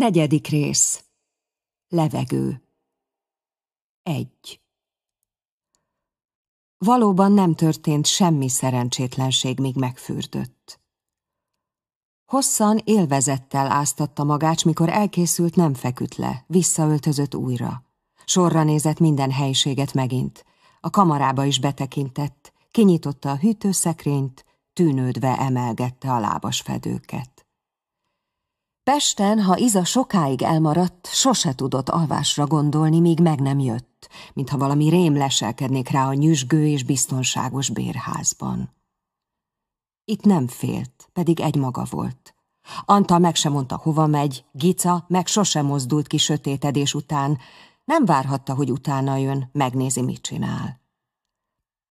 Negyedik rész. Levegő. Egy. Valóban nem történt semmi szerencsétlenség, míg megfürdött. Hosszan élvezettel áztatta magács, mikor elkészült, nem feküdt le, visszaöltözött újra. Sorra nézett minden helyiséget megint. A kamarába is betekintett, kinyitotta a hűtőszekrényt, tűnődve emelgette a lábas fedőket. Pesten, ha Iza sokáig elmaradt, sose tudott alvásra gondolni, míg meg nem jött, mintha valami rém leselkednék rá a nyüzsgő és biztonságos bérházban. Itt nem félt, pedig egy maga volt. Antal meg sem mondta, hova megy, Gica meg sosem mozdult ki sötétedés után, nem várhatta, hogy utána jön, megnézi, mit csinál.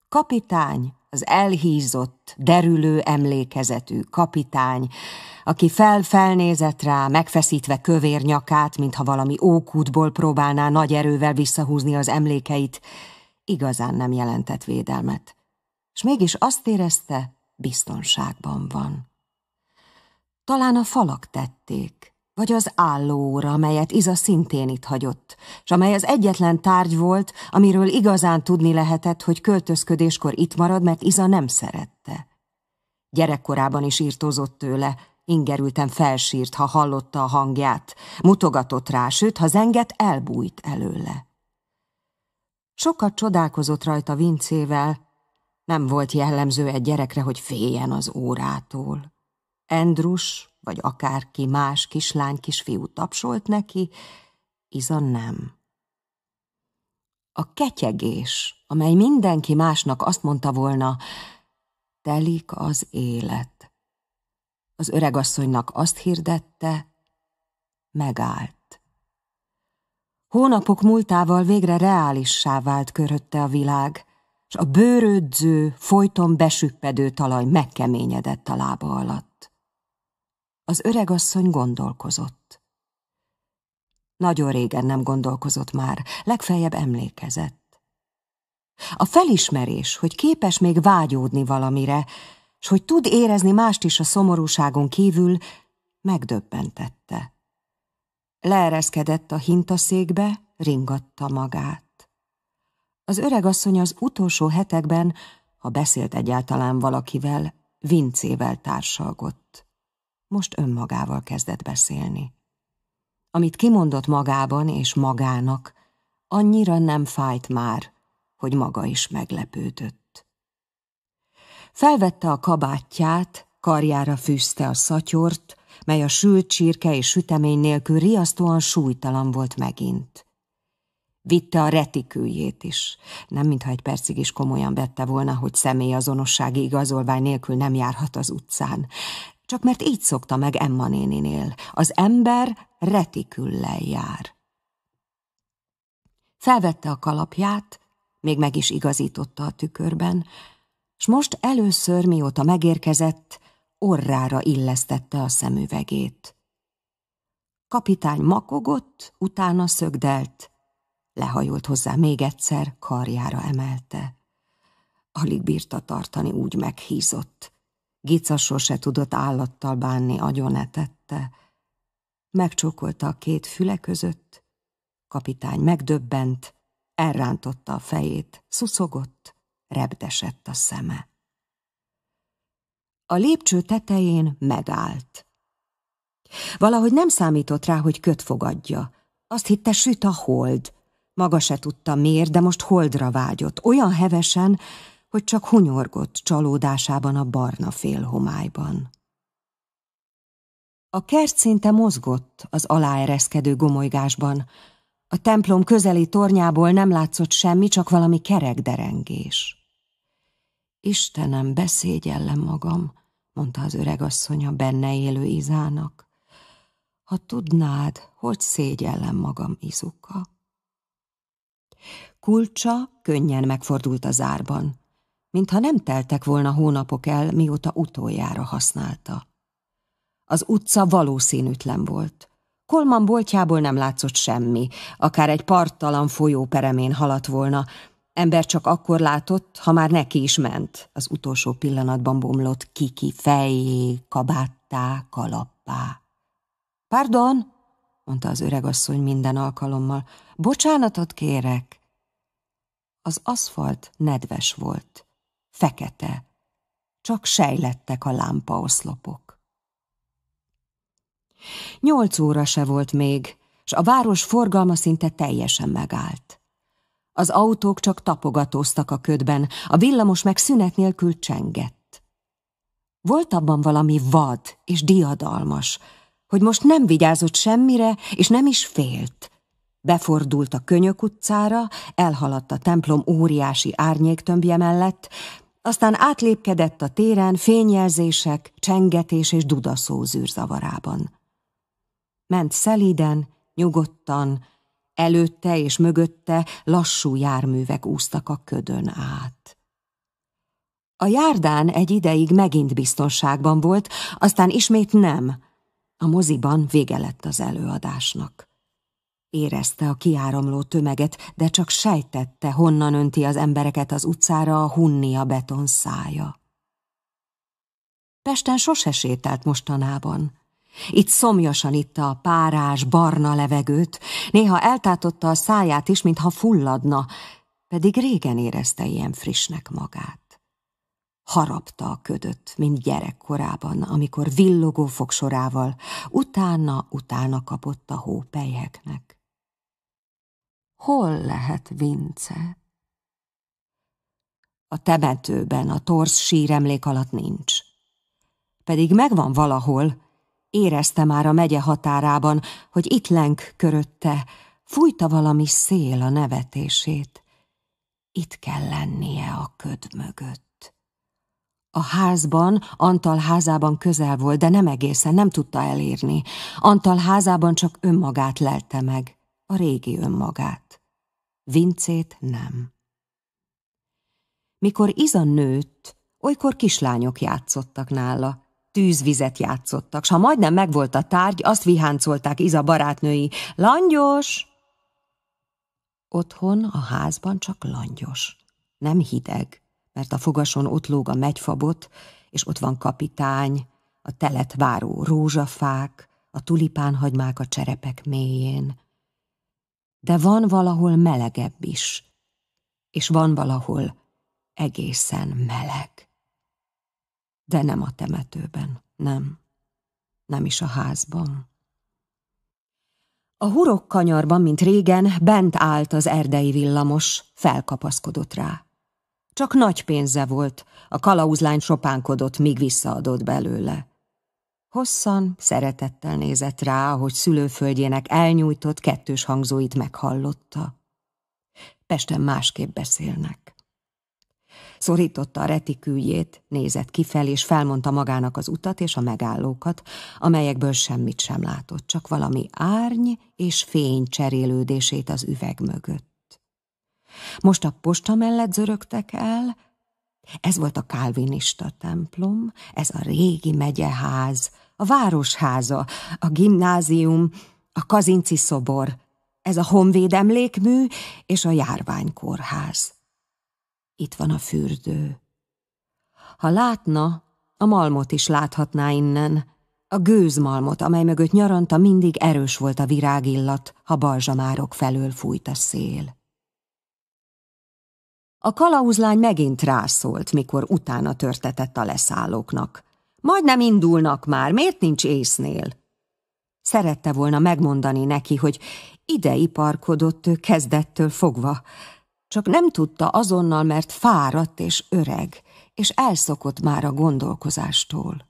Kapitány, az elhízott, derülő emlékezetű kapitány, aki felfelnézett rá, megfeszítve kövér nyakát, mintha valami ókútból próbálná nagy erővel visszahúzni az emlékeit, igazán nem jelentett védelmet. És mégis azt érezte, biztonságban van. Talán a falak tették, vagy az állóra, amelyet Iza szintén itt hagyott, és amely az egyetlen tárgy volt, amiről igazán tudni lehetett, hogy költözködéskor itt marad, mert Iza nem szerette. Gyerekkorában is írtózott tőle, ingerülten felsírt, ha hallotta a hangját, mutogatott rá, sőt, ha zenget, elbújt előle. Sokat csodálkozott rajta vincével, nem volt jellemző egy gyerekre, hogy féljen az órától. Endrus vagy akárki más kislány kisfiú tapsolt neki, Izan nem. A ketyegés, amely mindenki másnak azt mondta volna, telik az élet. Az öregasszonynak azt hirdette, megállt. Hónapok múltával végre reálissá vált körötte a világ, és a bőrödző, folyton besüppedő talaj megkeményedett a lába alatt. Az öregasszony gondolkozott. Nagyon régen nem gondolkozott már, legfeljebb emlékezett. A felismerés, hogy képes még vágyódni valamire, s hogy tud érezni mást is a szomorúságon kívül, megdöbbentette. Leereszkedett a hintaszékbe, ringatta magát. Az öregasszony az utolsó hetekben, ha beszélt egyáltalán valakivel, vincével társalgott most önmagával kezdett beszélni. Amit kimondott magában és magának, annyira nem fájt már, hogy maga is meglepődött. Felvette a kabátját, karjára fűzte a szatyort, mely a sült csirke és sütemény nélkül riasztóan súlytalan volt megint. Vitte a retiküljét is, nem mintha egy percig is komolyan vette volna, hogy személyazonossági igazolvány nélkül nem járhat az utcán. Csak mert így szokta meg Emma néninél. Az ember retiküllel jár. Felvette a kalapját, még meg is igazította a tükörben, s most először, mióta megérkezett, orrára illesztette a szemüvegét. Kapitány makogott, utána szögdelt, lehajolt hozzá még egyszer, karjára emelte. Alig bírta tartani, úgy meghízott. Gica sose tudott állattal bánni, agyonetette. Megcsókolta a két füle között, kapitány megdöbbent, elrántotta a fejét, szuszogott, rebdesett a szeme. A lépcső tetején megállt. Valahogy nem számított rá, hogy köt fogadja. Azt hitte, süt a hold. Maga se tudta miért, de most holdra vágyott. Olyan hevesen, hogy csak hunyorgott csalódásában a barna félhomályban. A kert szinte mozgott az aláereszkedő gomolygásban. A templom közeli tornyából nem látszott semmi, csak valami kerekderengés. Istenem Istenem, beszégyellem magam, mondta az öregasszony a benne élő Izának. Ha tudnád, hogy szégyellem magam, Izuka. Kulcsa könnyen megfordult a zárban mintha nem teltek volna hónapok el, mióta utoljára használta. Az utca valószínűtlen volt. Kolman boltjából nem látszott semmi, akár egy parttalan folyó peremén haladt volna, ember csak akkor látott, ha már neki is ment. Az utolsó pillanatban bomlott kiki fejé, kabáttá, kalappá. – Pardon! – mondta az öregasszony minden alkalommal. – Bocsánatot kérek! Az aszfalt nedves volt fekete, csak sejlettek a lámpaoszlopok. Nyolc óra se volt még, s a város forgalma szinte teljesen megállt. Az autók csak tapogatóztak a ködben, a villamos meg szünet nélkül csengett. Volt abban valami vad és diadalmas, hogy most nem vigyázott semmire, és nem is félt. Befordult a Könyök utcára, elhaladt a templom óriási árnyéktömbje mellett, aztán átlépkedett a téren fényjelzések, csengetés és dudaszó zűrzavarában. Ment szelíden, nyugodtan, előtte és mögötte lassú járművek úsztak a ködön át. A járdán egy ideig megint biztonságban volt, aztán ismét nem. A moziban vége lett az előadásnak. Érezte a kiáramló tömeget, de csak sejtette, honnan önti az embereket az utcára a hunnia beton szája. Pesten sose sétált mostanában. Itt szomjasan itta a párás, barna levegőt, néha eltátotta a száját is, mintha fulladna, pedig régen érezte ilyen frissnek magát. Harapta a ködöt, mint gyerekkorában, amikor villogó fogsorával utána-utána kapott a hópelyeknek hol lehet Vince? A temetőben, a torz síremlék alatt nincs. Pedig megvan valahol, érezte már a megye határában, hogy itt lenk körötte, fújta valami szél a nevetését. Itt kell lennie a köd mögött. A házban, Antal házában közel volt, de nem egészen, nem tudta elérni. Antal házában csak önmagát lelte meg a régi önmagát. Vincét nem. Mikor Iza nőtt, olykor kislányok játszottak nála, tűzvizet játszottak, s ha majdnem megvolt a tárgy, azt viháncolták Iza barátnői. Langyos! Otthon a házban csak langyos, nem hideg, mert a fogason ott lóg a megyfabot, és ott van kapitány, a telet váró rózsafák, a tulipánhagymák a cserepek mélyén de van valahol melegebb is, és van valahol egészen meleg. De nem a temetőben, nem, nem is a házban. A hurok kanyarban, mint régen, bent állt az erdei villamos, felkapaszkodott rá. Csak nagy pénze volt, a kalauzlány sopánkodott, míg visszaadott belőle. Hosszan, szeretettel nézett rá, hogy szülőföldjének elnyújtott kettős hangzóit meghallotta. Pesten másképp beszélnek. Szorította a retikűjét, nézett kifel, és felmondta magának az utat és a megállókat, amelyekből semmit sem látott, csak valami árny és fény cserélődését az üveg mögött. Most a posta mellett zörögtek el, ez volt a kálvinista templom, ez a régi megyeház, a városháza, a gimnázium, a kazinci szobor, ez a honvéd emlékmű és a járványkórház. Itt van a fürdő. Ha látna, a malmot is láthatná innen, a gőzmalmot, amely mögött nyaranta mindig erős volt a virágillat, ha balzsamárok felől fújt a szél. A kalauzlány megint rászólt, mikor utána törtetett a leszállóknak. nem indulnak már, miért nincs észnél? Szerette volna megmondani neki, hogy ide iparkodott ő kezdettől fogva, csak nem tudta azonnal, mert fáradt és öreg, és elszokott már a gondolkozástól.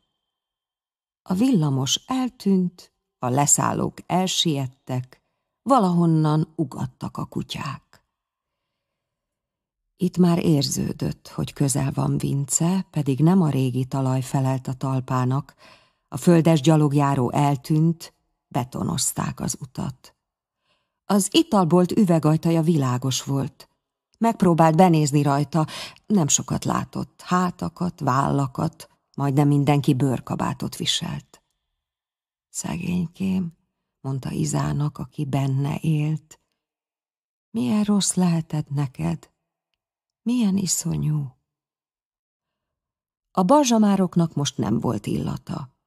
A villamos eltűnt, a leszállók elsiettek, valahonnan ugattak a kutyák. Itt már érződött, hogy közel van Vince, pedig nem a régi talaj felelt a talpának, a földes gyalogjáró eltűnt, betonozták az utat. Az italbolt üvegajtaja világos volt. Megpróbált benézni rajta, nem sokat látott, hátakat, vállakat, majdnem mindenki bőrkabátot viselt. Szegénykém, mondta Izának, aki benne élt, milyen rossz lehetett neked? Milyen iszonyú! A balzsamároknak most nem volt illata.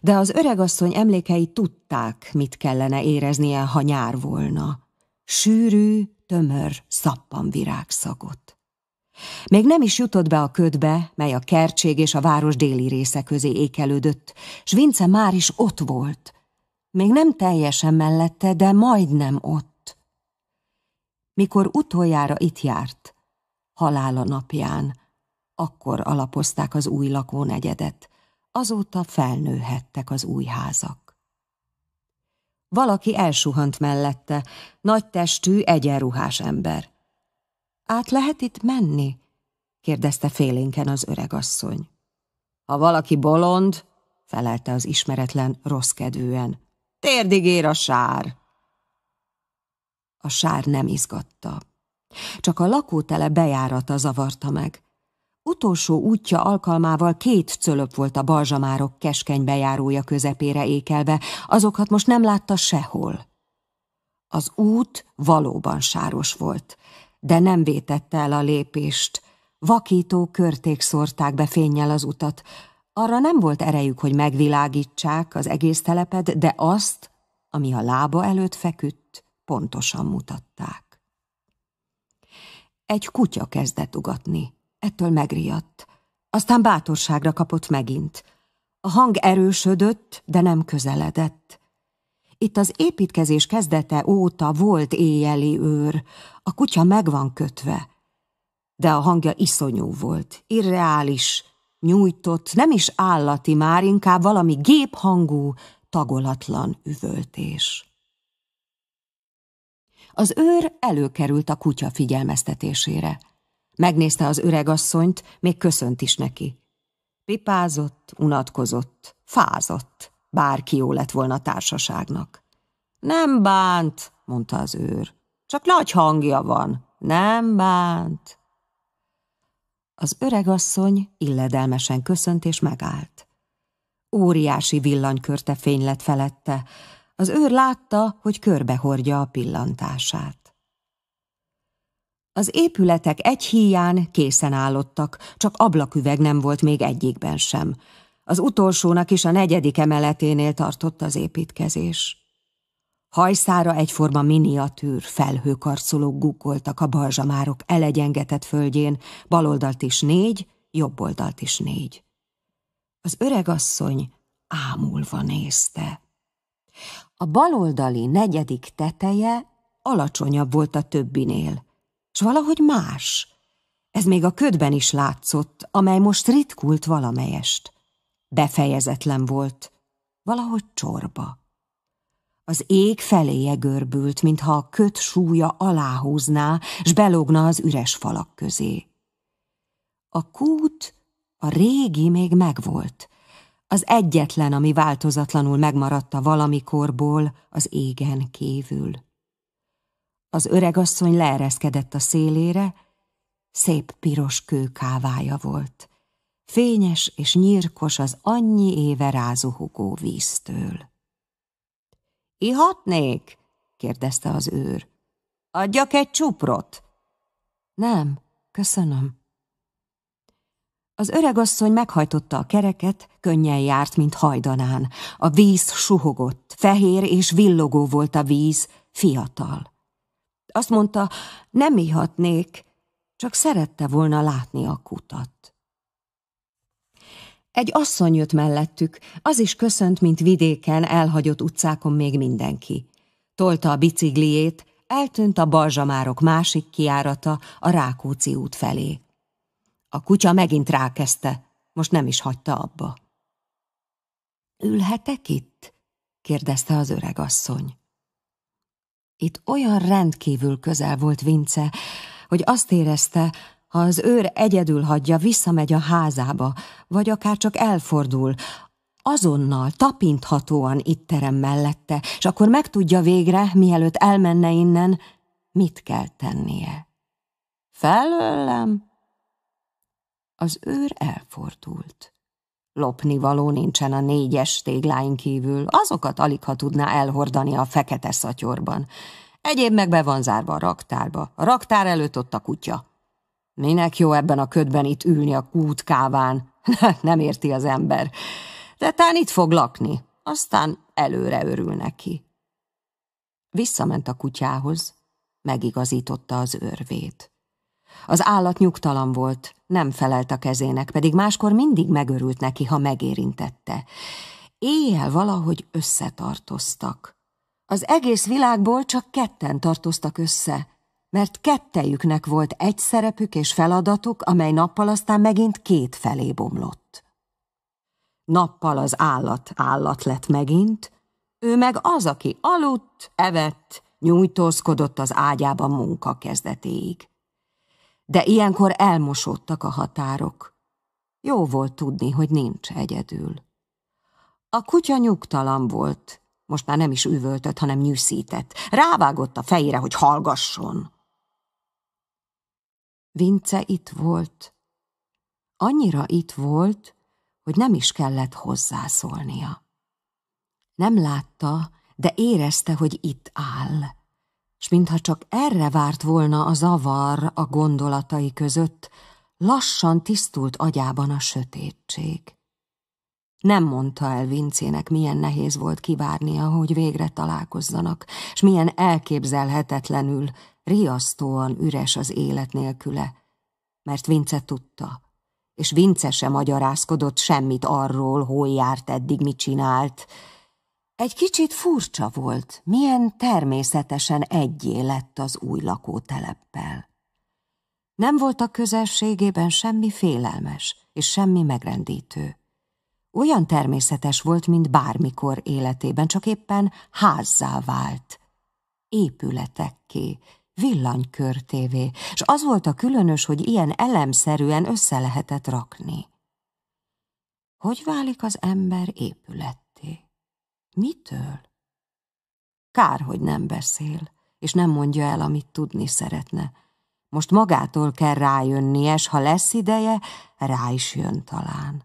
De az öregasszony emlékei tudták, mit kellene éreznie, ha nyár volna. Sűrű, tömör, szappan virágszagot. Még nem is jutott be a ködbe, mely a kertség és a város déli része közé ékelődött, s Vince már is ott volt. Még nem teljesen mellette, de majdnem ott. Mikor utoljára itt járt, halála napján. Akkor alapozták az új lakónegyedet, azóta felnőhettek az új házak. Valaki elsuhant mellette, nagy testű, egyenruhás ember. Át lehet itt menni? kérdezte félénken az öregasszony. Ha valaki bolond, felelte az ismeretlen rosszkedvűen. Térdig ér a sár! A sár nem izgatta. Csak a lakótele bejárata zavarta meg. Utolsó útja alkalmával két cölöp volt a balzsamárok keskeny bejárója közepére ékelve, azokat hát most nem látta sehol. Az út valóban sáros volt, de nem vétette el a lépést. Vakító körték szórták be fényjel az utat. Arra nem volt erejük, hogy megvilágítsák az egész telepet, de azt, ami a lába előtt feküdt, pontosan mutatták. Egy kutya kezdett ugatni. Ettől megriadt. Aztán bátorságra kapott megint. A hang erősödött, de nem közeledett. Itt az építkezés kezdete óta volt éjjeli őr, a kutya meg van kötve. De a hangja iszonyú volt, irreális, nyújtott, nem is állati már, inkább valami géphangú, tagolatlan üvöltés. Az őr előkerült a kutya figyelmeztetésére. Megnézte az öregasszonyt, még köszönt is neki. Pipázott, unatkozott, fázott, bárki jó lett volna a társaságnak. Nem bánt, mondta az őr. Csak nagy hangja van. Nem bánt. Az öregasszony illedelmesen köszönt és megállt. Óriási villanykörte fény lett felette, az őr látta, hogy körbehordja a pillantását. Az épületek egy híján készen állottak, csak ablaküveg nem volt még egyikben sem. Az utolsónak is a negyedik emeleténél tartott az építkezés. Hajszára egyforma miniatűr, felhőkarcolók guggoltak a balzsamárok elegyengetett földjén, baloldalt is négy, jobb oldalt is négy. Az öregasszony ámulva nézte. A baloldali negyedik teteje alacsonyabb volt a többinél, s valahogy más. Ez még a ködben is látszott, amely most ritkult valamelyest. Befejezetlen volt, valahogy csorba. Az ég feléje görbült, mintha a köt súlya aláhúzná, s belógna az üres falak közé. A kút, a régi még megvolt, az egyetlen, ami változatlanul megmaradt a valamikorból, az égen kívül. Az öregasszony leereszkedett a szélére, szép piros kőkávája volt. Fényes és nyírkos az annyi éve rázuhogó víztől. – Ihatnék? – kérdezte az őr. – Adjak egy csuprot? – Nem, köszönöm – az öregasszony meghajtotta a kereket, könnyen járt, mint hajdanán. A víz suhogott, fehér és villogó volt a víz, fiatal. Azt mondta, nem ihatnék, csak szerette volna látni a kutat. Egy asszony jött mellettük, az is köszönt, mint vidéken, elhagyott utcákon még mindenki. Tolta a bicikliét, eltűnt a balzsamárok másik kiárata a Rákóczi út felé. A kutya megint rákezdte, most nem is hagyta abba. Ülhetek itt? kérdezte az öreg asszony. Itt olyan rendkívül közel volt Vince, hogy azt érezte, ha az őr egyedül hagyja, visszamegy a házába, vagy akár csak elfordul, azonnal, tapinthatóan itt terem mellette, és akkor megtudja végre, mielőtt elmenne innen, mit kell tennie. Felőlem? Az őr elfordult. Lopni való nincsen a négyes tégláin kívül, azokat alig ha tudná elhordani a fekete szatyorban. Egyéb meg be van zárva a raktárba. A raktár előtt ott a kutya. Minek jó ebben a ködben itt ülni a kútkáván? Hát nem érti az ember. De tán itt fog lakni, aztán előre örül neki. Visszament a kutyához, megigazította az örvét. Az állat nyugtalan volt, nem felelt a kezének, pedig máskor mindig megörült neki, ha megérintette. Éjjel valahogy összetartoztak. Az egész világból csak ketten tartoztak össze, mert kettejüknek volt egy szerepük és feladatuk, amely nappal aztán megint két felé bomlott. Nappal az állat állat lett megint, ő meg az, aki aludt, evett, nyújtózkodott az ágyában munka kezdetéig de ilyenkor elmosódtak a határok. Jó volt tudni, hogy nincs egyedül. A kutya nyugtalan volt, most már nem is üvöltött, hanem nyűszített. Rávágott a fejére, hogy hallgasson. Vince itt volt. Annyira itt volt, hogy nem is kellett hozzászólnia. Nem látta, de érezte, hogy itt áll s mintha csak erre várt volna a zavar a gondolatai között, lassan tisztult agyában a sötétség. Nem mondta el Vincének, milyen nehéz volt kivárnia, hogy végre találkozzanak, s milyen elképzelhetetlenül, riasztóan üres az élet nélküle. Mert Vince tudta, és Vince sem magyarázkodott semmit arról, hol járt eddig, mit csinált, egy kicsit furcsa volt, milyen természetesen egyé lett az új lakóteleppel. Nem volt a közelségében semmi félelmes és semmi megrendítő. Olyan természetes volt, mint bármikor életében, csak éppen házzá vált. Épületekké, villanykörtévé, és az volt a különös, hogy ilyen elemszerűen össze lehetett rakni. Hogy válik az ember épület? Mitől? Kár, hogy nem beszél, és nem mondja el, amit tudni szeretne. Most magától kell rájönni, és ha lesz ideje, rá is jön talán.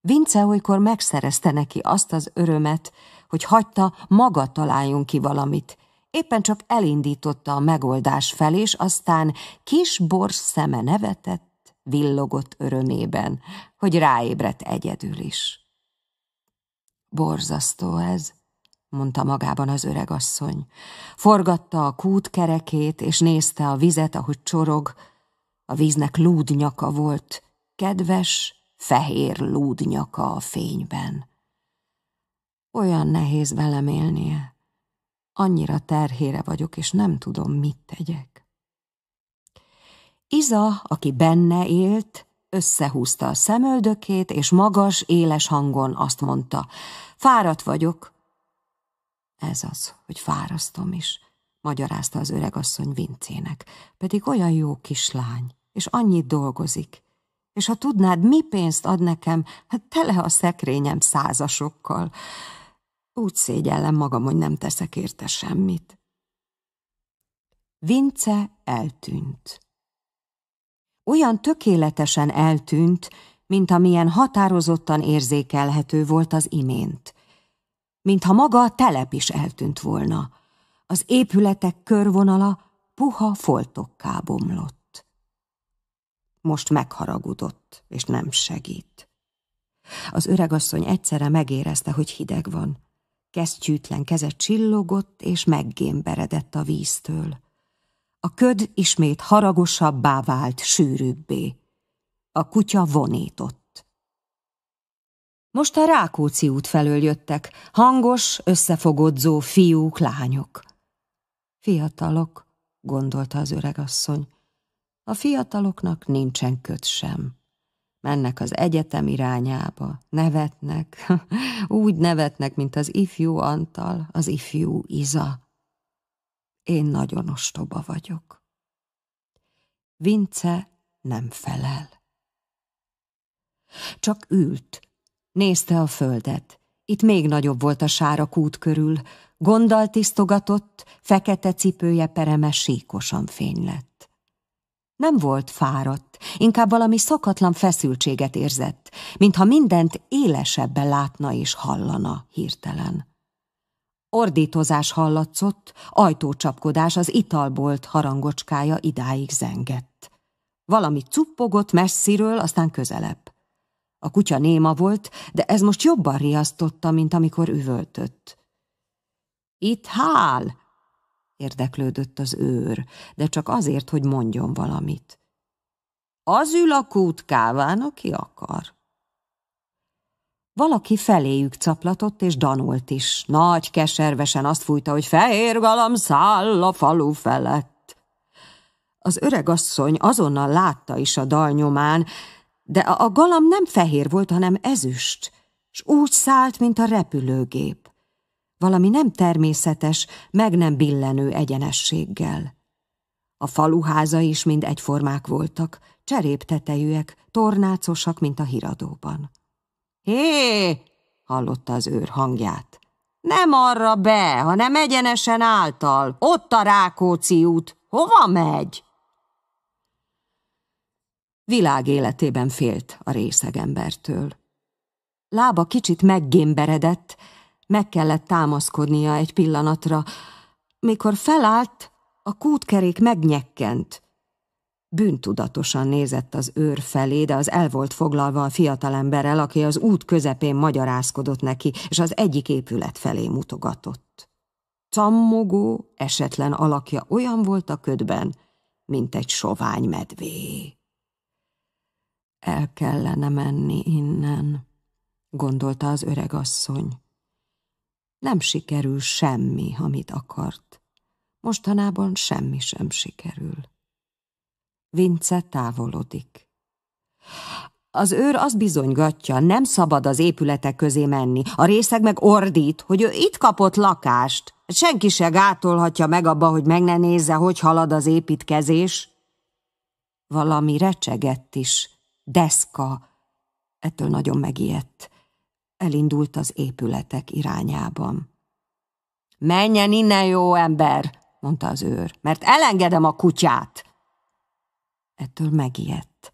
Vince olykor megszerezte neki azt az örömet, hogy hagyta, maga találjon ki valamit. Éppen csak elindította a megoldás felé, és aztán kis bors szeme nevetett, villogott örömében, hogy ráébredt egyedül is. Borzasztó ez, mondta magában az öreg asszony. Forgatta a kút kerekét, és nézte a vizet, ahogy csorog. A víznek lúdnyaka volt, kedves, fehér lúdnyaka a fényben. Olyan nehéz velem élnie. Annyira terhére vagyok, és nem tudom, mit tegyek. Iza, aki benne élt, összehúzta a szemöldökét, és magas, éles hangon azt mondta, fáradt vagyok. Ez az, hogy fárasztom is, magyarázta az öregasszony Vincének, pedig olyan jó kislány, és annyit dolgozik. És ha tudnád, mi pénzt ad nekem, hát tele a szekrényem százasokkal. Úgy szégyellem magam, hogy nem teszek érte semmit. Vince eltűnt olyan tökéletesen eltűnt, mint amilyen határozottan érzékelhető volt az imént. Mintha maga a telep is eltűnt volna. Az épületek körvonala puha foltokká bomlott. Most megharagudott, és nem segít. Az öregasszony egyszerre megérezte, hogy hideg van. Kesztyűtlen keze csillogott, és meggémberedett a víztől. A köd ismét haragosabbá vált, sűrűbbé. A kutya vonított. Most a Rákóczi út felől jöttek, hangos, összefogodzó fiúk, lányok. Fiatalok, gondolta az öregasszony. A fiataloknak nincsen köt sem. Mennek az egyetem irányába, nevetnek, úgy nevetnek, mint az ifjú Antal, az ifjú Iza én nagyon ostoba vagyok. Vince nem felel. Csak ült, nézte a földet. Itt még nagyobb volt a sára kút körül, Gondal tisztogatott, fekete cipője pereme síkosan fény lett. Nem volt fáradt, inkább valami szokatlan feszültséget érzett, mintha mindent élesebben látna és hallana hirtelen. Ordítozás hallatszott, ajtócsapkodás az italbolt harangocskája idáig zengett. Valami cuppogott messziről, aztán közelebb. A kutya néma volt, de ez most jobban riasztotta, mint amikor üvöltött. Itt hál! érdeklődött az őr, de csak azért, hogy mondjon valamit. Az ül a kút káván, aki akar. Valaki feléjük caplatott és danolt is. Nagy keservesen azt fújta, hogy fehér galam száll a falu felett. Az öreg asszony azonnal látta is a dal nyomán, de a galam nem fehér volt, hanem ezüst, és úgy szállt, mint a repülőgép. Valami nem természetes, meg nem billenő egyenességgel. A faluháza is mind egyformák voltak, cseréptetejűek, tornácosak, mint a híradóban. Hé! hallotta az őr hangját. Nem arra be, hanem egyenesen által. Ott a Rákóczi út. Hova megy? Világ életében félt a részegembertől. Lába kicsit meggémberedett, meg kellett támaszkodnia egy pillanatra. Mikor felállt, a kútkerék megnyekkent, Bűntudatosan nézett az őr felé, de az el volt foglalva a fiatalemberrel, aki az út közepén magyarázkodott neki, és az egyik épület felé mutogatott. Cammogó, esetlen alakja olyan volt a ködben, mint egy sovány medvé. El kellene menni innen, gondolta az öreg asszony. Nem sikerül semmi, amit akart. Mostanában semmi sem sikerül. Vince távolodik. Az őr azt bizonygatja, nem szabad az épületek közé menni. A részeg meg ordít, hogy ő itt kapott lakást. Senki se gátolhatja meg abba, hogy meg ne nézze, hogy halad az építkezés. Valami recsegett is. Deszka. Ettől nagyon megijedt. Elindult az épületek irányában. Menjen innen, jó ember, mondta az őr, mert elengedem a kutyát. Ettől megijedt.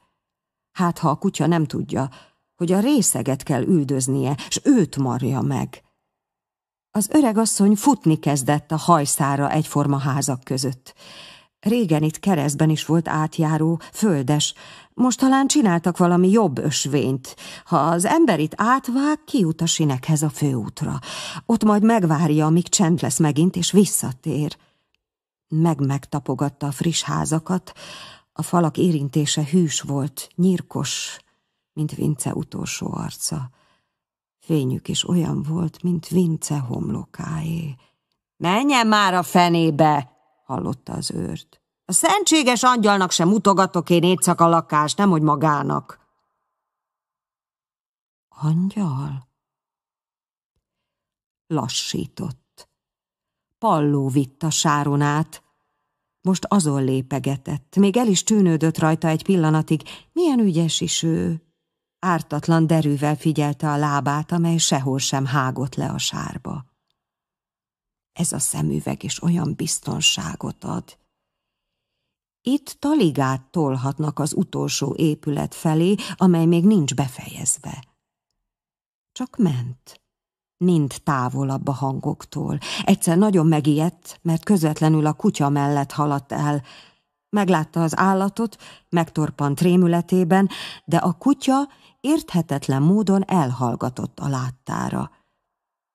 Hát, ha a kutya nem tudja, hogy a részeget kell üldöznie, s őt marja meg. Az öreg asszony futni kezdett a hajszára egyforma házak között. Régen itt keresztben is volt átjáró, földes. Most talán csináltak valami jobb ösvényt. Ha az ember itt átvág, kiut a sinekhez a főútra. Ott majd megvárja, amíg csend lesz megint, és visszatér. Meg-megtapogatta a friss házakat, a falak érintése hűs volt, nyírkos, mint Vince utolsó arca. Fényük is olyan volt, mint Vince homlokáé. Menjen már a fenébe! hallotta az őrt. A szentséges angyalnak sem mutogatok én a lakást, nemhogy magának. Angyal? Lassított. Palló vitt a sáron át, most azon lépegetett, még el is tűnődött rajta egy pillanatig, milyen ügyes is ő. Ártatlan derűvel figyelte a lábát, amely sehol sem hágott le a sárba. Ez a szemüveg is olyan biztonságot ad. Itt taligát tolhatnak az utolsó épület felé, amely még nincs befejezve. Csak ment mind távolabb a hangoktól. Egyszer nagyon megijedt, mert közvetlenül a kutya mellett haladt el. Meglátta az állatot, megtorpant rémületében, de a kutya érthetetlen módon elhallgatott a láttára.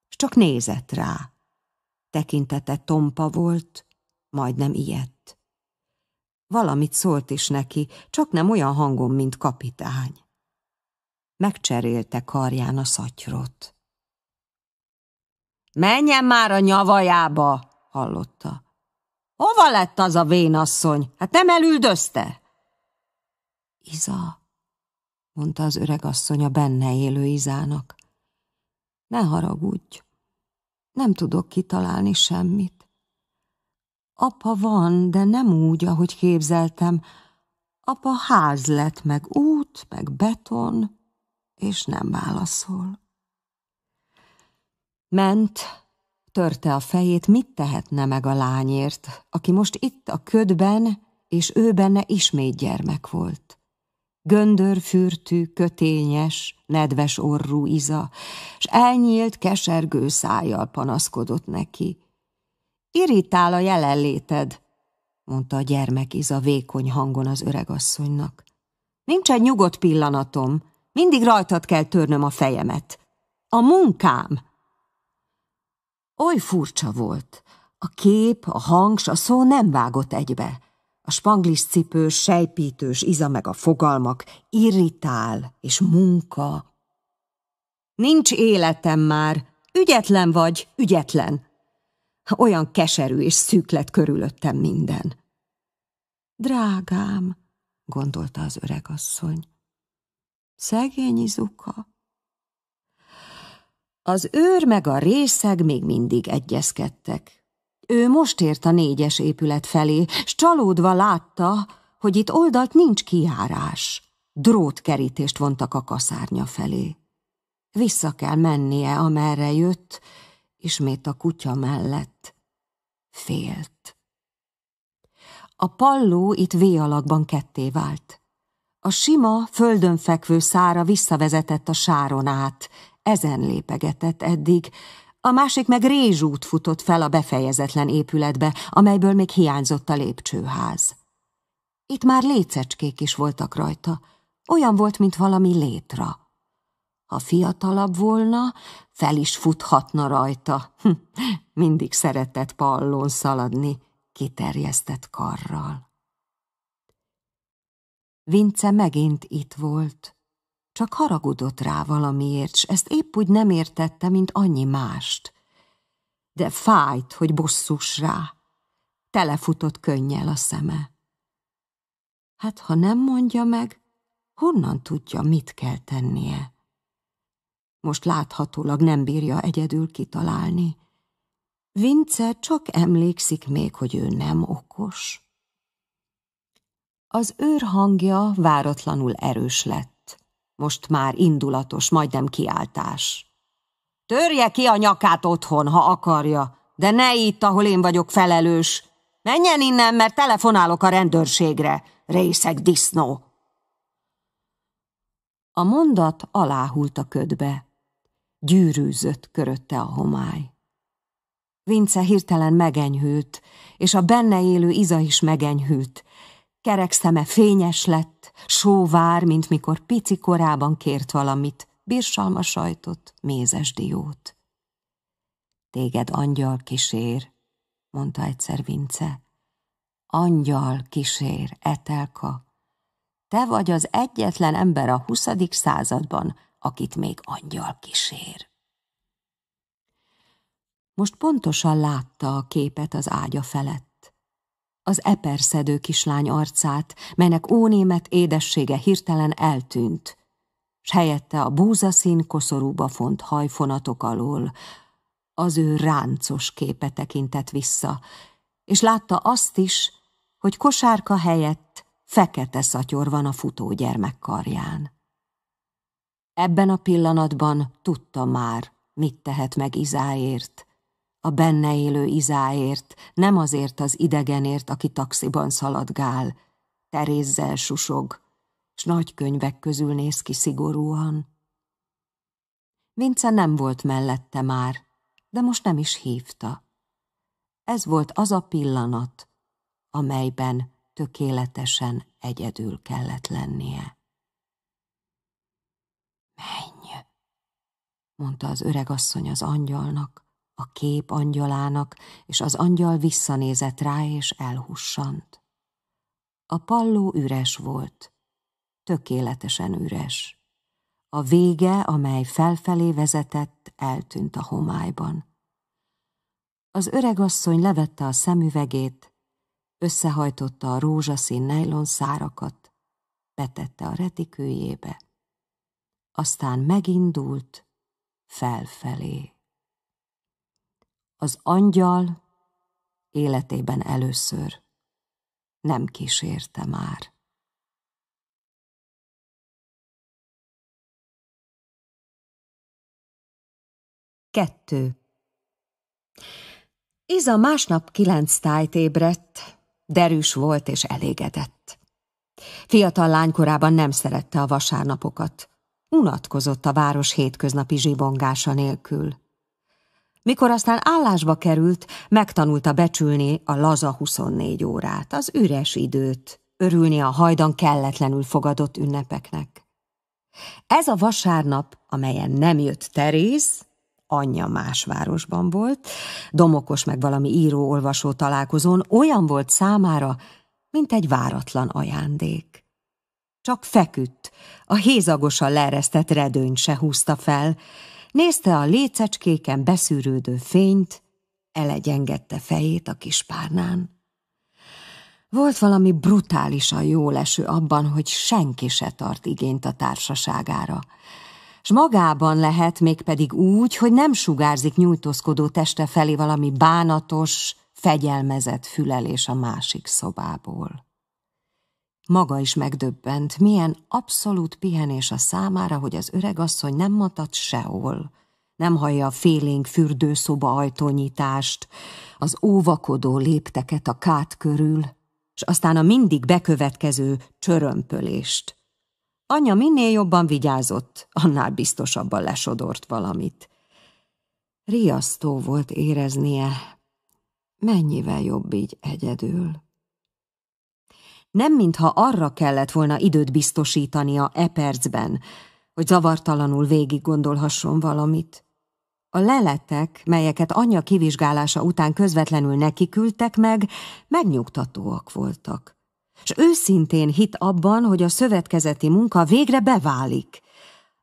S csak nézett rá. Tekintete tompa volt, majdnem ijedt. Valamit szólt is neki, csak nem olyan hangon, mint kapitány. Megcserélte karján a szatyrot. Menjen már a nyavajába, hallotta. Hova lett az a vénasszony? Hát nem elüldözte? Iza, mondta az öreg asszony a benne élő Izának. Ne haragudj, nem tudok kitalálni semmit. Apa van, de nem úgy, ahogy képzeltem. Apa ház lett, meg út, meg beton, és nem válaszol. Ment, törte a fejét, mit tehetne meg a lányért, aki most itt a ködben, és ő benne ismét gyermek volt. Göndörfürtű, kötényes, nedves orrú iza, s elnyílt, kesergő szájjal panaszkodott neki. Irítál a jelenléted, mondta a gyermek iza vékony hangon az öregasszonynak. Nincs egy nyugodt pillanatom, mindig rajtad kell törnöm a fejemet. A munkám! Oly furcsa volt. A kép, a hang, a szó nem vágott egybe. A spanglis cipős, sejpítős iza meg a fogalmak, irritál és munka. Nincs életem már, ügyetlen vagy, ügyetlen. Olyan keserű és szűk lett körülöttem minden. Drágám, gondolta az öregasszony. Szegény izuka. Az őr meg a részeg még mindig egyezkedtek. Ő most ért a négyes épület felé, s csalódva látta, hogy itt oldalt nincs kiárás. Drótkerítést vontak a kaszárnya felé. Vissza kell mennie, amerre jött, ismét a kutya mellett. Félt. A palló itt V alakban ketté vált. A sima, földön fekvő szára visszavezetett a sáron át, ezen lépegetett eddig, a másik meg rézsút futott fel a befejezetlen épületbe, amelyből még hiányzott a lépcsőház. Itt már lécecskék is voltak rajta, olyan volt, mint valami létra. Ha fiatalabb volna, fel is futhatna rajta. Hm, mindig szeretett pallón szaladni, kiterjesztett karral. Vince megint itt volt. Csak haragudott rá valamiért, s ezt épp úgy nem értette, mint annyi mást. De fájt, hogy bosszus rá. Telefutott könnyel a szeme. Hát, ha nem mondja meg, honnan tudja, mit kell tennie? Most láthatólag nem bírja egyedül kitalálni. Vince csak emlékszik még, hogy ő nem okos. Az őr hangja váratlanul erős lett. Most már indulatos, majdnem kiáltás. Törje ki a nyakát otthon, ha akarja, de ne itt, ahol én vagyok felelős. Menjen innen, mert telefonálok a rendőrségre, részek disznó. A mondat aláhult a ködbe. Gyűrűzött körötte a homály. Vince hirtelen megenyhült, és a benne élő Iza is megenyhült, Kerek szeme fényes lett, sóvár, mint mikor pici korában kért valamit, birsalma sajtot, mézes diót. Téged angyal kísér, mondta egyszer Vince. Angyal kísér, Etelka. Te vagy az egyetlen ember a huszadik században, akit még angyal kísér. Most pontosan látta a képet az ágya felett az eperszedő kislány arcát, melynek ónémet édessége hirtelen eltűnt, s helyette a búzaszín koszorúba font hajfonatok alól az ő ráncos képe tekintett vissza, és látta azt is, hogy kosárka helyett fekete szatyor van a gyermek karján. Ebben a pillanatban tudta már, mit tehet meg Izáért, a benne élő Izáért, nem azért az idegenért, aki taxiban szaladgál. Terézzel susog, s nagy könyvek közül néz ki szigorúan. Vince nem volt mellette már, de most nem is hívta. Ez volt az a pillanat, amelyben tökéletesen egyedül kellett lennie. Menj, mondta az öregasszony az angyalnak, a kép angyalának, és az angyal visszanézett rá és elhussant. A palló üres volt, tökéletesen üres. A vége, amely felfelé vezetett, eltűnt a homályban. Az öreg asszony levette a szemüvegét, összehajtotta a rózsaszín nejlon szárakat, betette a retikőjébe, aztán megindult felfelé. Az angyal életében először nem kísérte már. Kettő. Iza másnap kilenc tájt ébredt, derűs volt és elégedett. Fiatal lánykorában nem szerette a vasárnapokat. Unatkozott a város hétköznapi zsibongása nélkül. Mikor aztán állásba került, megtanulta becsülni a laza 24 órát, az üres időt, örülni a hajdan kelletlenül fogadott ünnepeknek. Ez a vasárnap, amelyen nem jött Teréz, anyja más városban volt, domokos meg valami író-olvasó találkozón, olyan volt számára, mint egy váratlan ajándék. Csak feküdt, a hézagosan leeresztett redőnyt se húzta fel, Nézte a lécecskéken beszűrődő fényt, elegyengedte fejét a kis párnán. Volt valami brutálisan jó leső abban, hogy senki se tart igényt a társaságára, s magában lehet mégpedig úgy, hogy nem sugárzik nyújtózkodó teste felé valami bánatos, fegyelmezett fülelés a másik szobából. Maga is megdöbbent, milyen abszolút pihenés a számára, hogy az öreg asszony nem matad sehol. Nem hallja a félénk fürdőszoba ajtónyitást, az óvakodó lépteket a kát körül, és aztán a mindig bekövetkező csörömpölést. Anya minél jobban vigyázott, annál biztosabban lesodort valamit. Riasztó volt éreznie, mennyivel jobb így egyedül nem mintha arra kellett volna időt biztosítania e percben, hogy zavartalanul végig gondolhasson valamit. A leletek, melyeket anyja kivizsgálása után közvetlenül neki küldtek meg, megnyugtatóak voltak. És őszintén hit abban, hogy a szövetkezeti munka végre beválik.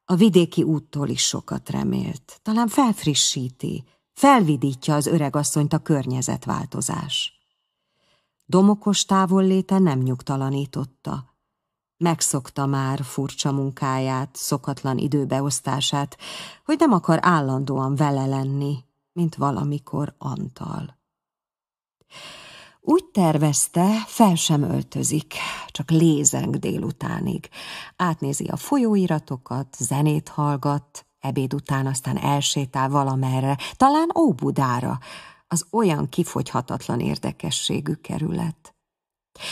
A vidéki úttól is sokat remélt. Talán felfrissíti, felvidítja az öregasszonyt a környezetváltozás. Domokos távolléte nem nyugtalanította. Megszokta már furcsa munkáját, szokatlan időbeosztását, hogy nem akar állandóan vele lenni, mint valamikor Antal. Úgy tervezte, fel sem öltözik, csak lézeng délutánig. Átnézi a folyóiratokat, zenét hallgat, ebéd után aztán elsétál valamerre, talán Óbudára, az olyan kifogyhatatlan érdekességű kerület.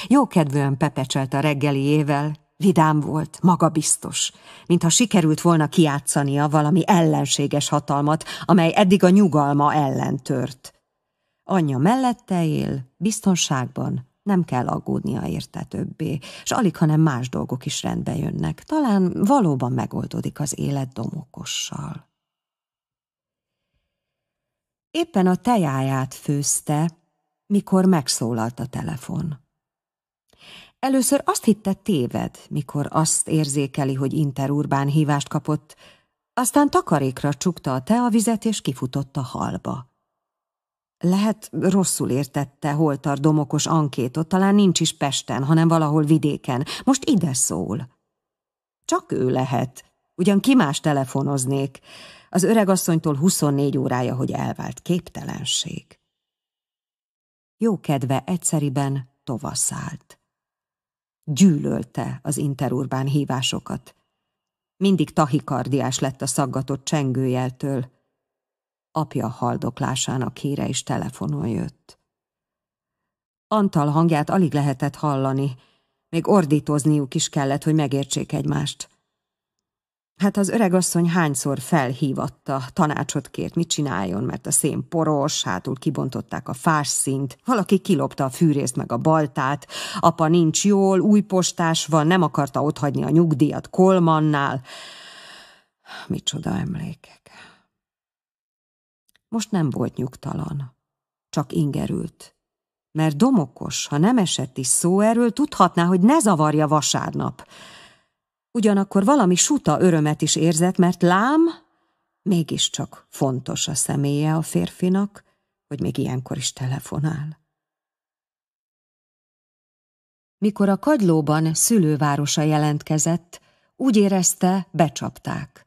Jókedvűen pepecselt a reggeliével, vidám volt, magabiztos, mintha sikerült volna kiátszania valami ellenséges hatalmat, amely eddig a nyugalma ellen tört. Anyja mellette él, biztonságban, nem kell aggódnia érte többé, s alig, hanem más dolgok is rendbe jönnek. Talán valóban megoldódik az élet domokossal. Éppen a tejáját főzte, mikor megszólalt a telefon. Először azt hitte téved, mikor azt érzékeli, hogy interurbán hívást kapott, aztán takarékra csukta a teavizet és kifutott a halba. Lehet rosszul értette, hol tart domokos ankétot, talán nincs is Pesten, hanem valahol vidéken. Most ide szól. Csak ő lehet, ugyan ki más telefonoznék, az öregasszonytól 24 órája, hogy elvált képtelenség. Jó kedve egyszeriben tovaszált. Gyűlölte az interurbán hívásokat. Mindig tahikardiás lett a szaggatott csengőjeltől. Apja haldoklásának híre is telefonon jött. Antal hangját alig lehetett hallani, még ordítozniuk is kellett, hogy megértsék egymást. Hát az öregasszony hányszor felhívatta, tanácsot kért, mit csináljon, mert a szén poros, hátul kibontották a fás szint, valaki kilopta a fűrészt meg a baltát, apa nincs jól, új postás van, nem akarta otthagyni a nyugdíjat Kolmannál. Micsoda emlékek. Most nem volt nyugtalan, csak ingerült. Mert domokos, ha nem esett is szó erről, tudhatná, hogy ne zavarja vasárnap. Ugyanakkor valami suta örömet is érzett, mert lám, mégiscsak fontos a személye a férfinak, hogy még ilyenkor is telefonál. Mikor a kagylóban szülővárosa jelentkezett, úgy érezte, becsapták.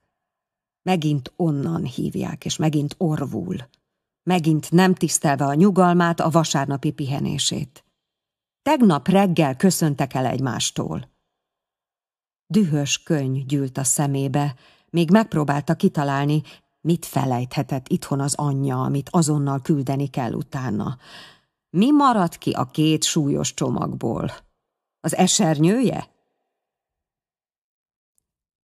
Megint onnan hívják, és megint orvul. Megint nem tisztelve a nyugalmát, a vasárnapi pihenését. Tegnap reggel köszöntek el egymástól. Dühös könyv gyűlt a szemébe, még megpróbálta kitalálni, mit felejthetett itthon az anyja, amit azonnal küldeni kell utána. Mi maradt ki a két súlyos csomagból? Az esernyője?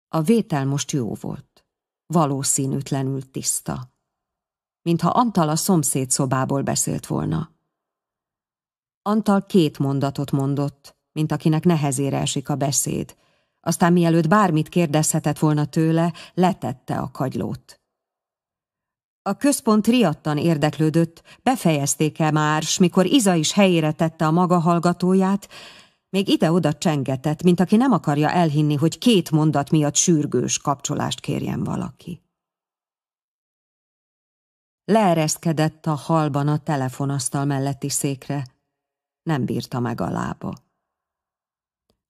A vétel most jó volt. Valószínűtlenül tiszta. Mintha Antal a szomszéd szobából beszélt volna. Antal két mondatot mondott, mint akinek nehezére esik a beszéd, aztán mielőtt bármit kérdezhetett volna tőle, letette a kagylót. A központ riadtan érdeklődött, befejezték-e már, s mikor Iza is helyére tette a maga hallgatóját, még ide-oda csengetett, mint aki nem akarja elhinni, hogy két mondat miatt sürgős kapcsolást kérjen valaki. Leereszkedett a halban a telefonasztal melletti székre. Nem bírta meg a lába.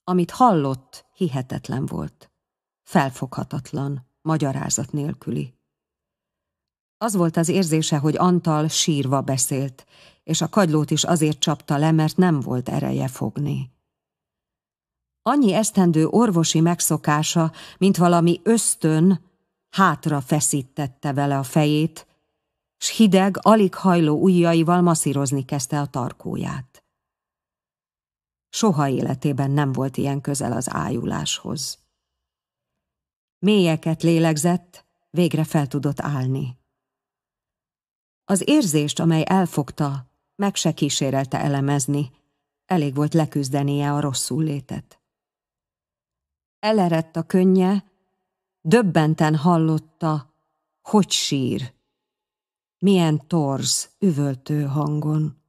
Amit hallott, hihetetlen volt. Felfoghatatlan, magyarázat nélküli. Az volt az érzése, hogy Antal sírva beszélt, és a kagylót is azért csapta le, mert nem volt ereje fogni. Annyi esztendő orvosi megszokása, mint valami ösztön, hátra feszítette vele a fejét, s hideg, alig hajló ujjaival masszírozni kezdte a tarkóját. Soha életében nem volt ilyen közel az ájuláshoz. Mélyeket lélegzett, végre fel tudott állni. Az érzést, amely elfogta, meg se kísérelte elemezni, elég volt leküzdenie a rosszul létet. Elerett a könnye, döbbenten hallotta, hogy sír. Milyen torz, üvöltő hangon.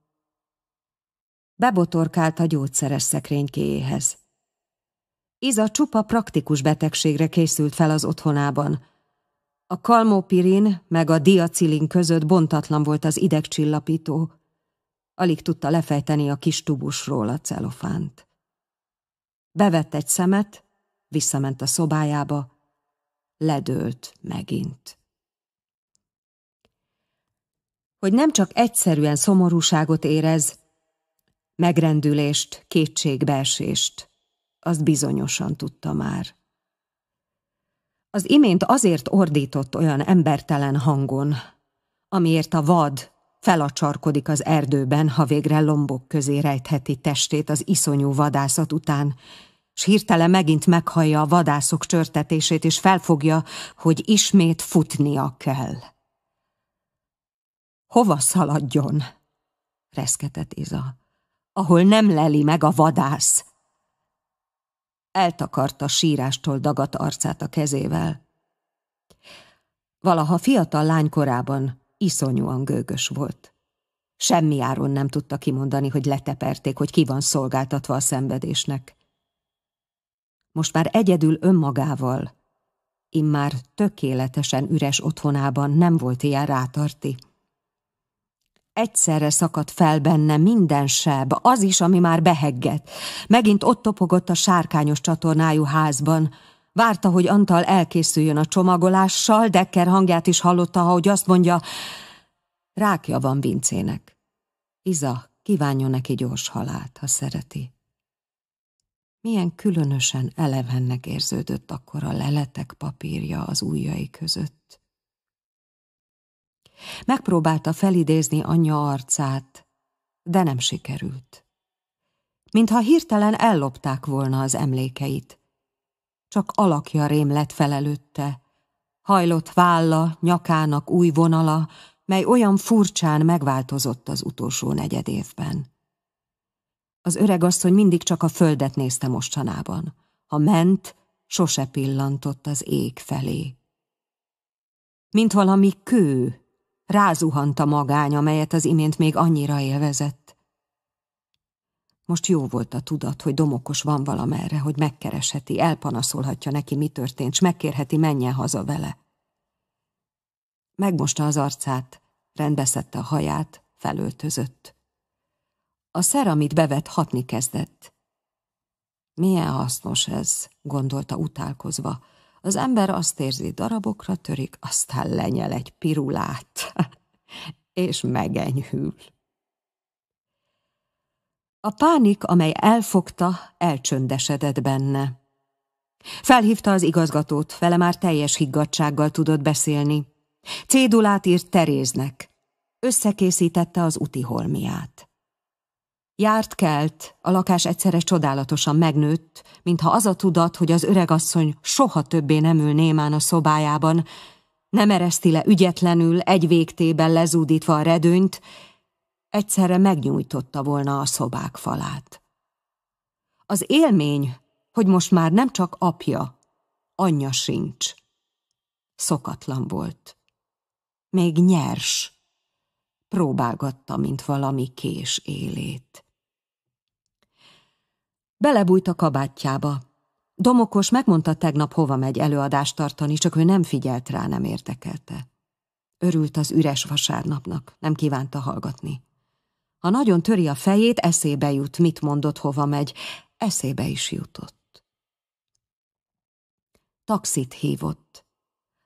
Bebotorkált a gyógyszeres szekrénykéjéhez. Iza csupa praktikus betegségre készült fel az otthonában. A kalmópirin meg a diacilin között bontatlan volt az idegcsillapító. Alig tudta lefejteni a kis tubusról a celofánt. Bevett egy szemet, visszament a szobájába, ledőlt megint. Hogy nem csak egyszerűen szomorúságot érez, megrendülést, kétségbeesést. Azt bizonyosan tudta már. Az imént azért ordított olyan embertelen hangon, amiért a vad felacsarkodik az erdőben, ha végre lombok közé rejtheti testét az iszonyú vadászat után, s hirtelen megint meghallja a vadászok csörtetését, és felfogja, hogy ismét futnia kell. Hova szaladjon? reszketett Iza ahol nem leli meg a vadász. Eltakarta sírástól dagadt arcát a kezével. Valaha fiatal lány korában iszonyúan gőgös volt. Semmi áron nem tudta kimondani, hogy leteperték, hogy ki van szolgáltatva a szenvedésnek. Most már egyedül önmagával, immár tökéletesen üres otthonában nem volt ilyen rátarti. Egyszerre szakadt fel benne minden seb, az is, ami már behegget. Megint ott topogott a sárkányos csatornájú házban. Várta, hogy Antal elkészüljön a csomagolással, Dekker hangját is hallotta, ahogy azt mondja, rákja van Vincének. Iza, kívánjon neki gyors halált, ha szereti. Milyen különösen elevennek érződött akkor a leletek papírja az ujjai között. Megpróbálta felidézni anyja arcát, de nem sikerült. Mintha hirtelen ellopták volna az emlékeit. Csak alakja rém lett felelőtte. Hajlott válla, nyakának új vonala, mely olyan furcsán megváltozott az utolsó negyed évben. Az asszony mindig csak a földet nézte mostanában. Ha ment, sose pillantott az ég felé. Mint valami kő Rázuhant a magány, amelyet az imént még annyira élvezett. Most jó volt a tudat, hogy domokos van valamerre, hogy megkeresheti, elpanaszolhatja neki, mi történt, s megkérheti, menjen haza vele. Megmosta az arcát, rendbeszedte a haját, felöltözött. A szer, amit bevet, hatni kezdett. Milyen hasznos ez, gondolta utálkozva, az ember azt érzi, darabokra törik, aztán lenyel egy pirulát, és megenyhül. A pánik, amely elfogta, elcsöndesedett benne. Felhívta az igazgatót, vele már teljes higgadsággal tudott beszélni. Cédulát írt Teréznek. Összekészítette az uti holmiát. Járt kelt, a lakás egyszerre csodálatosan megnőtt, mintha az a tudat, hogy az öregasszony soha többé nem ül némán a szobájában, nem ereszti le ügyetlenül, egy végtében lezúdítva a redőnyt, egyszerre megnyújtotta volna a szobák falát. Az élmény, hogy most már nem csak apja, anyja sincs. Szokatlan volt. Még nyers. Próbálgatta, mint valami kés élét. Belebújt a kabátjába. Domokos megmondta tegnap, hova megy előadást tartani, csak ő nem figyelt rá, nem érdekelte. Örült az üres vasárnapnak, nem kívánta hallgatni. Ha nagyon töri a fejét, eszébe jut, mit mondott, hova megy. Eszébe is jutott. Taxit hívott.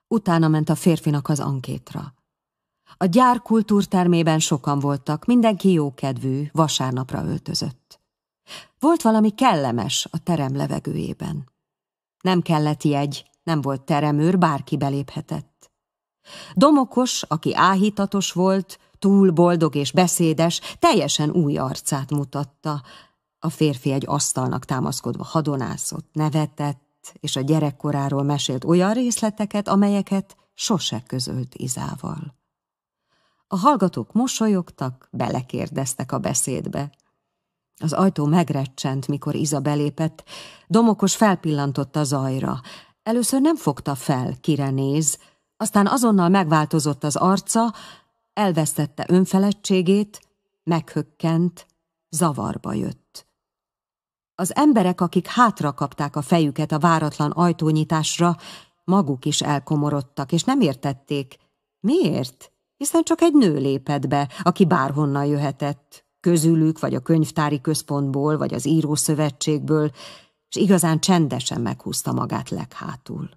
Utána ment a férfinak az ankétra. A gyár kultúrtermében sokan voltak, mindenki jókedvű, vasárnapra öltözött. Volt valami kellemes a terem levegőjében. Nem kellett jegy, nem volt teremőr, bárki beléphetett. Domokos, aki áhítatos volt, túl boldog és beszédes, teljesen új arcát mutatta. A férfi egy asztalnak támaszkodva hadonászott, nevetett, és a gyerekkoráról mesélt olyan részleteket, amelyeket sose közölt Izával. A hallgatók mosolyogtak, belekérdeztek a beszédbe. Az ajtó megrecsent, mikor Iza belépett. Domokos felpillantott a zajra. Először nem fogta fel, kire néz, aztán azonnal megváltozott az arca, elvesztette önfeledtségét, meghökkent, zavarba jött. Az emberek, akik hátra kapták a fejüket a váratlan ajtónyitásra, maguk is elkomorodtak, és nem értették. Miért? Hiszen csak egy nő lépett be, aki bárhonnan jöhetett közülük, vagy a könyvtári központból, vagy az írószövetségből, és igazán csendesen meghúzta magát leghátul.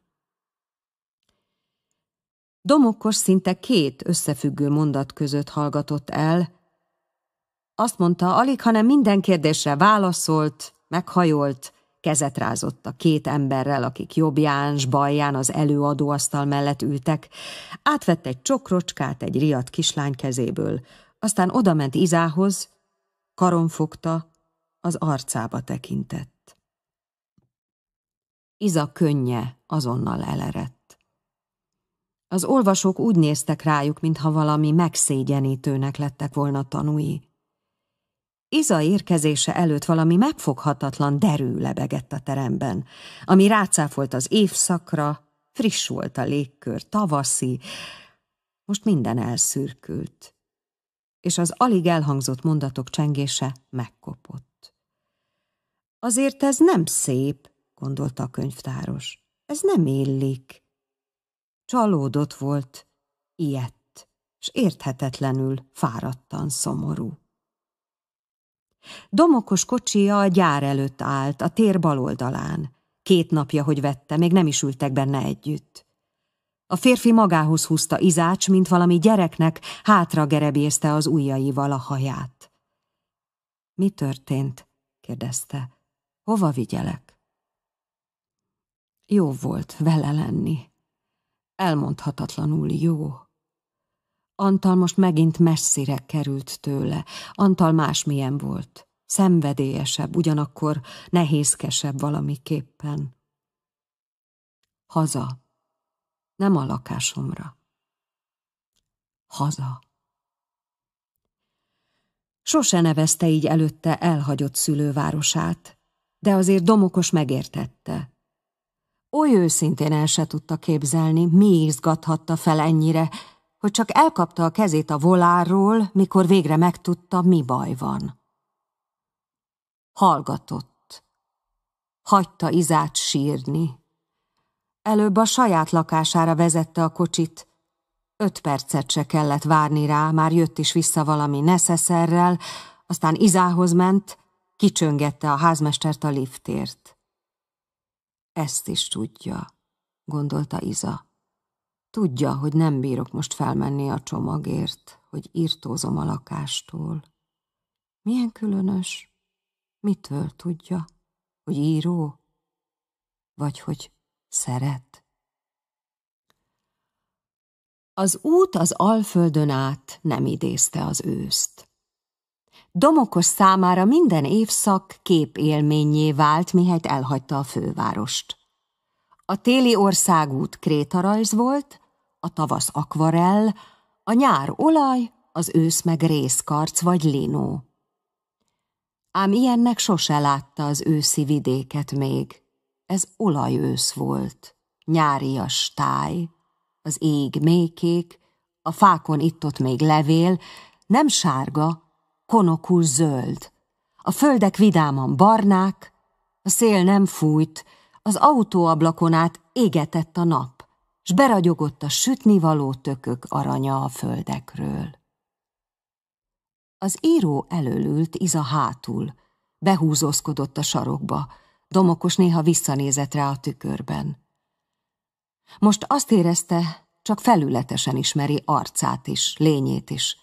Domokos szinte két összefüggő mondat között hallgatott el. Azt mondta, alig, hanem minden kérdésre válaszolt, meghajolt, kezet rázott a két emberrel, akik jobbján, s balján az előadóasztal mellett ültek, Átvette egy csokrocskát egy riadt kislány kezéből, aztán odament Izához, karon fogta, az arcába tekintett. Iza könnye azonnal elerett. Az olvasók úgy néztek rájuk, mintha valami megszégyenítőnek lettek volna tanúi. Iza érkezése előtt valami megfoghatatlan derű lebegett a teremben, ami rácáfolt az évszakra, friss volt a légkör, tavaszi, most minden elszürkült és az alig elhangzott mondatok csengése megkopott. Azért ez nem szép, gondolta a könyvtáros. Ez nem illik. Csalódott volt, ilyett, és érthetetlenül fáradtan szomorú. Domokos kocsija a gyár előtt állt, a tér bal oldalán. Két napja, hogy vette, még nem is ültek benne együtt. A férfi magához húzta Izács, mint valami gyereknek, hátra gerebészte az ujjaival a haját. Mi történt? kérdezte. Hova vigyelek? Jó volt vele lenni. Elmondhatatlanul jó. Antal most megint messzire került tőle. Antal másmilyen volt. Szenvedélyesebb, ugyanakkor nehézkesebb valamiképpen. Haza nem a lakásomra. Haza. Sose nevezte így előtte elhagyott szülővárosát, de azért Domokos megértette. Oly őszintén el se tudta képzelni, mi izgathatta fel ennyire, hogy csak elkapta a kezét a volárról, mikor végre megtudta, mi baj van. Hallgatott. Hagyta Izát sírni, Előbb a saját lakására vezette a kocsit. Öt percet se kellett várni rá, már jött is vissza valami neszeszerrel, aztán Izához ment, kicsöngette a házmestert a liftért. Ezt is tudja, gondolta Iza. Tudja, hogy nem bírok most felmenni a csomagért, hogy írtózom a lakástól. Milyen különös? Mitől tudja? Hogy író? Vagy hogy Szeret? Az út az alföldön át nem idézte az őszt. Domokos számára minden évszak képélményé vált, mihelyt elhagyta a fővárost. A téli országút krétarajz volt, a tavasz akvarell, a nyár olaj, az ősz meg részkarc vagy linó. Ám ilyennek sose látta az őszi vidéket még. Ez olajősz volt, nyárias táj, az ég mékék, a fákon itt-ott még levél, nem sárga, konokul zöld. A földek vidáman barnák, a szél nem fújt, az autóablakon át égetett a nap, s beragyogott a sütnivaló tökök aranya a földekről. Az író elölült Iza hátul, behúzózkodott a sarokba, Domokos néha visszanézett rá a tükörben. Most azt érezte, csak felületesen ismeri arcát is, lényét is.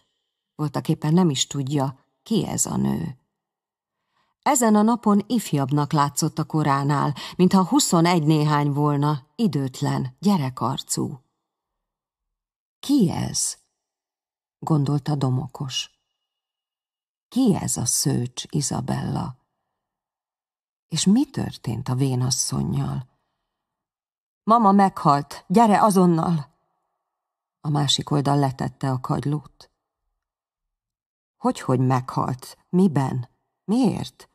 Voltak éppen nem is tudja, ki ez a nő. Ezen a napon ifjabbnak látszott a koránál, mintha huszonegy néhány volna, időtlen, gyerekarcú. Ki ez? gondolta Domokos. Ki ez a szőcs, Izabella? És mi történt a vénasszonynal? Mama meghalt, gyere azonnal! A másik oldal letette a kagylót. Hogy-hogy meghalt? Miben? Miért?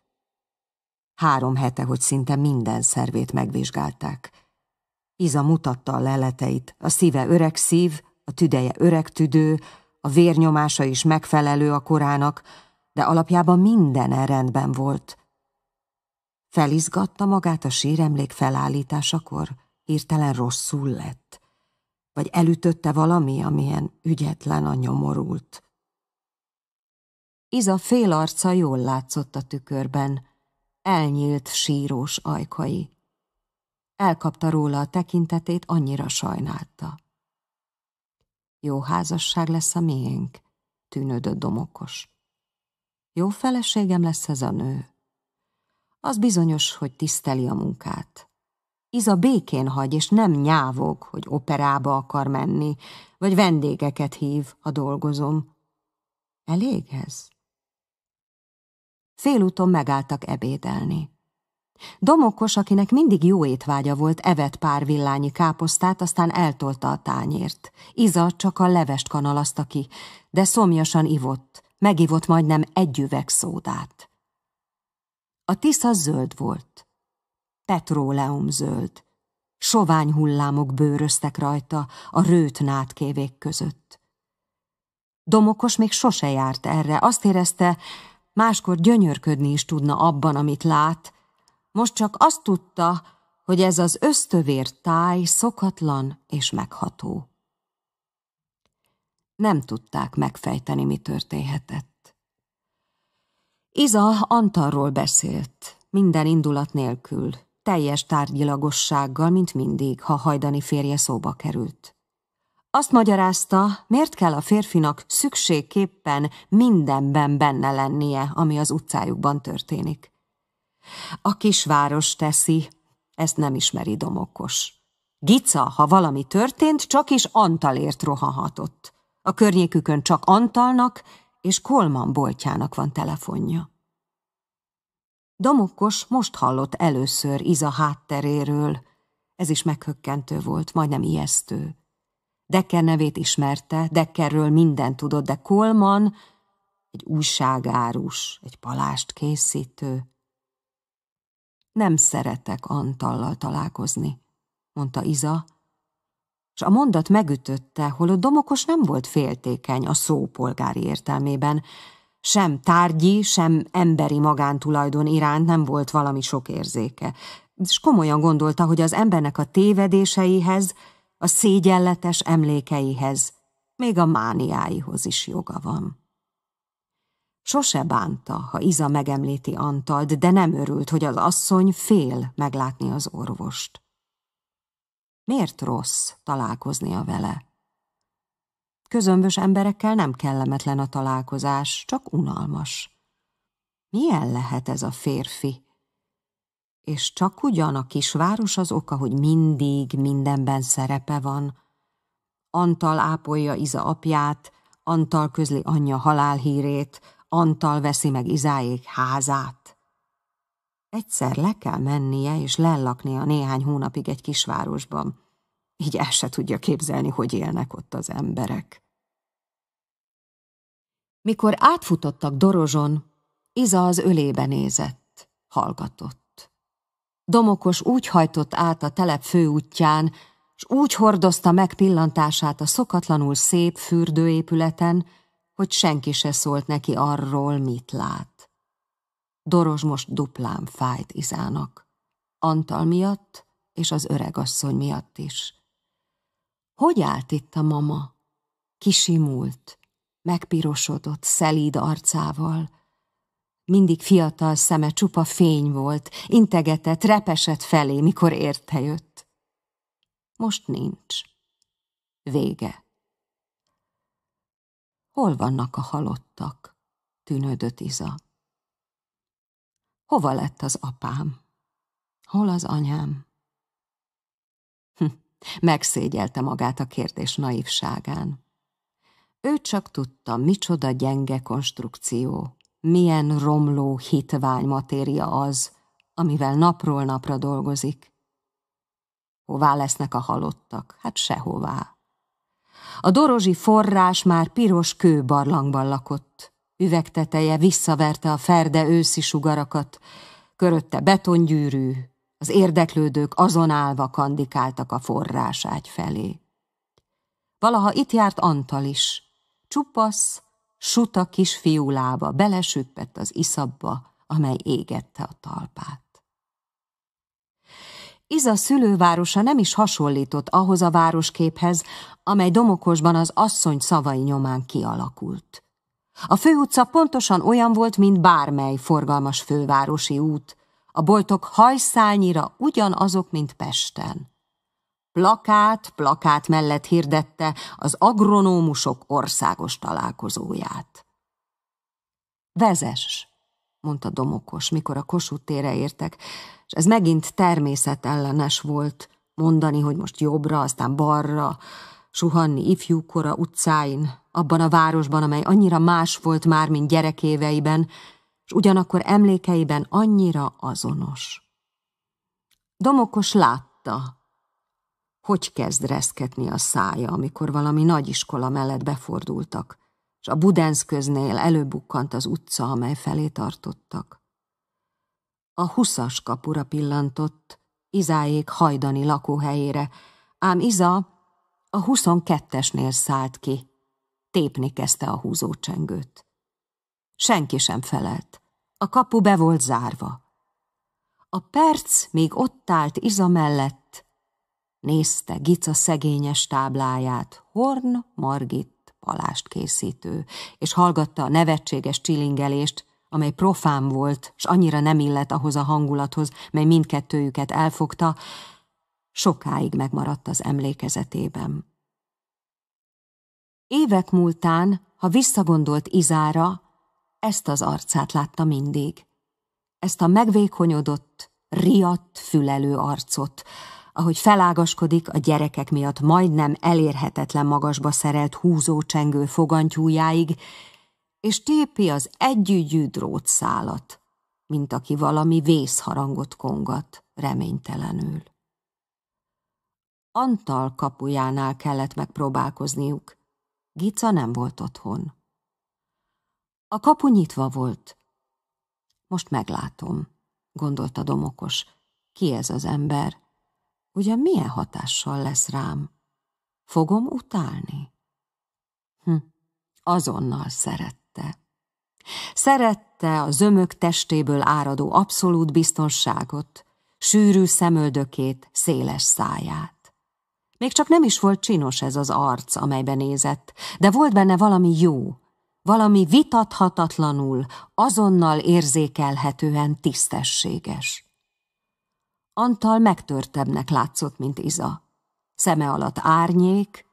Három hete, hogy szinte minden szervét megvizsgálták. Iza mutatta a leleteit, a szíve öreg szív, a tüdeje öreg tüdő, a vérnyomása is megfelelő a korának, de alapjában minden rendben volt. Felizgatta magát a síremlék felállításakor, hirtelen rosszul lett. Vagy elütötte valami, amilyen ügyetlen a nyomorult. Iza fél arca jól látszott a tükörben, elnyílt sírós ajkai. Elkapta róla a tekintetét, annyira sajnálta. Jó házasság lesz a miénk, tűnődött domokos. Jó feleségem lesz ez a nő. Az bizonyos, hogy tiszteli a munkát. Iza békén hagy, és nem nyávog, hogy operába akar menni, vagy vendégeket hív, ha dolgozom. Elég ez? Félúton megálltak ebédelni. Domokos, akinek mindig jó étvágya volt, evett pár villányi káposztát, aztán eltolta a tányért. Iza csak a levest kanalazta ki, de szomjasan ivott, megivott majdnem egy üveg szódát. A tisza zöld volt. Petróleum zöld. Sovány hullámok bőröztek rajta a rőt nátkévék között. Domokos még sose járt erre, azt érezte, máskor gyönyörködni is tudna abban, amit lát, most csak azt tudta, hogy ez az ösztövér táj szokatlan és megható. Nem tudták megfejteni, mi történhetett. Iza Antarról beszélt, minden indulat nélkül, teljes tárgyilagossággal, mint mindig, ha hajdani férje szóba került. Azt magyarázta, miért kell a férfinak szükségképpen mindenben benne lennie, ami az utcájukban történik. A kisváros teszi, ezt nem ismeri domokos. Gica, ha valami történt, csak is Antalért rohanhatott. A környékükön csak Antalnak és Kolman boltjának van telefonja. Domokos most hallott először Iza hátteréről, ez is meghökkentő volt, majdnem ijesztő. Dekker nevét ismerte, Dekkerről mindent tudott, de Kolman egy újságárus, egy palást készítő. Nem szeretek Antallal találkozni, mondta Iza, s a mondat megütötte, holott Domokos nem volt féltékeny a szó polgári értelmében. Sem tárgyi, sem emberi magántulajdon iránt nem volt valami sok érzéke, és komolyan gondolta, hogy az embernek a tévedéseihez, a szégyenletes emlékeihez, még a mániáihoz is joga van. Sose bánta, ha Iza megemlíti Antalt, de nem örült, hogy az asszony fél meglátni az orvost. Miért rossz találkoznia vele? Közömbös emberekkel nem kellemetlen a találkozás, csak unalmas. Milyen lehet ez a férfi? És csak ugyan a kisváros az oka, hogy mindig mindenben szerepe van. Antal ápolja Iza apját, Antal közli anyja halálhírét, Antal veszi meg Izáék házát. Egyszer le kell mennie és lellaknia néhány hónapig egy kisvárosban. Így el se tudja képzelni, hogy élnek ott az emberek. Mikor átfutottak Dorozson, Iza az ölébe nézett, hallgatott. Domokos úgy hajtott át a telep főútján, s úgy hordozta meg pillantását a szokatlanul szép fürdőépületen, hogy senki se szólt neki arról, mit lát. Doros most duplán fájt Izának. Antal miatt és az öregasszony miatt is. Hogy állt itt a mama? Kisimult, megpirosodott, szelíd arcával. Mindig fiatal szeme csupa fény volt, integetett, repesett felé, mikor érte jött. Most nincs. Vége. Hol vannak a halottak? tűnődött Iza. Hova lett az apám? Hol az anyám? Hm, megszégyelte magát a kérdés naivságán. Ő csak tudta, micsoda gyenge konstrukció, milyen romló hitvány matéria az, amivel napról napra dolgozik. Hová lesznek a halottak? Hát sehová. A dorozsi forrás már piros kőbarlangban lakott. Üvegteteje visszaverte a ferde őszi sugarakat, körötte betongyűrű, az érdeklődők azon állva kandikáltak a forráságy felé. Valaha itt járt Antal is, csupasz, suta kisfiú lába belesüppett az iszabba, amely égette a talpát. Iza szülővárosa nem is hasonlított ahhoz a városképhez, amely domokosban az asszony szavai nyomán kialakult. A főutca pontosan olyan volt, mint bármely forgalmas fővárosi út. A boltok hajszányira ugyanazok, mint Pesten. Plakát plakát mellett hirdette az agronómusok országos találkozóját. Vezes, mondta Domokos, mikor a Kossuth tére értek, és ez megint természetellenes volt mondani, hogy most jobbra, aztán balra, suhanni ifjúkora utcáin, abban a városban, amely annyira más volt már, mint gyerekéveiben, és ugyanakkor emlékeiben annyira azonos. Domokos látta, hogy kezd reszketni a szája, amikor valami nagy iskola mellett befordultak, és a Budensz köznél előbukkant az utca, amely felé tartottak. A huszas kapura pillantott, Izáék hajdani lakóhelyére, ám Iza a 22-esnél szállt ki. Tépni kezdte a húzócsengőt. Senki sem felelt. A kapu be volt zárva. A perc még ott állt Iza mellett, nézte Gica szegényes tábláját, Horn Margit palást készítő, és hallgatta a nevetséges csilingelést, amely profán volt, s annyira nem illett ahhoz a hangulathoz, mely mindkettőjüket elfogta, sokáig megmaradt az emlékezetében. Évek múltán, ha visszagondolt Izára, ezt az arcát látta mindig. Ezt a megvékonyodott, riadt, fülelő arcot, ahogy felágaskodik a gyerekek miatt majdnem elérhetetlen magasba szerelt húzócsengő fogantyújáig, és tépi az együgyű drótszálat, mint aki valami vészharangot kongat reménytelenül. Antal kapujánál kellett megpróbálkozniuk. Gica nem volt otthon. A kapu nyitva volt. Most meglátom, gondolta Domokos. Ki ez az ember? Ugyan milyen hatással lesz rám? Fogom utálni? Hm, azonnal szerette. Szerette a zömök testéből áradó abszolút biztonságot, sűrű szemöldökét, széles száját. Még csak nem is volt csinos ez az arc, amelybe nézett, de volt benne valami jó, valami vitathatatlanul, azonnal érzékelhetően tisztességes. Antal megtörtebbnek látszott, mint Iza. Szeme alatt árnyék,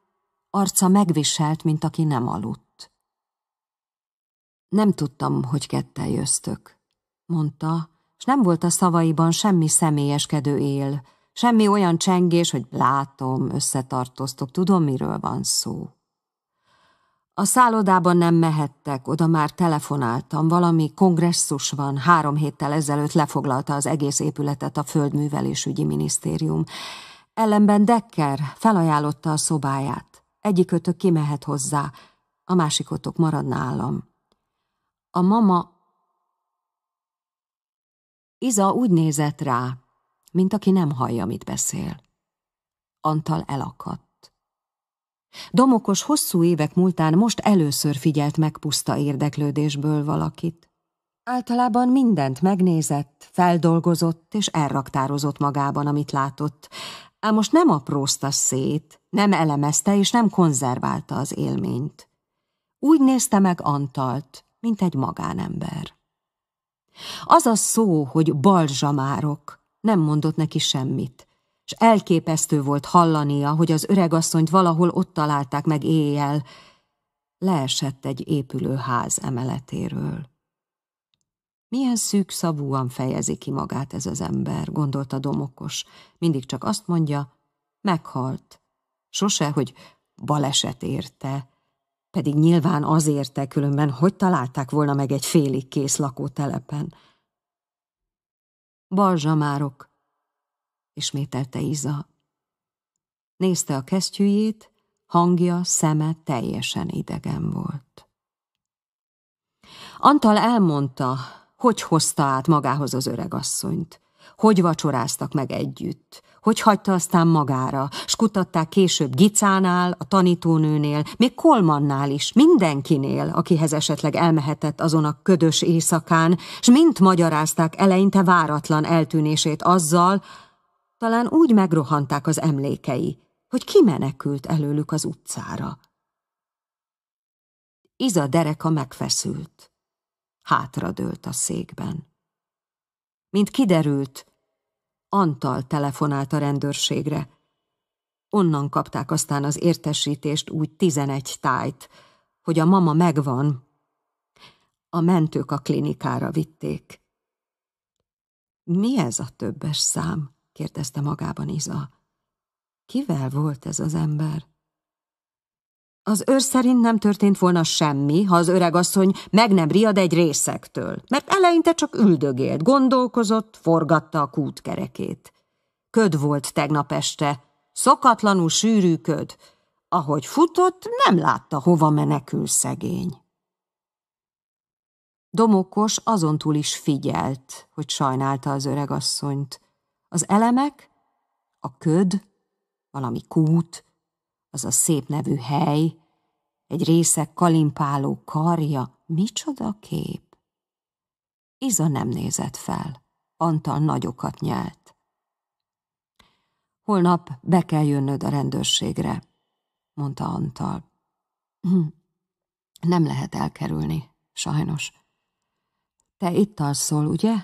arca megviselt, mint aki nem aludt. Nem tudtam, hogy kettel jöztök, mondta, és nem volt a szavaiban semmi személyeskedő él, Semmi olyan csengés, hogy látom, összetartoztok, tudom, miről van szó. A szállodában nem mehettek, oda már telefonáltam, valami kongresszus van, három héttel ezelőtt lefoglalta az egész épületet a Földművelésügyi Minisztérium. Ellenben Decker felajánlotta a szobáját. Egyikötök kimehet hozzá, a másikotok marad nálam. A mama... Iza úgy nézett rá, mint aki nem hallja, mit beszél. Antal elakadt. Domokos hosszú évek múltán most először figyelt meg puszta érdeklődésből valakit. Általában mindent megnézett, feldolgozott és elraktározott magában, amit látott, ám most nem aprózta szét, nem elemezte és nem konzerválta az élményt. Úgy nézte meg Antalt, mint egy magánember. Az a szó, hogy balzsamárok, nem mondott neki semmit, és elképesztő volt hallania, hogy az öregasszonyt valahol ott találták meg éjjel, leesett egy épülőház emeletéről. Milyen szűk szavúan fejezi ki magát ez az ember, gondolta domokos. Mindig csak azt mondja, meghalt. Sose, hogy baleset érte. Pedig nyilván az érte, különben hogy találták volna meg egy félig kész lakótelepen balzsamárok, ismételte Iza. Nézte a kesztyűjét, hangja, szeme teljesen idegen volt. Antal elmondta, hogy hozta át magához az öregasszonyt, hogy vacsoráztak meg együtt, hogy hagyta aztán magára, s kutatták később Gicánál, a tanítónőnél, még Kolmannál is, mindenkinél, akihez esetleg elmehetett azon a ködös éjszakán, s mint magyarázták eleinte váratlan eltűnését azzal, talán úgy megrohanták az emlékei, hogy kimenekült előlük az utcára. Iza dereka megfeszült. Hátradőlt a székben. Mint kiderült, Antal telefonált a rendőrségre. Onnan kapták aztán az értesítést úgy tizenegy tájt, hogy a mama megvan. A mentők a klinikára vitték. Mi ez a többes szám? kérdezte magában Iza. Kivel volt ez az ember? Az őr szerint nem történt volna semmi, ha az öregasszony meg nem riad egy részektől, mert eleinte csak üldögélt, gondolkozott, forgatta a kútkerekét. Köd volt tegnap este, szokatlanul sűrű köd. Ahogy futott, nem látta, hova menekül szegény. Domokos azon túl is figyelt, hogy sajnálta az öregasszonyt. Az elemek, a köd, valami kút, az a szép nevű hely, egy része kalimpáló karja, micsoda kép! Iza nem nézett fel, Antal nagyokat nyelt. Holnap be kell jönnöd a rendőrségre, mondta Antal. Hm. Nem lehet elkerülni, sajnos. Te itt alszol, ugye?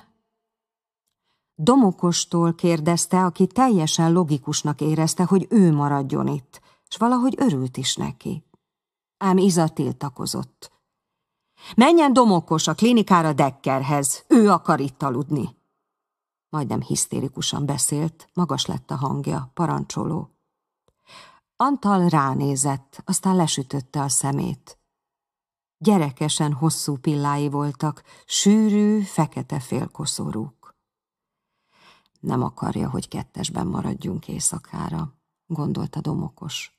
Domokostól kérdezte, aki teljesen logikusnak érezte, hogy ő maradjon itt, s valahogy örült is neki. Ám Iza tiltakozott. Menjen domokos a klinikára Dekkerhez, ő akar itt aludni. Majdnem hisztérikusan beszélt, magas lett a hangja, parancsoló. Antal ránézett, aztán lesütötte a szemét. Gyerekesen hosszú pillái voltak, sűrű, fekete félkoszorúk. Nem akarja, hogy kettesben maradjunk éjszakára, gondolta domokos.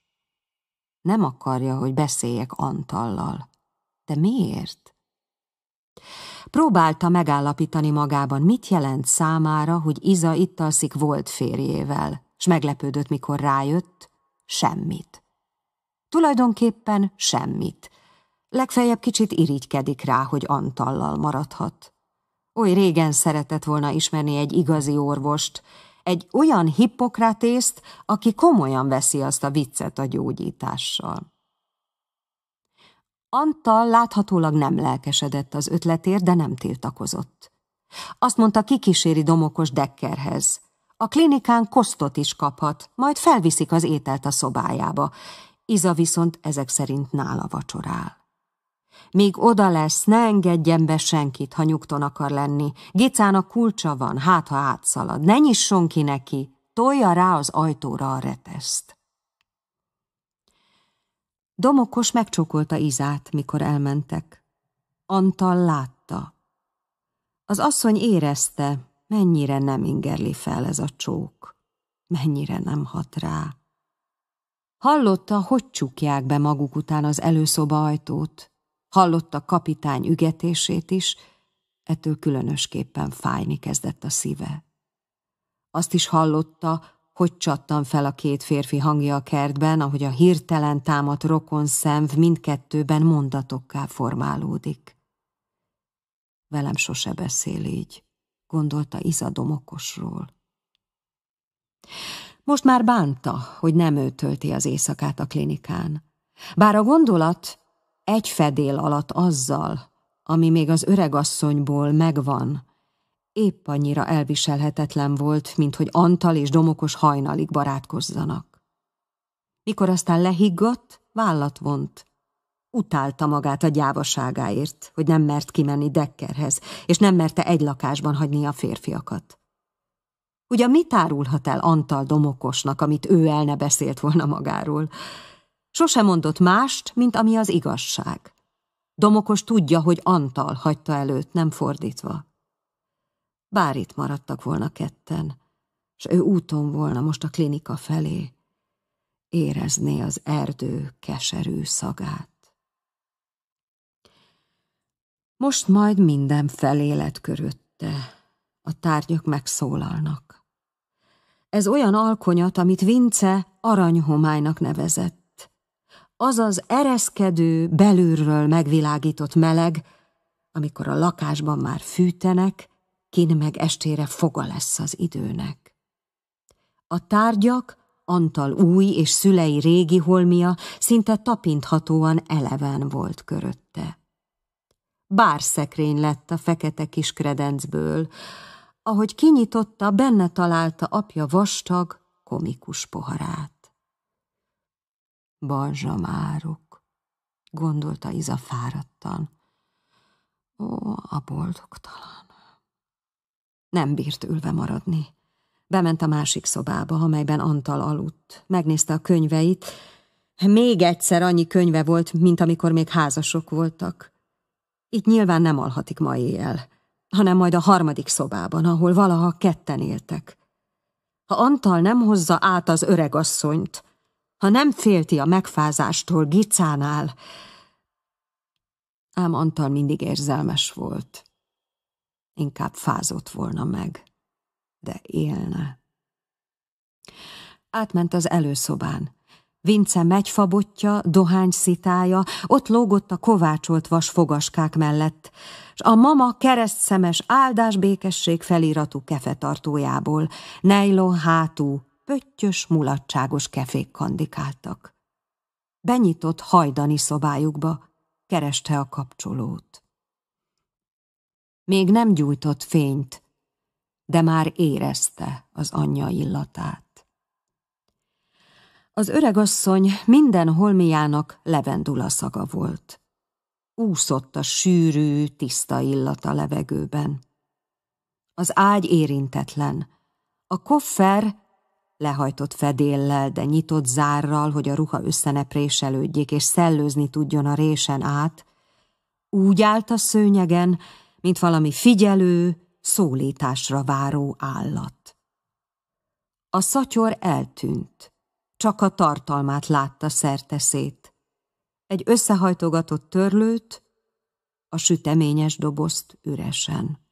Nem akarja, hogy beszéljek Antallal. De miért? Próbálta megállapítani magában, mit jelent számára, hogy Iza itt alszik volt férjével, s meglepődött, mikor rájött, semmit. Tulajdonképpen semmit. Legfeljebb kicsit irigykedik rá, hogy Antallal maradhat. Oly régen szeretett volna ismerni egy igazi orvost, egy olyan hippokratészt, aki komolyan veszi azt a viccet a gyógyítással. Antal láthatólag nem lelkesedett az ötletért, de nem tiltakozott. Azt mondta, kikíséri domokos Dekkerhez. A klinikán kosztot is kaphat, majd felviszik az ételt a szobájába. Iza viszont ezek szerint nála vacsorál. Míg oda lesz, ne engedjen be senkit, ha nyugton akar lenni. Gicának kulcsa van, hát ha átszalad. Ne nyisson ki neki, tolja rá az ajtóra a reteszt. Domokos megcsokolta Izát, mikor elmentek. Antal látta. Az asszony érezte, mennyire nem ingerli fel ez a csók, mennyire nem hat rá. Hallotta, hogy csukják be maguk után az előszoba ajtót, Hallotta kapitány ügetését is, ettől különösképpen fájni kezdett a szíve. Azt is hallotta, hogy csattan fel a két férfi hangja a kertben, ahogy a hirtelen támadt rokon szemv mindkettőben mondatokká formálódik. Velem sose beszél így, gondolta izadomokosról. Most már bánta, hogy nem ő tölti az éjszakát a klinikán. Bár a gondolat egy fedél alatt azzal, ami még az öregasszonyból megvan, épp annyira elviselhetetlen volt, mint hogy Antal és Domokos hajnalig barátkozzanak. Mikor aztán lehiggadt, vállat vont. Utálta magát a gyávaságáért, hogy nem mert kimenni Dekkerhez, és nem merte egy lakásban hagyni a férfiakat. Ugyan mit árulhat el Antal Domokosnak, amit ő el ne beszélt volna magáról? Sose mondott mást, mint ami az igazság. Domokos tudja, hogy Antal hagyta előtt, nem fordítva. Bár itt maradtak volna ketten, s ő úton volna most a klinika felé, érezné az erdő keserű szagát. Most majd minden felélet körötte, a tárgyak megszólalnak. Ez olyan alkonyat, amit Vince aranyhomálynak nevezett az az ereszkedő, belülről megvilágított meleg, amikor a lakásban már fűtenek, kin meg estére foga lesz az időnek. A tárgyak, Antal új és szülei régi holmia szinte tapinthatóan eleven volt körötte. szekrény lett a fekete kis kredencből, ahogy kinyitotta, benne találta apja vastag, komikus poharát balzsamárok, gondolta Iza fáradtan. Ó, a boldogtalan! Nem bírt ülve maradni. Bement a másik szobába, amelyben Antal aludt. Megnézte a könyveit. Még egyszer annyi könyve volt, mint amikor még házasok voltak. Itt nyilván nem alhatik ma éjjel, hanem majd a harmadik szobában, ahol valaha ketten éltek. Ha Antal nem hozza át az öregasszonyt, ha nem félti a megfázástól Gicánál, ám Antal mindig érzelmes volt. Inkább fázott volna meg, de élne. Átment az előszobán. Vince megyfabotja, szitája, ott lógott a kovácsolt vasfogaskák mellett, s a mama keresztszemes áldás békesség feliratú kefetartójából, nejlon hátú, pöttyös, mulatságos kefék kandikáltak. Benyitott hajdani szobájukba, kereste a kapcsolót. Még nem gyújtott fényt, de már érezte az anyja illatát. Az öregasszony minden holmiának levendula szaga volt. Úszott a sűrű, tiszta illat a levegőben. Az ágy érintetlen, a koffer lehajtott fedéllel, de nyitott zárral, hogy a ruha összenepréselődjék és szellőzni tudjon a résen át, úgy állt a szőnyegen, mint valami figyelő, szólításra váró állat. A szatyor eltűnt, csak a tartalmát látta szerteszét. Egy összehajtogatott törlőt, a süteményes dobozt üresen.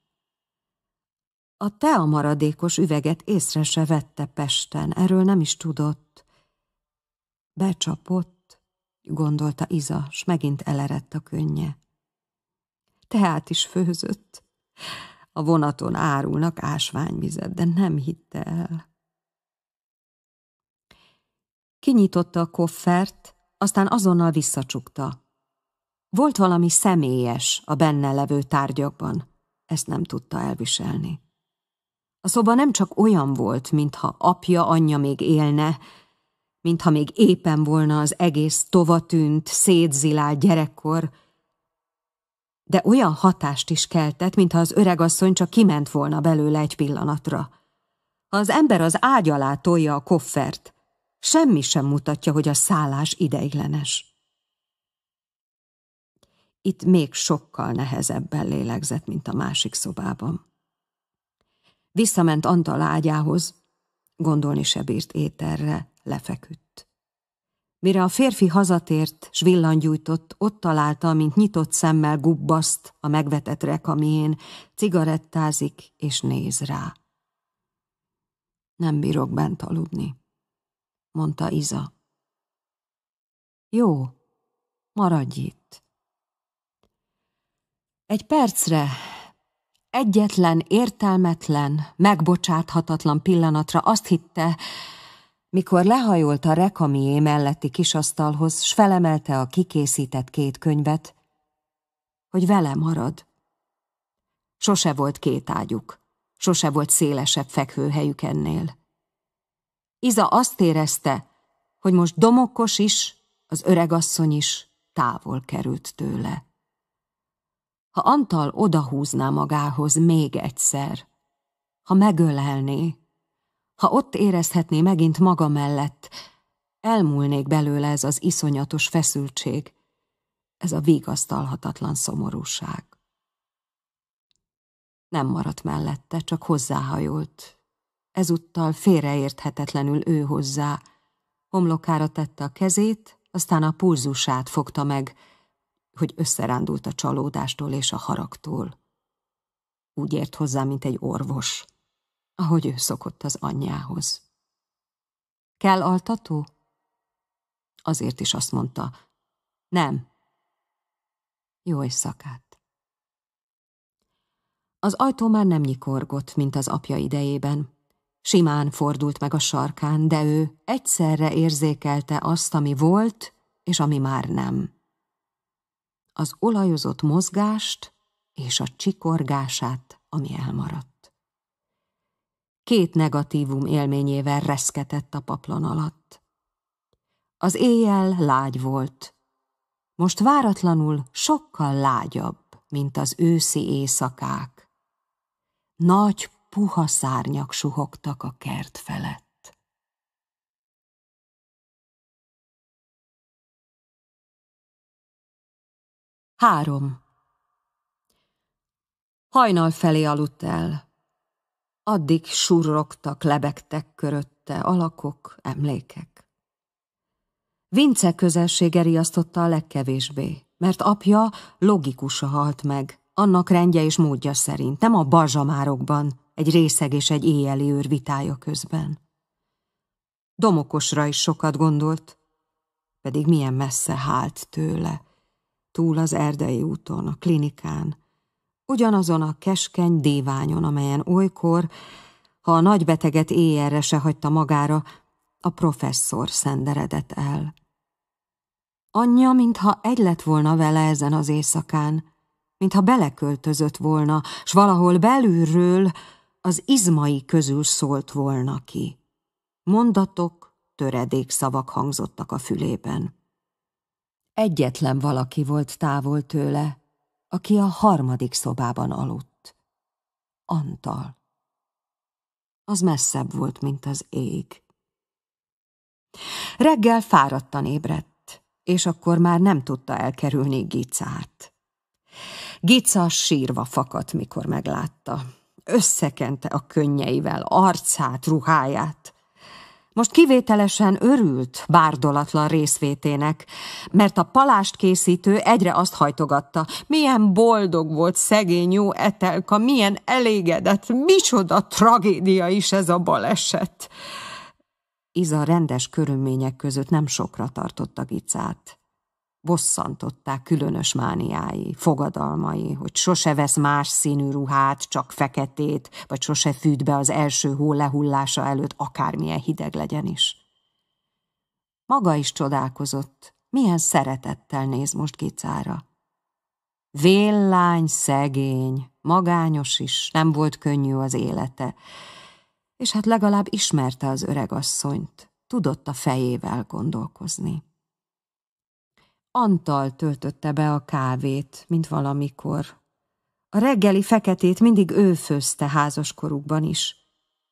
A te a maradékos üveget észre se vette Pesten, erről nem is tudott. Becsapott, gondolta Iza, s megint elerett a könnye. Teát is főzött. A vonaton árulnak ásványvizet, de nem hitte el. Kinyitotta a koffert, aztán azonnal visszacsukta. Volt valami személyes a benne levő tárgyakban, ezt nem tudta elviselni. A szoba nem csak olyan volt, mintha apja, anyja még élne, mintha még éppen volna az egész tovatűnt, szétzilált gyerekkor, de olyan hatást is keltett, mintha az öregasszony csak kiment volna belőle egy pillanatra. Ha az ember az ágy alá tolja a koffert, semmi sem mutatja, hogy a szállás ideiglenes. Itt még sokkal nehezebben lélegzett, mint a másik szobában. Visszament Antal ágyához, gondolni se bírt éterre, lefeküdt. Mire a férfi hazatért, s villangyújtott, ott találta, mint nyitott szemmel gubbaszt a megvetett rekamién, cigarettázik és néz rá. Nem bírok bent aludni, mondta Iza. Jó, maradj itt. Egy percre egyetlen értelmetlen, megbocsáthatatlan pillanatra azt hitte, mikor lehajolt a rekamié melletti kisasztalhoz, s felemelte a kikészített két könyvet, hogy vele marad. Sose volt két ágyuk, sose volt szélesebb fekvőhelyük ennél. Iza azt érezte, hogy most domokos is, az öregasszony is távol került tőle ha Antal odahúzná magához még egyszer, ha megölelné, ha ott érezhetné megint maga mellett, elmúlnék belőle ez az iszonyatos feszültség, ez a vigasztalhatatlan szomorúság. Nem maradt mellette, csak hozzáhajolt. Ezúttal félreérthetetlenül ő hozzá. Homlokára tette a kezét, aztán a pulzusát fogta meg, hogy összerándult a csalódástól és a haragtól. Úgy ért hozzá, mint egy orvos, ahogy ő szokott az anyjához. Kell altató? Azért is azt mondta, nem. Jó éjszakát. Az ajtó már nem nyikorgott, mint az apja idejében. Simán fordult meg a sarkán, de ő egyszerre érzékelte azt, ami volt, és ami már nem az olajozott mozgást és a csikorgását, ami elmaradt. Két negatívum élményével reszketett a paplan alatt. Az éjjel lágy volt, most váratlanul sokkal lágyabb, mint az őszi éjszakák. Nagy puha szárnyak suhogtak a kert felett. Három. Hajnal felé aludt el. Addig surrogtak, lebegtek körötte alakok, emlékek. Vince közelsége riasztotta a legkevésbé, mert apja logikusa halt meg, annak rendje és módja szerint, nem a barzsamárokban, egy részeg és egy éjjeli őr vitája közben. Domokosra is sokat gondolt, pedig milyen messze hált tőle túl az erdei úton, a klinikán, ugyanazon a keskeny díványon, amelyen olykor, ha a nagybeteget éjjelre se hagyta magára, a professzor szenderedett el. Anyja, mintha egy lett volna vele ezen az éjszakán, mintha beleköltözött volna, s valahol belülről az izmai közül szólt volna ki. Mondatok, töredék szavak hangzottak a fülében. Egyetlen valaki volt távol tőle, aki a harmadik szobában aludt. Antal. Az messzebb volt, mint az ég. Reggel fáradtan ébredt, és akkor már nem tudta elkerülni Gicát. Gica sírva fakadt, mikor meglátta. Összekente a könnyeivel arcát, ruháját. Most kivételesen örült bárdolatlan részvétének, mert a palást készítő egyre azt hajtogatta, milyen boldog volt szegény jó etelka, milyen elégedett, micsoda tragédia is ez a baleset. Iza rendes körülmények között nem sokra tartotta Gicát. Bosszantották különös mániái, fogadalmai, hogy sose vesz más színű ruhát, csak feketét, vagy sose fűt be az első hó lehullása előtt, akármilyen hideg legyen is. Maga is csodálkozott, milyen szeretettel néz most Gicára. Véllány szegény, magányos is, nem volt könnyű az élete, és hát legalább ismerte az öregasszonyt, tudott a fejével gondolkozni. Antal töltötte be a kávét, mint valamikor. A reggeli feketét mindig ő főzte házaskorukban is,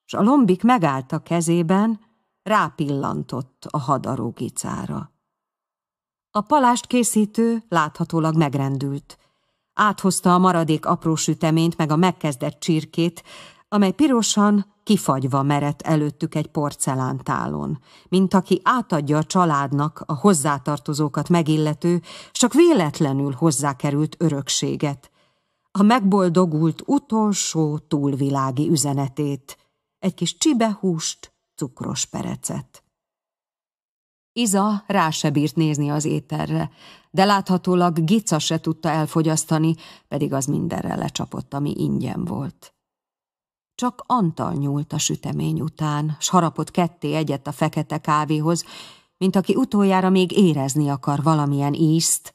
és a lombik megállt a kezében, rápillantott a hadarógicára. A palást készítő láthatólag megrendült. Áthozta a maradék apró süteményt meg a megkezdett csirkét, amely pirosan, kifagyva merett előttük egy porcelántálon, mint aki átadja a családnak a hozzátartozókat megillető, csak véletlenül hozzákerült örökséget, a megboldogult utolsó túlvilági üzenetét, egy kis csibehúst, cukros perecet. Iza rá se bírt nézni az ételre, de láthatólag Gica se tudta elfogyasztani, pedig az mindenre lecsapott, ami ingyen volt. Csak Antal nyúlt a sütemény után, s harapott ketté egyet a fekete kávéhoz, mint aki utoljára még érezni akar valamilyen ízt,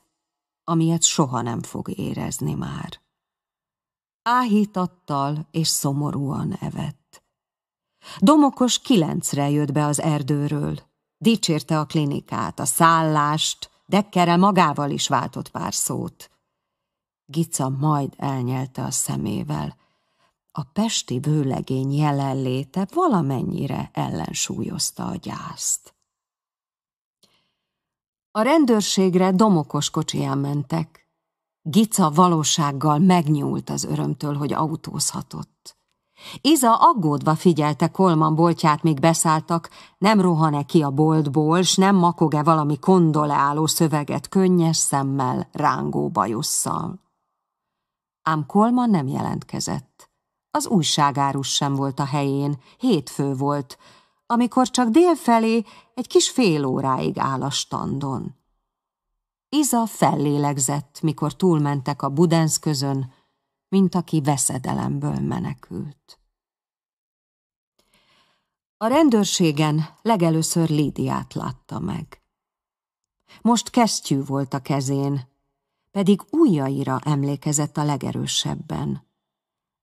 amilyet soha nem fog érezni már. Áhítattal és szomorúan evett. Domokos kilencre jött be az erdőről. Dicsérte a klinikát, a szállást, dekkere magával is váltott pár szót. Gica majd elnyelte a szemével. A pesti vőlegény jelenléte valamennyire ellensúlyozta a gyászt. A rendőrségre domokos kocsiján mentek. Gica valósággal megnyúlt az örömtől, hogy autózhatott. Iza aggódva figyelte Kolman boltját, míg beszálltak, nem rohane ki a boltból, s nem makog-e valami kondoleáló szöveget könnyes szemmel, rángó bajusszal. Ám Kolman nem jelentkezett. Az újságárus sem volt a helyén, hétfő volt, amikor csak délfelé egy kis fél óráig áll a standon. Iza fellélegzett, mikor túlmentek a Budensz közön, mint aki veszedelemből menekült. A rendőrségen legelőször Lídiát látta meg. Most kesztyű volt a kezén, pedig ujjaira emlékezett a legerősebben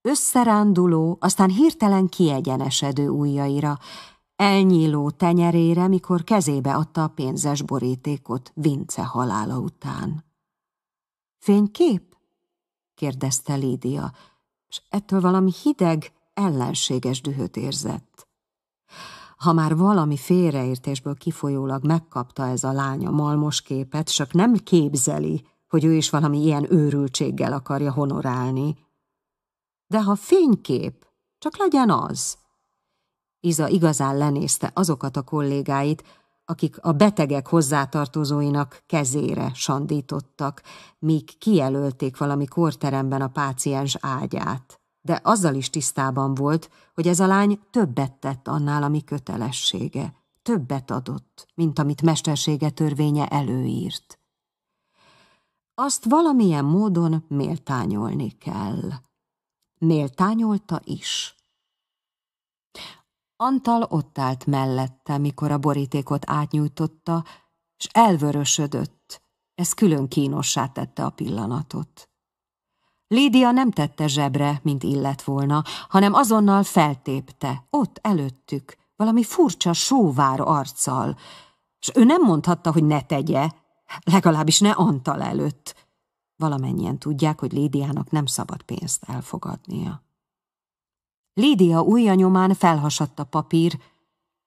összeránduló, aztán hirtelen kiegyenesedő ujjaira, elnyíló tenyerére, mikor kezébe adta a pénzes borítékot Vince halála után. Fénykép? kérdezte Lídia, és ettől valami hideg, ellenséges dühöt érzett. Ha már valami félreértésből kifolyólag megkapta ez a lánya malmos képet, csak nem képzeli, hogy ő is valami ilyen őrültséggel akarja honorálni, de ha fénykép, csak legyen az. Iza igazán lenézte azokat a kollégáit, akik a betegek hozzátartozóinak kezére sandítottak, míg kijelölték valami kórteremben a páciens ágyát. De azzal is tisztában volt, hogy ez a lány többet tett annál, ami kötelessége. Többet adott, mint amit mestersége törvénye előírt. Azt valamilyen módon méltányolni kell méltányolta is. Antal ott állt mellette, mikor a borítékot átnyújtotta, és elvörösödött. Ez külön kínossá tette a pillanatot. Lídia nem tette zsebre, mint illet volna, hanem azonnal feltépte, ott előttük, valami furcsa sóvár arccal, és ő nem mondhatta, hogy ne tegye, legalábbis ne Antal előtt. Valamennyien tudják, hogy Lédiának nem szabad pénzt elfogadnia. Lídia ujja nyomán felhasadt a papír,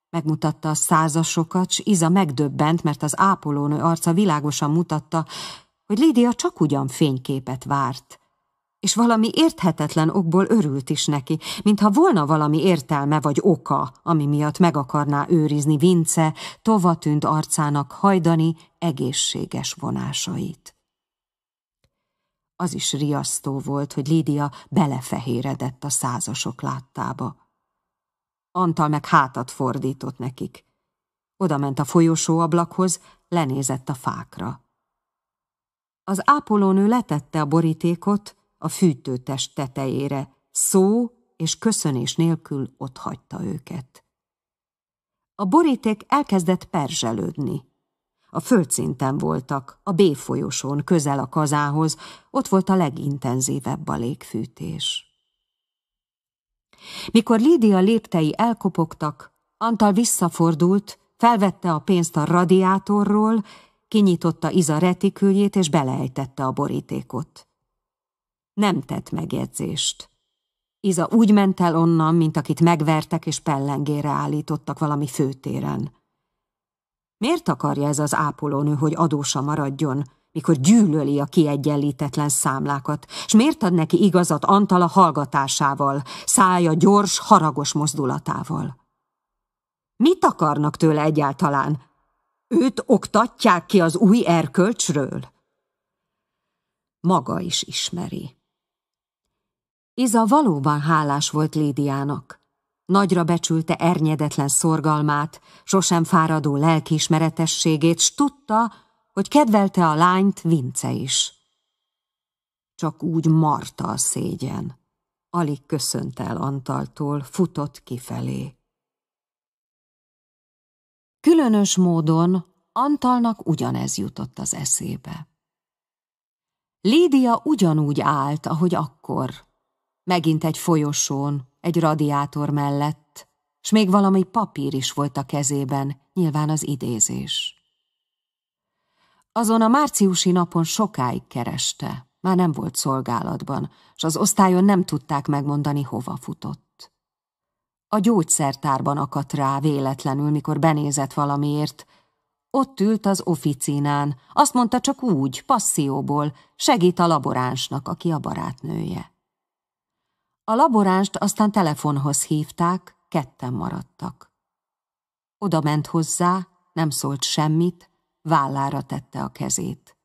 megmutatta a százasokat, s Iza megdöbbent, mert az ápolónő arca világosan mutatta, hogy Lídia csak ugyan fényképet várt, és valami érthetetlen okból örült is neki, mintha volna valami értelme vagy oka, ami miatt meg akarná őrizni Vince tovatűnt arcának hajdani egészséges vonásait. Az is riasztó volt, hogy Lídia belefehéredett a százasok láttába. Antal meg hátat fordított nekik. Oda ment a folyosó ablakhoz, lenézett a fákra. Az ápolónő letette a borítékot a fűtőtest tetejére, szó és köszönés nélkül otthagyta őket. A boríték elkezdett perzselődni. A földszinten voltak, a B folyosón, közel a kazához, ott volt a legintenzívebb a légfűtés. Mikor Lídia léptei elkopogtak, Antal visszafordult, felvette a pénzt a radiátorról, kinyitotta Iza retiküljét és beleejtette a borítékot. Nem tett megjegyzést. Iza úgy ment el onnan, mint akit megvertek és pellengére állítottak valami főtéren. Miért akarja ez az ápolónő, hogy adósa maradjon, mikor gyűlöli a kiegyenlítetlen számlákat, és miért ad neki igazat Antala hallgatásával, szája gyors, haragos mozdulatával? Mit akarnak tőle egyáltalán? Őt oktatják ki az új erkölcsről? Maga is ismeri. Iza valóban hálás volt Lédiának nagyra becsülte ernyedetlen szorgalmát, sosem fáradó lelkiismeretességét, s tudta, hogy kedvelte a lányt Vince is. Csak úgy marta a szégyen. Alig köszönt el Antaltól, futott kifelé. Különös módon Antalnak ugyanez jutott az eszébe. Lídia ugyanúgy állt, ahogy akkor. Megint egy folyosón, egy radiátor mellett, s még valami papír is volt a kezében, nyilván az idézés. Azon a márciusi napon sokáig kereste, már nem volt szolgálatban, s az osztályon nem tudták megmondani, hova futott. A gyógyszertárban akadt rá véletlenül, mikor benézett valamiért, ott ült az oficinán, azt mondta csak úgy, passzióból, segít a laboránsnak, aki a barátnője. A laboránst aztán telefonhoz hívták, ketten maradtak. Oda ment hozzá, nem szólt semmit, vállára tette a kezét.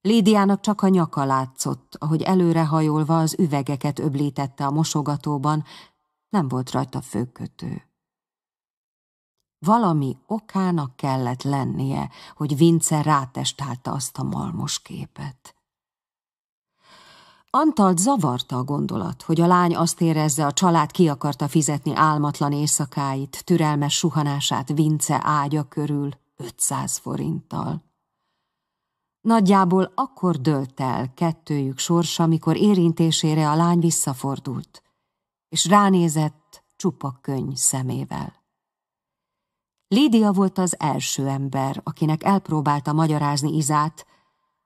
Lédiának csak a nyaka látszott, ahogy előrehajolva az üvegeket öblítette a mosogatóban, nem volt rajta főkötő. Valami okának kellett lennie, hogy Vince rátestálta azt a malmos képet. Antalt zavarta a gondolat, hogy a lány azt érezze, a család ki akarta fizetni álmatlan éjszakáit, türelmes suhanását Vince ágya körül 500 forinttal. Nagyjából akkor dölt el kettőjük sorsa, amikor érintésére a lány visszafordult, és ránézett csupa könny szemével. Lídia volt az első ember, akinek elpróbálta magyarázni Izát,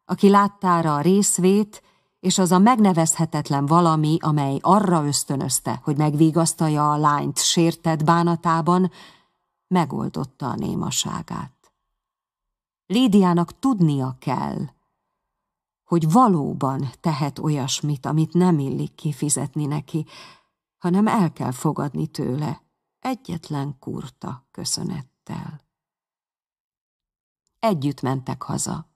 aki láttára a részvét és az a megnevezhetetlen valami, amely arra ösztönözte, hogy megvigasztalja a lányt sértett bánatában, megoldotta a némaságát. Lídiának tudnia kell, hogy valóban tehet olyasmit, amit nem illik kifizetni neki, hanem el kell fogadni tőle egyetlen kurta köszönettel. Együtt mentek haza.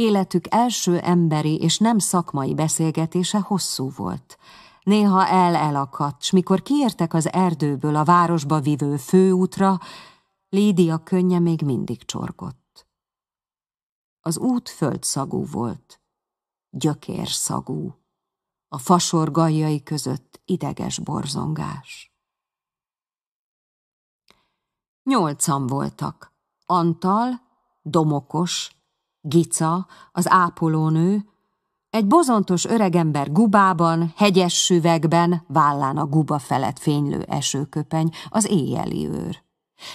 Életük első emberi és nem szakmai beszélgetése hosszú volt. Néha el-elakadt, s mikor kiértek az erdőből a városba vivő főútra, Lídia könnye még mindig csorgott. Az út földszagú volt, gyökérszagú, a fasor gajjai között ideges borzongás. Nyolcan voltak, Antal, Domokos, Gica, az ápolónő, egy bozontos öregember gubában, hegyes süvegben, vállán a guba felett fénylő esőköpeny, az éjjeli őr.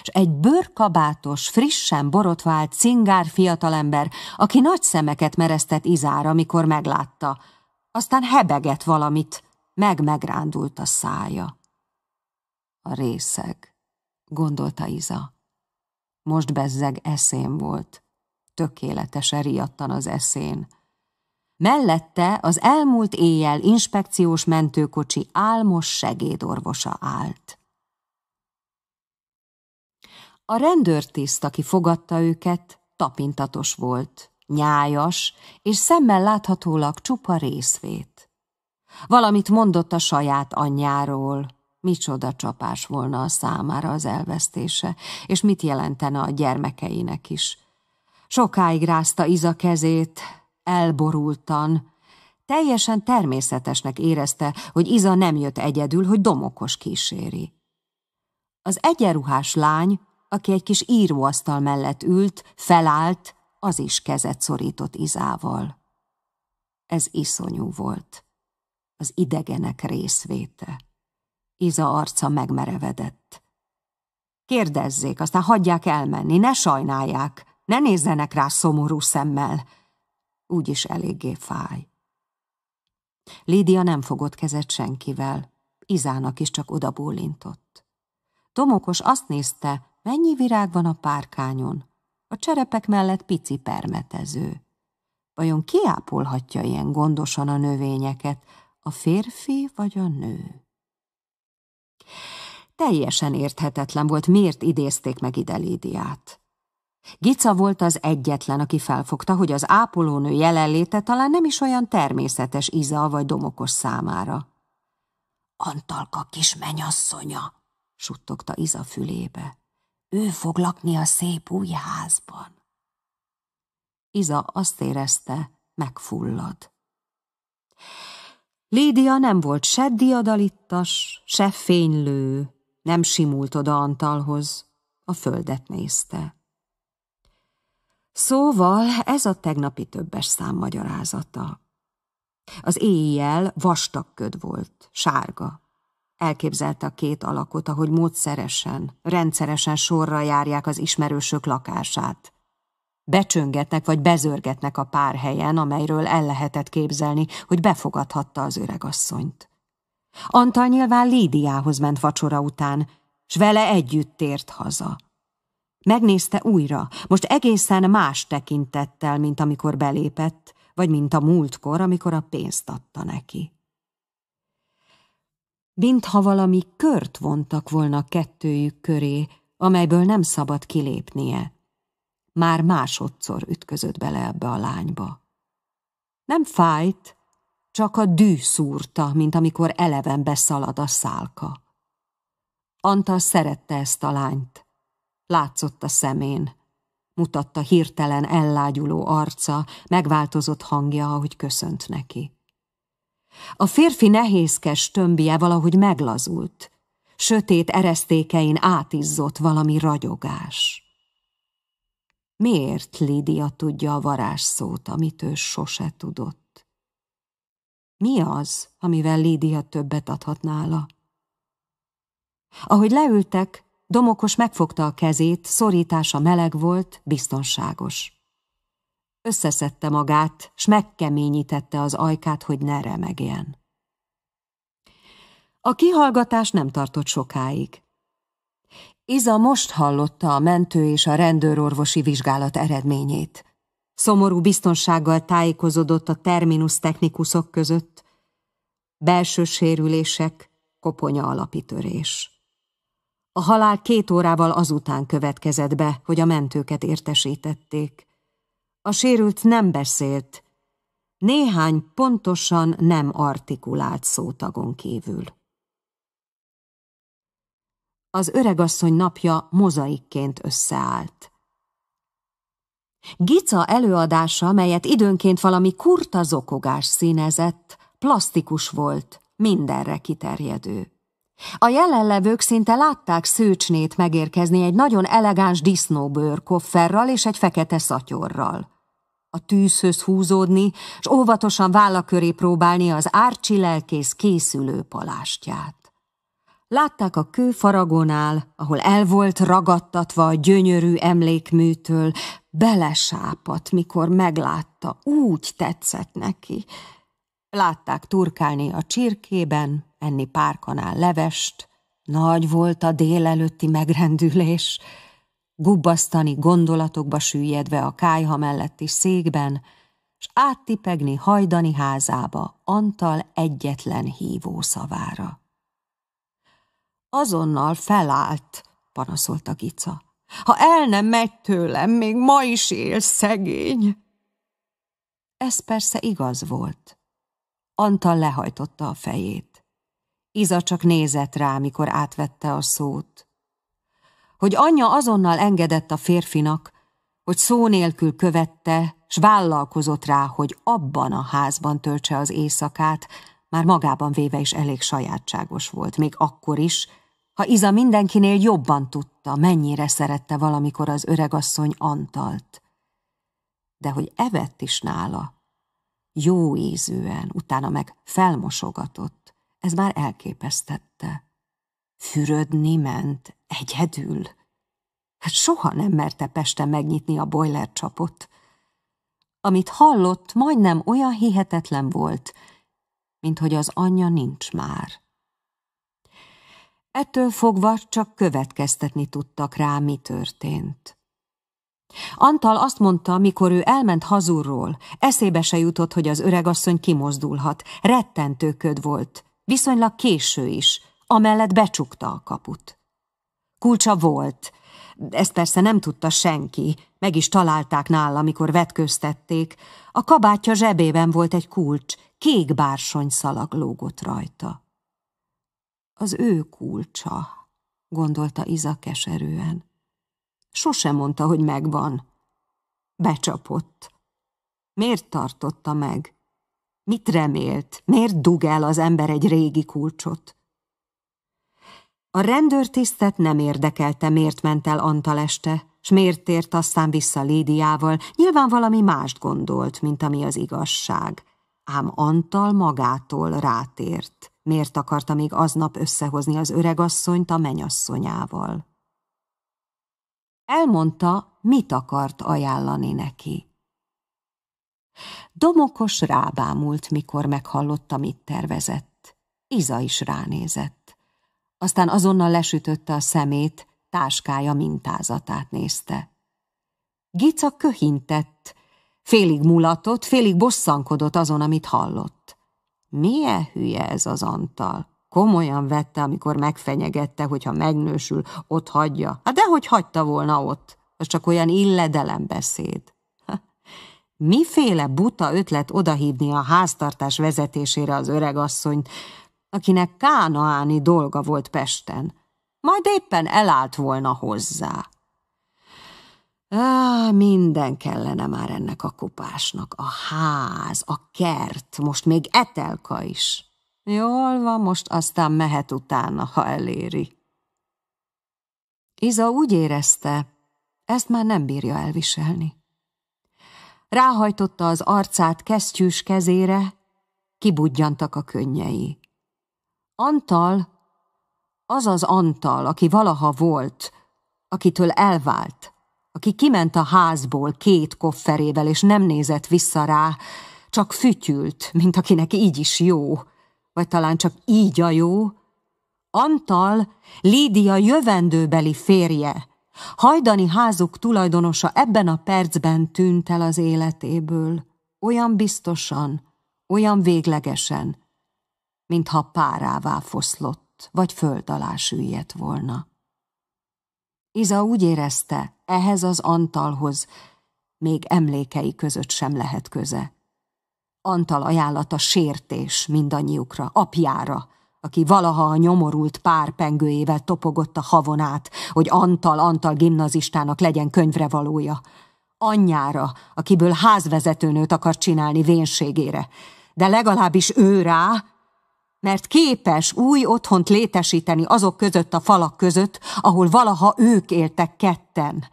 És egy bőrkabátos, frissen borotvált, cingár fiatalember, aki nagy szemeket mereztett Izára, amikor meglátta, aztán hebegett valamit, meg-megrándult a szája. A részeg, gondolta Iza. Most bezzeg eszén volt tökéletesen riadtan az eszén. Mellette az elmúlt éjjel inspekciós mentőkocsi álmos segédorvosa állt. A rendőrtiszt, aki fogadta őket, tapintatos volt, nyájas, és szemmel láthatólag csupa részvét. Valamit mondott a saját anyjáról, micsoda csapás volna a számára az elvesztése, és mit jelentene a gyermekeinek is – Sokáig rázta Iza kezét, elborultan. Teljesen természetesnek érezte, hogy Iza nem jött egyedül, hogy domokos kíséri. Az egyenruhás lány, aki egy kis íróasztal mellett ült, felállt, az is kezet szorított Izával. Ez iszonyú volt. Az idegenek részvéte. Iza arca megmerevedett. Kérdezzék, aztán hagyják elmenni, ne sajnálják, ne nézzenek rá szomorú szemmel. Úgyis eléggé fáj. Lídia nem fogott kezet senkivel. Izának is csak bólintott. Tomokos azt nézte, mennyi virág van a párkányon. A cserepek mellett pici permetező. Vajon kiápolhatja ilyen gondosan a növényeket, a férfi vagy a nő? Teljesen érthetetlen volt, miért idézték meg ide Lídiát. Gica volt az egyetlen, aki felfogta, hogy az ápolónő jelenléte talán nem is olyan természetes Iza vagy Domokos számára. Antalka kis menyasszonya, suttogta Iza fülébe. Ő fog lakni a szép új házban. Iza azt érezte, megfullad. Lídia nem volt se diadalittas, se fénylő, nem simult oda Antalhoz, a földet nézte. Szóval ez a tegnapi többes szám magyarázata. Az éjjel vastag köd volt, sárga. Elképzelte a két alakot, ahogy módszeresen, rendszeresen sorra járják az ismerősök lakását. Becsöngetnek vagy bezörgetnek a pár helyen, amelyről el lehetett képzelni, hogy befogadhatta az öregasszonyt. Antal nyilván Lídiához ment vacsora után, s vele együtt tért haza. Megnézte újra, most egészen más tekintettel, mint amikor belépett, vagy mint a múltkor, amikor a pénzt adta neki. Mintha valami kört vontak volna kettőjük köré, amelyből nem szabad kilépnie. Már másodszor ütközött bele ebbe a lányba. Nem fájt, csak a dű szúrta, mint amikor eleven beszalad a szálka. Anta szerette ezt a lányt, Látszott a szemén. Mutatta hirtelen ellágyuló arca, megváltozott hangja, ahogy köszönt neki. A férfi nehézkes tömbje valahogy meglazult, sötét eresztékein átizzott valami ragyogás. Miért Lídia tudja a varázsszót, amit ő sose tudott? Mi az, amivel Lídia többet adhat nála? Ahogy leültek, Domokos megfogta a kezét, szorítása meleg volt, biztonságos. Összeszedte magát, s megkeményítette az ajkát, hogy ne remegjen. A kihallgatás nem tartott sokáig. Iza most hallotta a mentő és a rendőrorvosi vizsgálat eredményét. Szomorú biztonsággal tájékozódott a terminus technikusok között. Belső sérülések, koponya alapitörés. A halál két órával azután következett be, hogy a mentőket értesítették. A sérült nem beszélt, néhány pontosan nem artikulált szótagon kívül. Az öregasszony napja mozaikként összeállt. Gica előadása, melyet időnként valami kurta zokogás színezett, plastikus volt, mindenre kiterjedő. A jelenlevők szinte látták Szőcsnét megérkezni egy nagyon elegáns disznóbőr kofferral és egy fekete szatyorral. A tűzhöz húzódni, s óvatosan vállaköré próbálni az árcsi lelkész készülő palástját. Látták a kő faragonál, ahol el volt ragadtatva a gyönyörű emlékműtől, belesápat, mikor meglátta, úgy tetszett neki – Látták turkálni a csirkében, enni párkanál levest, nagy volt a délelőtti megrendülés, gubbasztani gondolatokba süllyedve a kájha melletti székben, s áttipegni hajdani házába Antal egyetlen hívó szavára. Azonnal felállt, panaszolta Gica. Ha el nem megy tőlem, még ma is él szegény. Ez persze igaz volt. Antal lehajtotta a fejét. Iza csak nézett rá, mikor átvette a szót. Hogy anyja azonnal engedett a férfinak, hogy szó nélkül követte, s vállalkozott rá, hogy abban a házban töltse az éjszakát, már magában véve is elég sajátságos volt, még akkor is, ha Iza mindenkinél jobban tudta, mennyire szerette valamikor az öregasszony Antalt. De hogy evett is nála, jó ízűen, utána meg felmosogatott. Ez már elképesztette. Fürödni ment, egyedül. Hát soha nem merte Pesten megnyitni a csapot. Amit hallott, majdnem olyan hihetetlen volt, mint hogy az anyja nincs már. Ettől fogva csak következtetni tudtak rá, mi történt. Antal azt mondta, mikor ő elment hazurról, eszébe se jutott, hogy az öregasszony kimozdulhat. Rettentő köd volt, viszonylag késő is, amellett becsukta a kaput. Kulcsa volt, ezt persze nem tudta senki, meg is találták nála, amikor vetköztették. A kabátja zsebében volt egy kulcs, kék bársony szalag lógott rajta. Az ő kulcsa, gondolta Iza keserűen. Sosem mondta, hogy megvan. Becsapott. Miért tartotta meg? Mit remélt? Miért dug el az ember egy régi kulcsot? A rendőrtisztet nem érdekelte, miért ment el Antal este, s miért tért aztán vissza Lédiával, nyilván valami mást gondolt, mint ami az igazság. Ám Antal magától rátért, miért akarta még aznap összehozni az öregasszonyt a menyasszonyával. Elmondta, mit akart ajánlani neki. Domokos rábámult, mikor meghallotta, mit tervezett. Iza is ránézett. Aztán azonnal lesütötte a szemét, táskája mintázatát nézte. Gica köhintett, félig mulatott, félig bosszankodott azon, amit hallott. Milyen hülye ez az Antal? Komolyan vette, amikor megfenyegette, hogy ha megnősül, ott hagyja. Hát dehogy hagyta volna ott. Ez csak olyan illedelem beszéd. Miféle buta ötlet odahívni a háztartás vezetésére az öreg öregasszonyt, akinek kánaáni dolga volt Pesten. Majd éppen elállt volna hozzá. Á, minden kellene már ennek a kopásnak. A ház, a kert, most még etelka is. Jól van, most aztán mehet utána, ha eléri. Iza úgy érezte, ezt már nem bírja elviselni. Ráhajtotta az arcát kesztyűs kezére, kibudjantak a könnyei. Antal, az az Antal, aki valaha volt, akitől elvált, aki kiment a házból két kofferével, és nem nézett vissza rá, csak fütyült, mint akinek így is jó, vagy talán csak így a jó, Antal, Lídia jövendőbeli férje, hajdani házuk tulajdonosa ebben a percben tűnt el az életéből, olyan biztosan, olyan véglegesen, mintha párává foszlott, vagy föld alá süllyedt volna. Iza úgy érezte, ehhez az Antalhoz még emlékei között sem lehet köze. Antal ajánlata sértés mindannyiukra, apjára, aki valaha a nyomorult pár pengőjével topogott a havonát, hogy Antal-Antal gimnazistának legyen könyvrevalója. Anyjára, akiből házvezetőnőt akar csinálni vénségére, de legalábbis ő rá, mert képes új otthont létesíteni azok között a falak között, ahol valaha ők éltek ketten,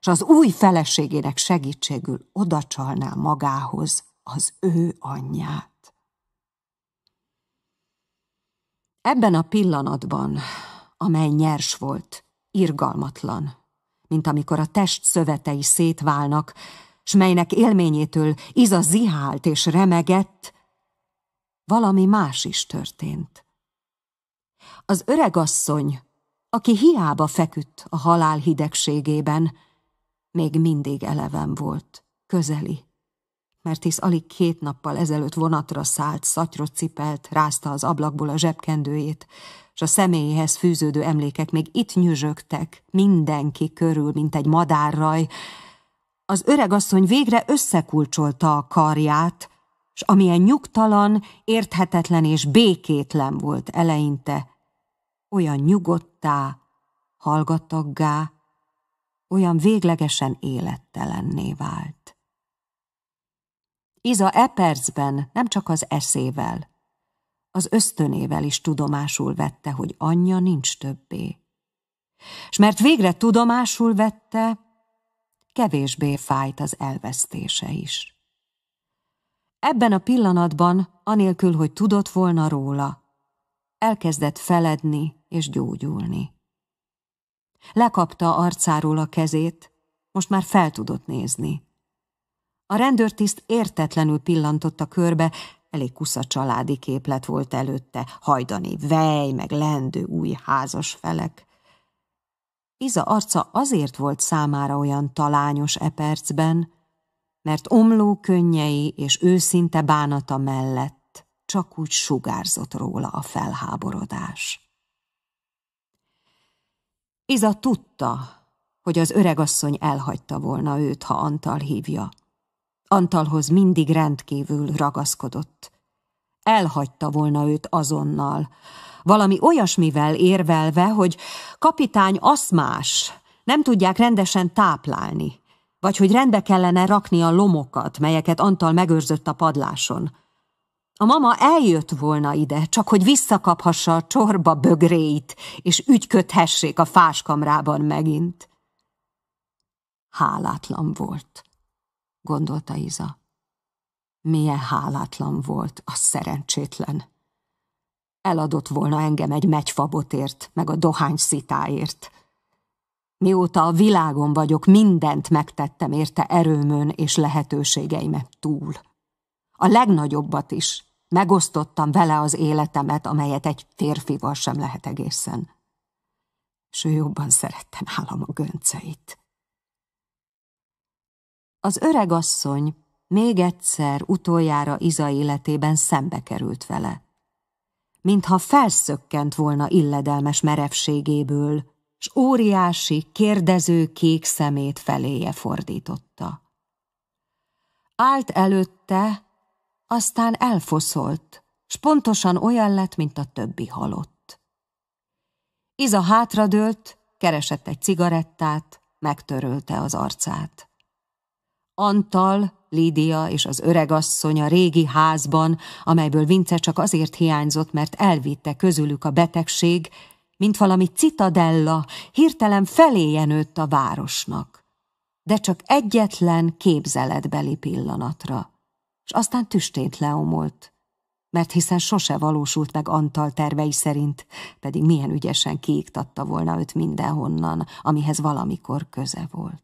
és az új feleségének segítségül odacsalná magához az ő anyját. Ebben a pillanatban, amely nyers volt, irgalmatlan, mint amikor a test szövetei szétválnak, s melynek élményétől Iza zihált és remegett, valami más is történt. Az öreg asszony, aki hiába feküdt a halál hidegségében, még mindig eleven volt, közeli, mert hisz alig két nappal ezelőtt vonatra szállt, szatyrot cipelt, rázta az ablakból a zsebkendőjét, és a személyéhez fűződő emlékek még itt nyüzsögtek, mindenki körül, mint egy madárraj. Az öregasszony végre összekulcsolta a karját, s amilyen nyugtalan, érthetetlen és békétlen volt eleinte, olyan nyugodtá, hallgatoggá, olyan véglegesen élettelenné vált. Iza e percben nem csak az eszével, az ösztönével is tudomásul vette, hogy anyja nincs többé. S mert végre tudomásul vette, kevésbé fájt az elvesztése is. Ebben a pillanatban, anélkül, hogy tudott volna róla, elkezdett feledni és gyógyulni. Lekapta arcáról a kezét, most már fel tudott nézni. A rendőrtiszt értetlenül pillantott a körbe, elég kusza családi képlet volt előtte, hajdani vej, meg lendő új házas felek. Iza arca azért volt számára olyan talányos e percben, mert omló könnyei és őszinte bánata mellett csak úgy sugárzott róla a felháborodás. Iza tudta, hogy az öregasszony elhagyta volna őt, ha Antal hívja. Antalhoz mindig rendkívül ragaszkodott. Elhagyta volna őt azonnal, valami olyasmivel érvelve, hogy kapitány aszmás, nem tudják rendesen táplálni, vagy hogy rendbe kellene rakni a lomokat, melyeket Antal megőrzött a padláson. A mama eljött volna ide, csak hogy visszakaphassa a csorba bögréit, és ügyködhessék a fáskamrában megint. Hálátlan volt gondolta Iza. Milyen hálátlan volt a szerencsétlen. Eladott volna engem egy megyfabotért, meg a dohány szitáért. Mióta a világon vagyok, mindent megtettem érte erőmön és lehetőségeimet túl. A legnagyobbat is. Megosztottam vele az életemet, amelyet egy férfival sem lehet egészen. S ő jobban szerette nálam a gönceit. Az öreg asszony még egyszer utoljára Iza életében szembe került vele. Mintha felszökkent volna illedelmes merevségéből, s óriási, kérdező kék szemét feléje fordította. Állt előtte, aztán elfoszolt, s pontosan olyan lett, mint a többi halott. Iza hátradőlt, keresett egy cigarettát, megtörölte az arcát. Antal, Lídia és az asszony a régi házban, amelyből Vince csak azért hiányzott, mert elvitte közülük a betegség, mint valami citadella, hirtelen feléje nőtt a városnak. De csak egyetlen képzeletbeli pillanatra. És aztán tüstént leomolt, mert hiszen sose valósult meg Antal tervei szerint, pedig milyen ügyesen kiiktatta volna őt mindenhonnan, amihez valamikor köze volt.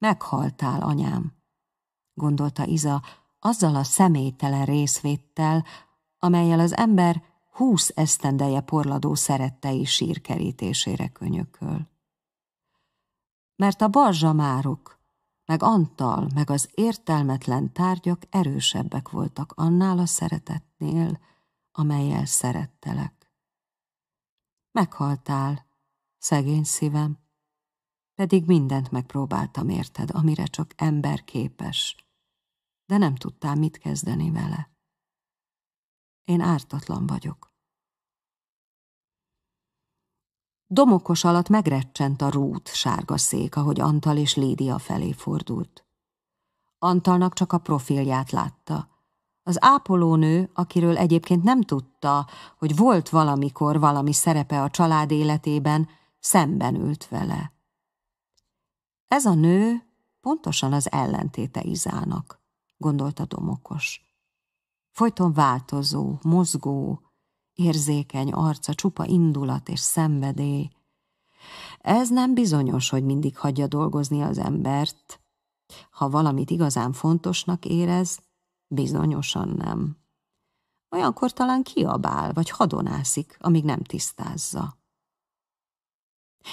Meghaltál, anyám, gondolta Iza azzal a személytelen részvéttel, amelyel az ember húsz esztendeje porladó szerettei sírkerítésére könyököl. Mert a balzsamárok, meg Antal, meg az értelmetlen tárgyak erősebbek voltak annál a szeretetnél, amelyel szerettelek. Meghaltál, szegény szívem, pedig mindent megpróbáltam érted, amire csak ember képes, de nem tudtál mit kezdeni vele. Én ártatlan vagyok. Domokos alatt megrecsent a rút sárga szék, ahogy Antal és Lídia felé fordult. Antalnak csak a profilját látta. Az ápolónő, akiről egyébként nem tudta, hogy volt valamikor valami szerepe a család életében, szemben ült vele. Ez a nő pontosan az ellentéte Izának, gondolta Domokos. Folyton változó, mozgó, érzékeny arca, csupa indulat és szenvedély. Ez nem bizonyos, hogy mindig hagyja dolgozni az embert. Ha valamit igazán fontosnak érez, bizonyosan nem. Olyankor talán kiabál, vagy hadonászik, amíg nem tisztázza.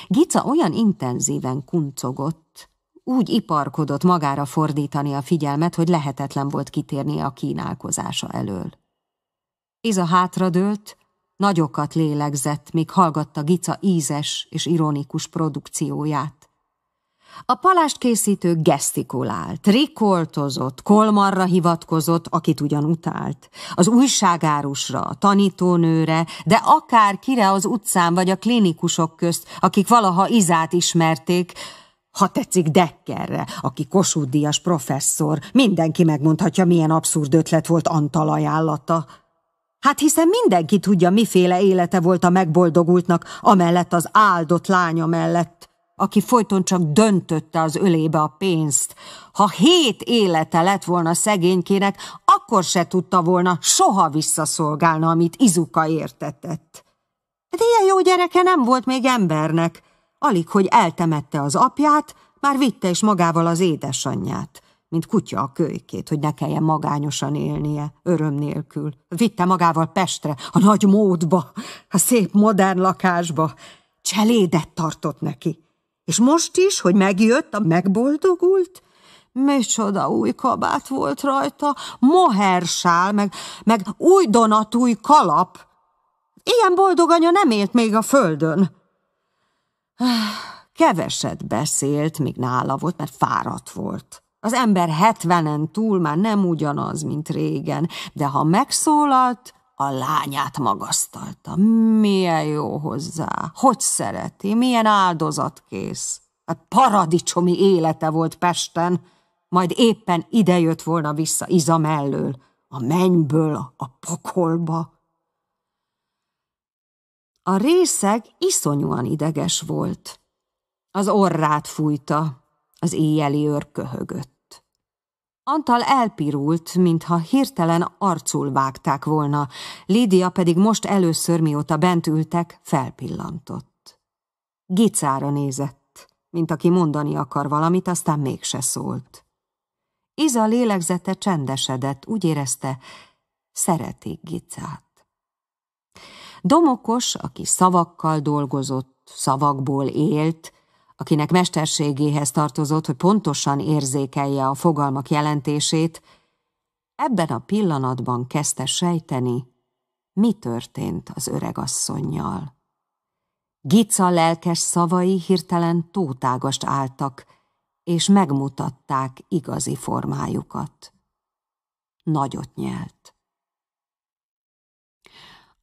Gica olyan intenzíven kuncogott, úgy iparkodott magára fordítani a figyelmet, hogy lehetetlen volt kitérni a kínálkozása elől. Iza hátradőlt, nagyokat lélegzett, még hallgatta Gica ízes és ironikus produkcióját. A palást készítő gesztikulált, rikoltozott, kolmarra hivatkozott, akit ugyan utált, az újságárusra, a tanítónőre, de akár kire az utcán vagy a klinikusok közt, akik valaha Izát ismerték, ha tetszik Dekkerre, aki kosúdias professzor, mindenki megmondhatja, milyen abszurd ötlet volt Antal ajánlata. Hát hiszen mindenki tudja, miféle élete volt a megboldogultnak, amellett az áldott lánya mellett aki folyton csak döntötte az ölébe a pénzt. Ha hét élete lett volna szegénykének, akkor se tudta volna soha visszaszolgálna, amit Izuka értetett. De hát ilyen jó gyereke nem volt még embernek. Alig, hogy eltemette az apját, már vitte is magával az édesanyját, mint kutya a kölykét, hogy ne kelljen magányosan élnie, öröm nélkül. Vitte magával Pestre, a nagy módba, a szép modern lakásba. Cselédet tartott neki. És most is, hogy megjött a megboldogult, Micsoda új kabát volt rajta, mohersál, meg, meg új új kalap. Ilyen boldog anya nem élt még a földön. Keveset beszélt, még nála volt, mert fáradt volt. Az ember hetvenen túl már nem ugyanaz, mint régen, de ha megszólalt, a lányát magasztalta. Milyen jó hozzá, hogy szereti, milyen áldozatkész. A hát paradicsomi élete volt Pesten, majd éppen idejött volna vissza Iza mellől, a mennyből, a pokolba. A részeg iszonyúan ideges volt. Az orrát fújta, az éjjeli őr köhögött. Antal elpirult, mintha hirtelen arcul vágták volna, Lídia pedig most először, mióta bent ültek, felpillantott. Gicára nézett, mint aki mondani akar valamit, aztán mégse szólt. Iza lélegzete csendesedett, úgy érezte, szeretik Gicát. Domokos, aki szavakkal dolgozott, szavakból élt, akinek mesterségéhez tartozott, hogy pontosan érzékelje a fogalmak jelentését, ebben a pillanatban kezdte sejteni, mi történt az öregasszonnyal. Gica lelkes szavai hirtelen tótágast álltak, és megmutatták igazi formájukat. Nagyot nyelt.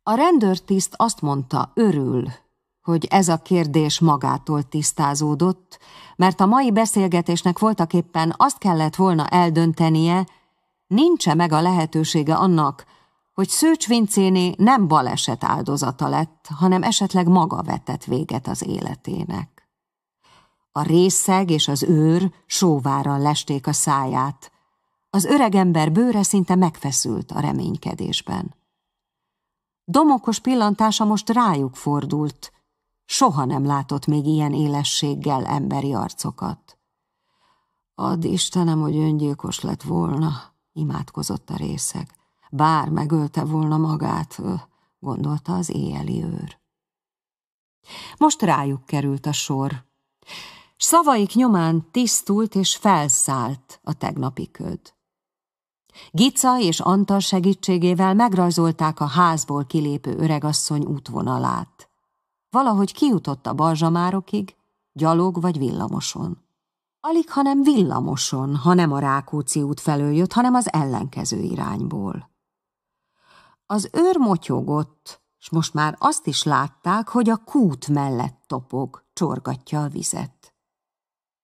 A rendőrtiszt azt mondta, örül, hogy ez a kérdés magától tisztázódott, mert a mai beszélgetésnek voltak éppen azt kellett volna eldöntenie, nincse meg a lehetősége annak, hogy Szőcs Vincéné nem baleset áldozata lett, hanem esetleg maga vetett véget az életének. A részeg és az őr sóvára lesték a száját. Az öregember bőre szinte megfeszült a reménykedésben. Domokos pillantása most rájuk fordult, Soha nem látott még ilyen élességgel emberi arcokat. Ad Istenem, hogy öngyilkos lett volna, imádkozott a részeg. Bár megölte volna magát, gondolta az éjeli őr. Most rájuk került a sor. Szavaik nyomán tisztult és felszállt a tegnapi köd. Gica és Antal segítségével megrajzolták a házból kilépő öregasszony útvonalát. Valahogy kijutott a balzsamárokig, gyalog vagy villamoson. Alig, hanem villamoson, ha nem a Rákóczi út felől jött, hanem az ellenkező irányból. Az őr motyogott, s most már azt is látták, hogy a kút mellett topog, csorgatja a vizet.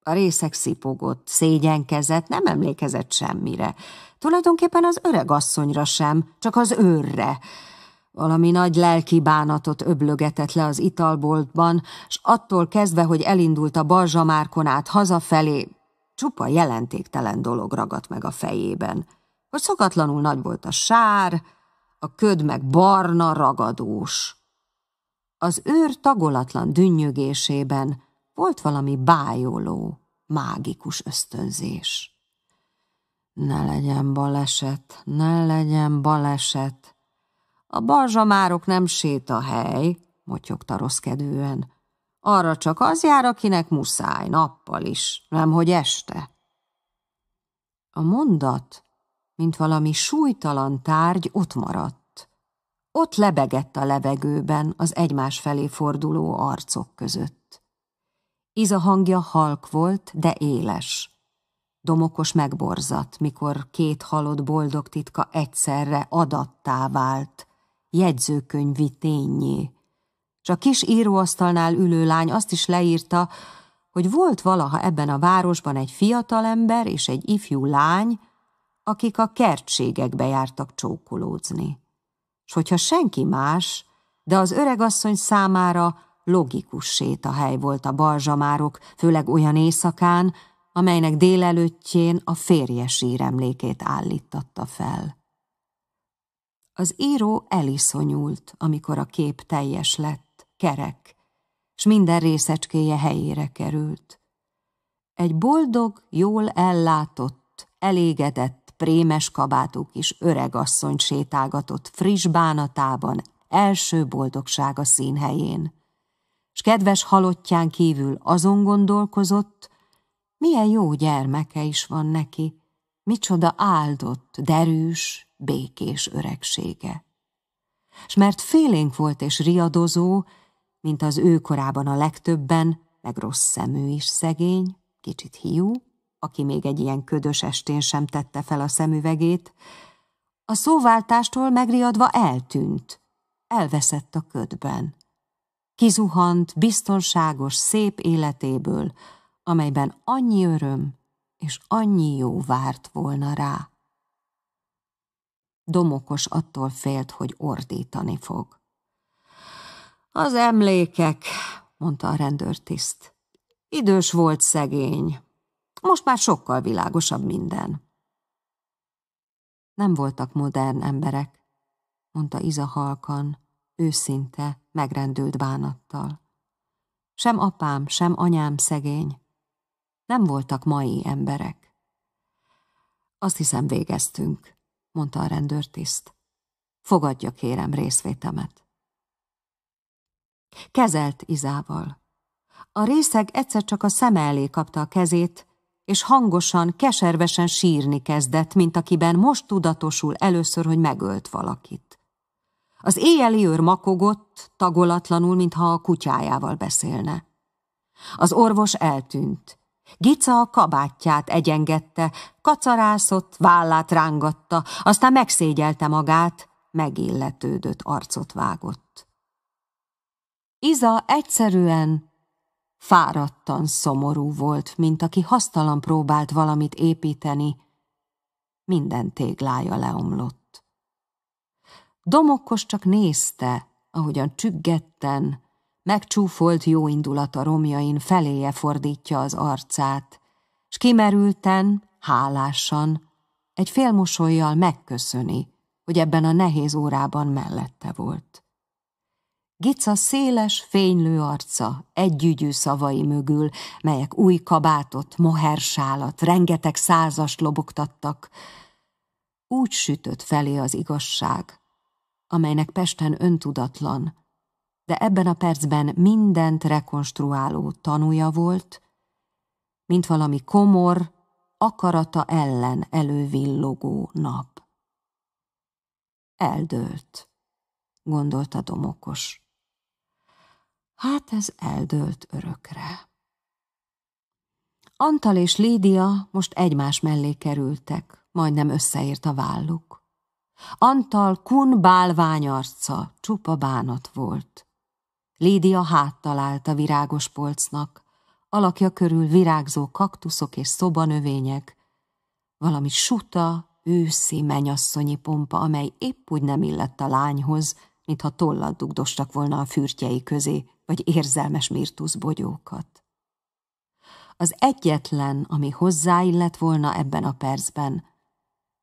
A részek szipogott, szégyenkezett, nem emlékezett semmire. Tulajdonképpen az öreg asszonyra sem, csak az őrre, valami nagy lelki bánatot öblögetett le az italboltban, s attól kezdve, hogy elindult a balzsamárkon át hazafelé, csupa jelentéktelen dolog ragadt meg a fejében. Hogy szokatlanul nagy volt a sár, a köd meg barna, ragadós. Az őr tagolatlan dünnyögésében volt valami bájoló, mágikus ösztönzés. Ne legyen baleset, ne legyen baleset, a balzsamárok nem sét a hely, motyogta roszkedően. Arra csak az jár, akinek muszáj, nappal is, nemhogy este. A mondat, mint valami súlytalan tárgy, ott maradt. Ott lebegett a levegőben az egymás felé forduló arcok között. Iza hangja halk volt, de éles. Domokos megborzat, mikor két halott boldog titka egyszerre adattá vált, jegyzőkönyvi tényé. Csak a kis íróasztalnál ülő lány azt is leírta, hogy volt valaha ebben a városban egy fiatalember és egy ifjú lány, akik a kertségekbe jártak csókolódzni. S hogyha senki más, de az öregasszony számára logikus sétahely volt a balzsamárok, főleg olyan éjszakán, amelynek délelőttjén a férjes síremlékét állítatta fel. Az író eliszonyult, amikor a kép teljes lett, kerek, s minden részecskéje helyére került. Egy boldog, jól ellátott, elégedett, prémes kabátú kis öregasszony sétálgatott friss bánatában, első boldogsága színhelyén. S kedves halottján kívül azon gondolkozott, milyen jó gyermeke is van neki, micsoda áldott, derűs, békés öregsége. S mert félénk volt és riadozó, mint az ő korában a legtöbben, meg rossz szemű is szegény, kicsit hiú, aki még egy ilyen ködös estén sem tette fel a szemüvegét, a szóváltástól megriadva eltűnt, elveszett a ködben. Kizuhant biztonságos, szép életéből, amelyben annyi öröm és annyi jó várt volna rá. Domokos attól félt, hogy ordítani fog. Az emlékek, mondta a rendőrtiszt. Idős volt szegény. Most már sokkal világosabb minden. Nem voltak modern emberek, mondta Iza halkan, őszinte, megrendült bánattal. Sem apám, sem anyám szegény. Nem voltak mai emberek. Azt hiszem végeztünk mondta a rendőrtiszt. Fogadja kérem részvétemet. Kezelt Izával. A részeg egyszer csak a szeme elé kapta a kezét, és hangosan, keservesen sírni kezdett, mint akiben most tudatosul először, hogy megölt valakit. Az éjjeli őr makogott, tagolatlanul, mintha a kutyájával beszélne. Az orvos eltűnt, Gica a kabátját egyengette, kacarászott, vállát rángatta, aztán megszégyelte magát, megilletődött arcot vágott. Iza egyszerűen fáradtan szomorú volt, mint aki hasztalan próbált valamit építeni. Minden téglája leomlott. Domokos csak nézte, ahogyan csüggetten, megcsúfolt jóindulata romjain feléje fordítja az arcát, s kimerülten, hálásan, egy félmosolyjal megköszöni, hogy ebben a nehéz órában mellette volt. Gica széles, fénylő arca, együgyű szavai mögül, melyek új kabátot, mohersálat, rengeteg százast lobogtattak, úgy sütött felé az igazság, amelynek Pesten öntudatlan, de ebben a percben mindent rekonstruáló tanúja volt, mint valami komor, akarata ellen elővillogó nap. Eldőlt, gondolta domokos. Hát ez eldőlt örökre. Antal és Lídia most egymás mellé kerültek, majdnem összeért a válluk. Antal kun bálványarca, csupa bánat volt. Lídia állt a virágos polcnak, alakja körül virágzó kaktuszok és szobanövények, valami suta, őszi menyasszonyi pompa, amely épp úgy nem illett a lányhoz, mintha tollat dugdostak volna a fürtjei közé, vagy érzelmes bogyókat. Az egyetlen, ami hozzáillett volna ebben a percben,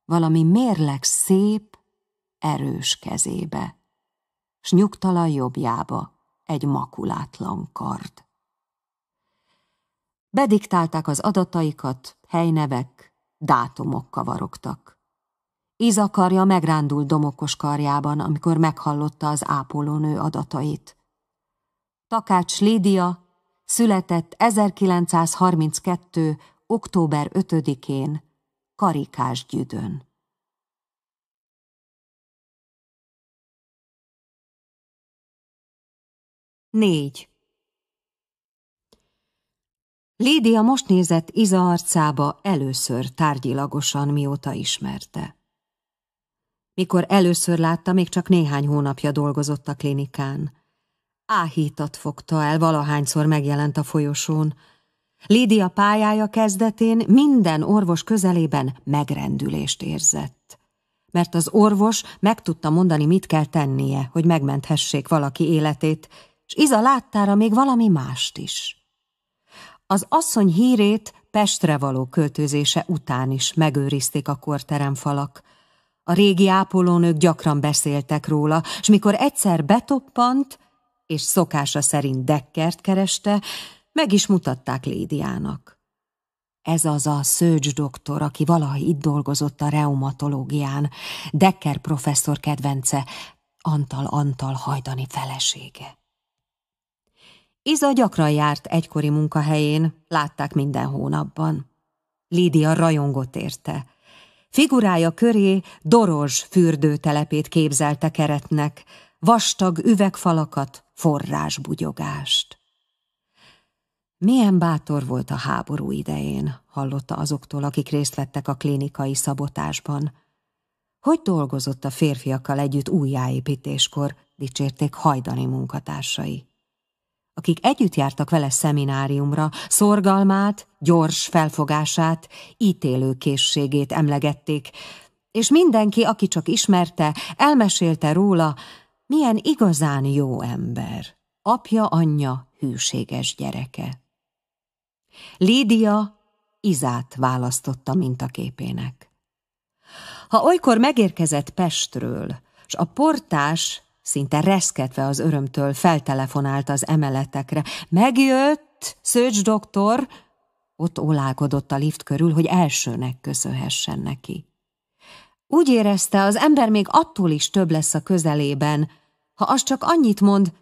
valami mérleg szép, erős kezébe, s nyugtalan jobbjába, egy makulátlan kard. Bediktálták az adataikat, helynevek, dátumok kavarogtak. Izakarja megrándult domokos karjában, amikor meghallotta az ápolónő adatait. Takács Lídia született 1932. október 5-én gyűdön. Négy. Lídia most nézett Iza arcába először tárgyilagosan, mióta ismerte. Mikor először látta, még csak néhány hónapja dolgozott a klinikán. Áhítat fogta el, valahányszor megjelent a folyosón. Lídia pályája kezdetén minden orvos közelében megrendülést érzett. Mert az orvos meg tudta mondani, mit kell tennie, hogy megmenthessék valaki életét, és Iza láttára még valami mást is. Az asszony hírét Pestre való költözése után is megőrizték a korterem falak. A régi ápolónők gyakran beszéltek róla, és mikor egyszer betoppant, és szokása szerint dekkert kereste, meg is mutatták Lédiának. Ez az a Szőcs doktor, aki valaha itt dolgozott a reumatológián, Decker professzor kedvence, Antal Antal hajdani felesége. Iza gyakran járt egykori munkahelyén, látták minden hónapban. Lídia rajongott érte. Figurája köré doros fürdőtelepét képzelte keretnek, vastag üvegfalakat, forrásbugyogást. Milyen bátor volt a háború idején, hallotta azoktól, akik részt vettek a klinikai szabotásban. Hogy dolgozott a férfiakkal együtt újjáépítéskor, dicsérték hajdani munkatársai akik együtt jártak vele szemináriumra, szorgalmát, gyors felfogását, ítélő készségét emlegették, és mindenki, aki csak ismerte, elmesélte róla, milyen igazán jó ember, apja, anyja, hűséges gyereke. Lídia Izát választotta mintaképének. Ha olykor megérkezett Pestről, s a portás Szinte reszketve az örömtől feltelefonált az emeletekre. Megjött, Szőcs doktor! Ott ólálkodott a lift körül, hogy elsőnek köszönhessen neki. Úgy érezte, az ember még attól is több lesz a közelében, ha az csak annyit mond,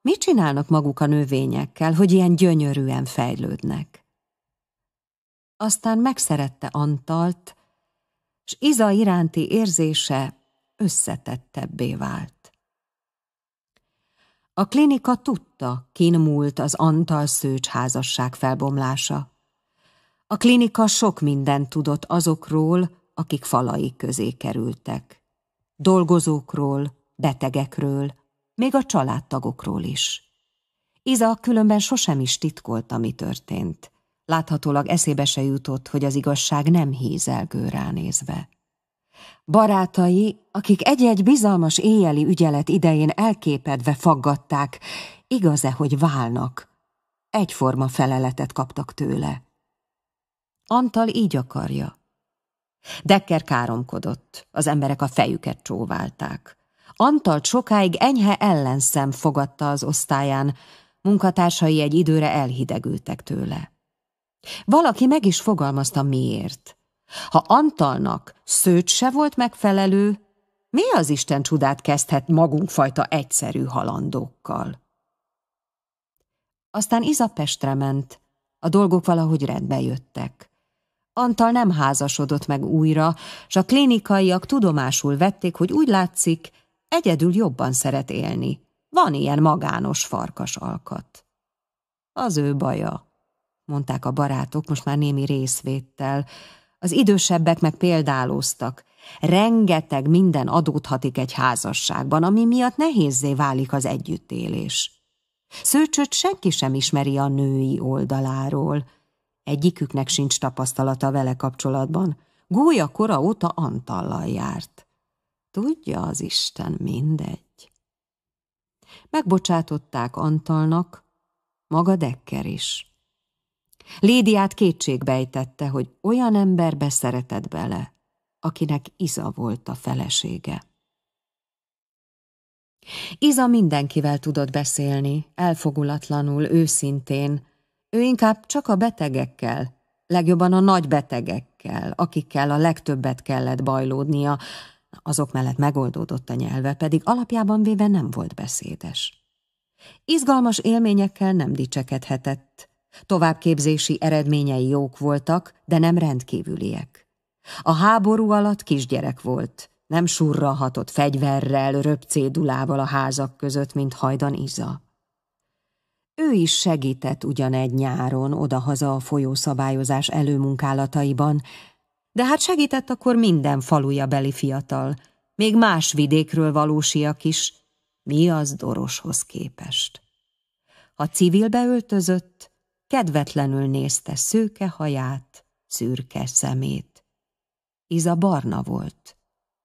mit csinálnak maguk a növényekkel, hogy ilyen gyönyörűen fejlődnek. Aztán megszerette Antalt, s Iza iránti érzése összetettebbé vált. A klinika tudta, kin múlt az Antal Szőcs házasság felbomlása. A klinika sok mindent tudott azokról, akik falai közé kerültek. Dolgozókról, betegekről, még a családtagokról is. Iza különben sosem is titkolta, mi történt. Láthatólag eszébe se jutott, hogy az igazság nem hízelgő ránézve. Barátai, akik egy-egy bizalmas éjjeli ügyelet idején elképedve faggatták, igaz-e, hogy válnak? Egyforma feleletet kaptak tőle. Antal így akarja. Dekker káromkodott, az emberek a fejüket csóválták. Antalt sokáig enyhe ellenszem fogadta az osztályán, munkatársai egy időre elhidegültek tőle. Valaki meg is fogalmazta miért – ha Antalnak szőt se volt megfelelő, mi az Isten csodát kezdhet magunkfajta egyszerű halandókkal? Aztán Izapestre ment, a dolgok valahogy rendbe jöttek. Antal nem házasodott meg újra, s a klinikaiak tudomásul vették, hogy úgy látszik, egyedül jobban szeret élni. Van ilyen magános farkas alkat. Az ő baja, mondták a barátok most már némi részvéttel, az idősebbek meg példálóztak. Rengeteg minden adódhatik egy házasságban, ami miatt nehézé válik az együttélés. Szőcsöt senki sem ismeri a női oldaláról. Egyiküknek sincs tapasztalata vele kapcsolatban. Gólya kora óta Antallal járt. Tudja az Isten mindegy. Megbocsátották Antalnak, maga Dekker is. Lédiát kétségbejtette, hogy olyan emberbe szeretett bele, akinek Iza volt a felesége. Iza mindenkivel tudott beszélni, elfogulatlanul, őszintén. Ő inkább csak a betegekkel, legjobban a nagy betegekkel, akikkel a legtöbbet kellett bajlódnia, azok mellett megoldódott a nyelve, pedig alapjában véve nem volt beszédes. Izgalmas élményekkel nem dicsekedhetett, Továbbképzési eredményei jók voltak, de nem rendkívüliek. A háború alatt kisgyerek volt, nem surrahatott fegyverrel, röpcédulával a házak között, mint hajdan Iza. Ő is segített ugyan egy nyáron odahaza a folyószabályozás előmunkálataiban, de hát segített akkor minden faluja beli fiatal, még más vidékről valósiak is, mi az Doroshoz képest. Ha civilbe öltözött, kedvetlenül nézte szőke haját, szürke szemét. Iza barna volt,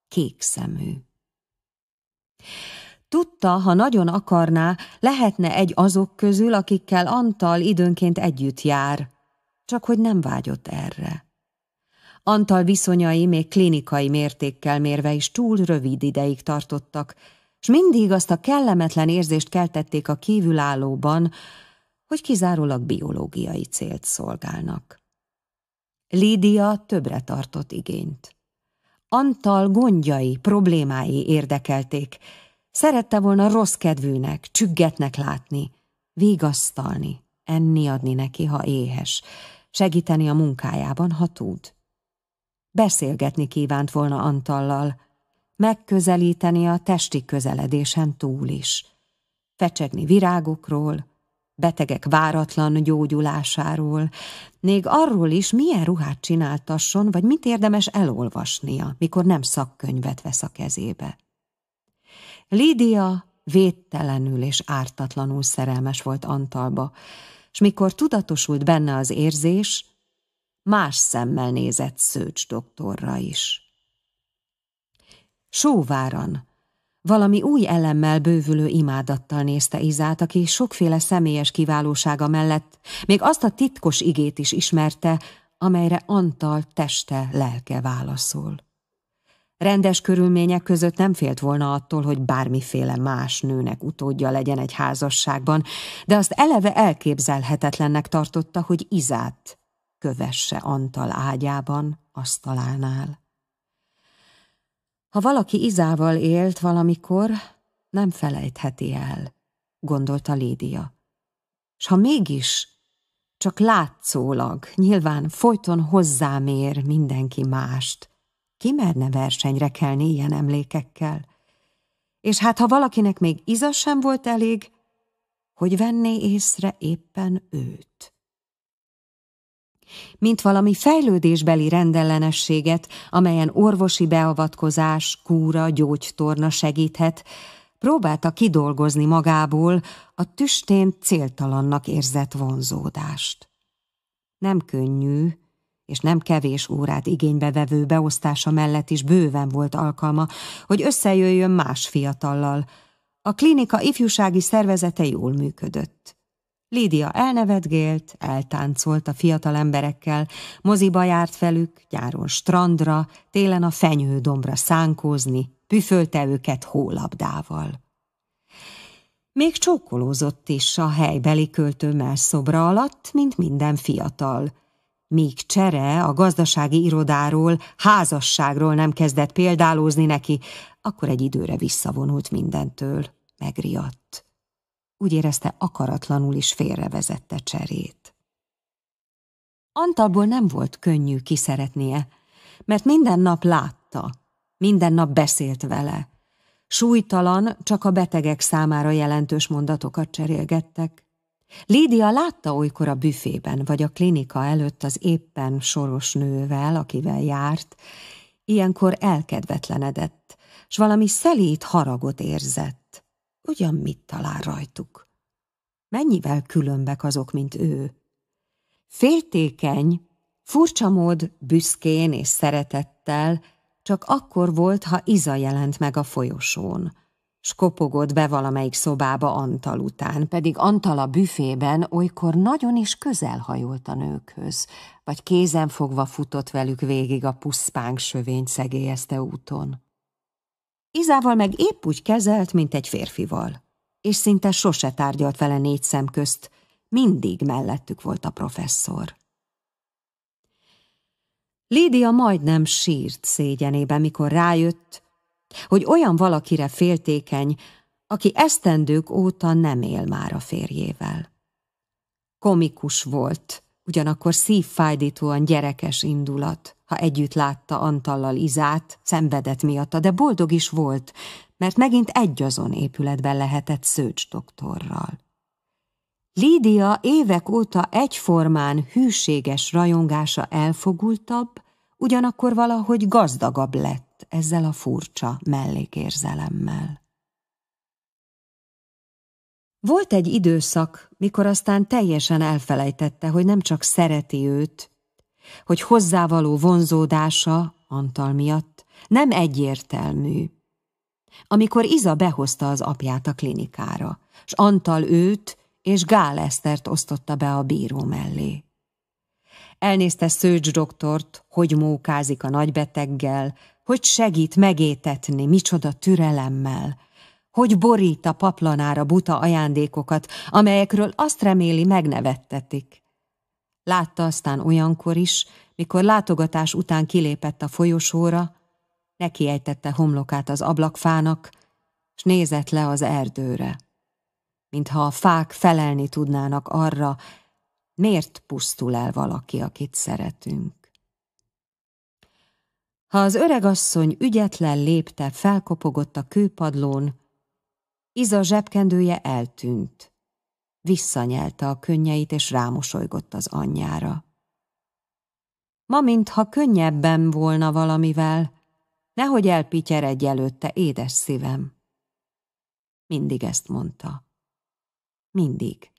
kék szemű. Tudta, ha nagyon akarná, lehetne egy azok közül, akikkel Antal időnként együtt jár, csak hogy nem vágyott erre. Antal viszonyai még klinikai mértékkel mérve is túl rövid ideig tartottak, s mindig azt a kellemetlen érzést keltették a kívülállóban, hogy kizárólag biológiai célt szolgálnak. Lídia többre tartott igényt. Antal gondjai, problémái érdekelték. Szerette volna rossz kedvűnek, csüggetnek látni, végasztalni, enni adni neki, ha éhes, segíteni a munkájában, ha tud. Beszélgetni kívánt volna Antallal, megközelíteni a testi közeledésen túl is, fecsegni virágokról, betegek váratlan gyógyulásáról, még arról is, milyen ruhát csináltasson, vagy mit érdemes elolvasnia, mikor nem szakkönyvet vesz a kezébe. Lídia védtelenül és ártatlanul szerelmes volt Antalba, és mikor tudatosult benne az érzés, más szemmel nézett Szőcs doktorra is. Sóváran valami új elemmel bővülő imádattal nézte Izát, aki sokféle személyes kiválósága mellett még azt a titkos igét is ismerte, amelyre Antal teste, lelke válaszol. Rendes körülmények között nem félt volna attól, hogy bármiféle más nőnek utódja legyen egy házasságban, de azt eleve elképzelhetetlennek tartotta, hogy Izát kövesse Antal ágyában, asztalánál. Ha valaki Izával élt valamikor, nem felejtheti el, gondolta Lídia. S ha mégis, csak látszólag, nyilván folyton hozzámér mindenki mást. Ki merne versenyre kelni ilyen emlékekkel? És hát ha valakinek még iza sem volt elég, hogy venné észre éppen őt? mint valami fejlődésbeli rendellenességet, amelyen orvosi beavatkozás, kúra, gyógytorna segíthet, próbálta kidolgozni magából a tüstén céltalannak érzett vonzódást. Nem könnyű, és nem kevés órát igénybe vevő beosztása mellett is bőven volt alkalma, hogy összejöjjön más fiatallal. A klinika ifjúsági szervezete jól működött. Lídia elnevetgélt, eltáncolt a fiatal emberekkel, moziba járt felük, gyáron strandra, télen a fenyődombra szánkózni, püfölte őket hólabdával. Még csókolózott is a helybeli költő szobra alatt, mint minden fiatal. Míg Csere a gazdasági irodáról, házasságról nem kezdett példálózni neki, akkor egy időre visszavonult mindentől, megriadt. Úgy érezte, akaratlanul is félrevezette cserét. Antalból nem volt könnyű kiszeretnie, mert minden nap látta, minden nap beszélt vele. Súlytalan, csak a betegek számára jelentős mondatokat cserélgettek. Lídia látta olykor a büfében vagy a klinika előtt az éppen soros nővel, akivel járt, ilyenkor elkedvetlenedett, s valami szelít haragot érzett ugyan mit talál rajtuk. Mennyivel különbek azok, mint ő. Féltékeny, furcsa mód büszkén és szeretettel, csak akkor volt, ha Iza jelent meg a folyosón. Skopogott be valamelyik szobába Antal után, pedig Antal a büfében olykor nagyon is közel hajolt a nőkhöz, vagy kézen fogva futott velük végig a puszpánk sövény szegélyezte úton. Izával meg épp úgy kezelt, mint egy férfival, és szinte sose tárgyalt vele négy szem közt, mindig mellettük volt a professzor. Lídia majdnem sírt szégyenébe, mikor rájött, hogy olyan valakire féltékeny, aki esztendők óta nem él már a férjével. Komikus volt, ugyanakkor szívfájdítóan gyerekes indulat, ha együtt látta Antallal Izát, szenvedett miatta, de boldog is volt, mert megint azon épületben lehetett Szőcs doktorral. Lídia évek óta egyformán hűséges rajongása elfogultabb, ugyanakkor valahogy gazdagabb lett ezzel a furcsa mellékérzelemmel. Volt egy időszak, mikor aztán teljesen elfelejtette, hogy nem csak szereti őt, hogy hozzávaló vonzódása, Antal miatt, nem egyértelmű. Amikor Iza behozta az apját a klinikára, s Antal őt és Gál Esztert osztotta be a bíró mellé. Elnézte Szőcs doktort, hogy mókázik a nagybeteggel, hogy segít megétetni, micsoda türelemmel, hogy borít a paplanára buta ajándékokat, amelyekről azt reméli megnevettetik. Látta aztán olyankor is, mikor látogatás után kilépett a folyosóra, nekiejtette homlokát az ablakfának, s nézett le az erdőre, mintha a fák felelni tudnának arra, miért pusztul el valaki, akit szeretünk. Ha az öregasszony ügyetlen lépte felkopogott a kőpadlón, Iza zsebkendője eltűnt. Visszanyelte a könnyeit, és rámosolygott az anyjára. Ma, mintha könnyebben volna valamivel, nehogy elpityeredj előtte, édes szívem. Mindig ezt mondta. Mindig.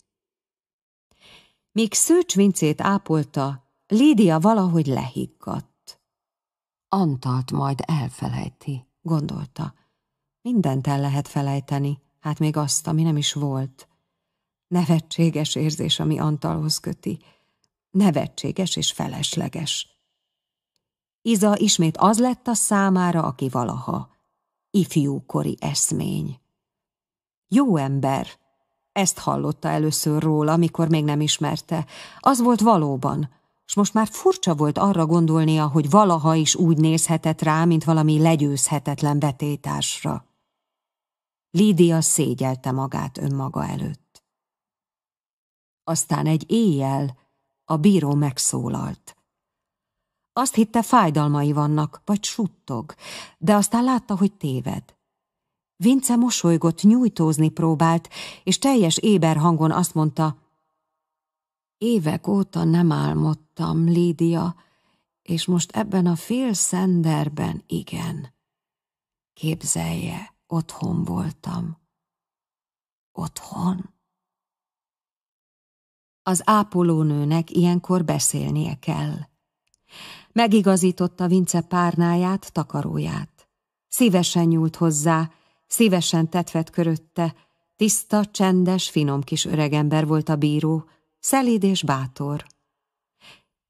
Míg Szőcs Vincét ápolta, Lídia valahogy lehiggadt. Antalt majd elfelejti, gondolta. Mindent el lehet felejteni, hát még azt, ami nem is volt. Nevetséges érzés, ami Antalhoz köti. Nevetséges és felesleges. Iza ismét az lett a számára, aki valaha. Ifjúkori eszmény. Jó ember. Ezt hallotta először róla, amikor még nem ismerte. Az volt valóban, és most már furcsa volt arra gondolnia, hogy valaha is úgy nézhetett rá, mint valami legyőzhetetlen betétásra. Lídia szégyelte magát önmaga előtt. Aztán egy éjjel a bíró megszólalt. Azt hitte, fájdalmai vannak, vagy suttog, de aztán látta, hogy téved. Vince mosolygott, nyújtózni próbált, és teljes éber hangon azt mondta, Évek óta nem álmodtam, Lídia, és most ebben a fél szenderben igen. Képzelje! otthon voltam. Otthon? Az ápolónőnek ilyenkor beszélnie kell. Megigazította Vince párnáját, takaróját. Szívesen nyúlt hozzá, szívesen tetvet körötte, tiszta, csendes, finom kis öregember volt a bíró, szelíd és bátor.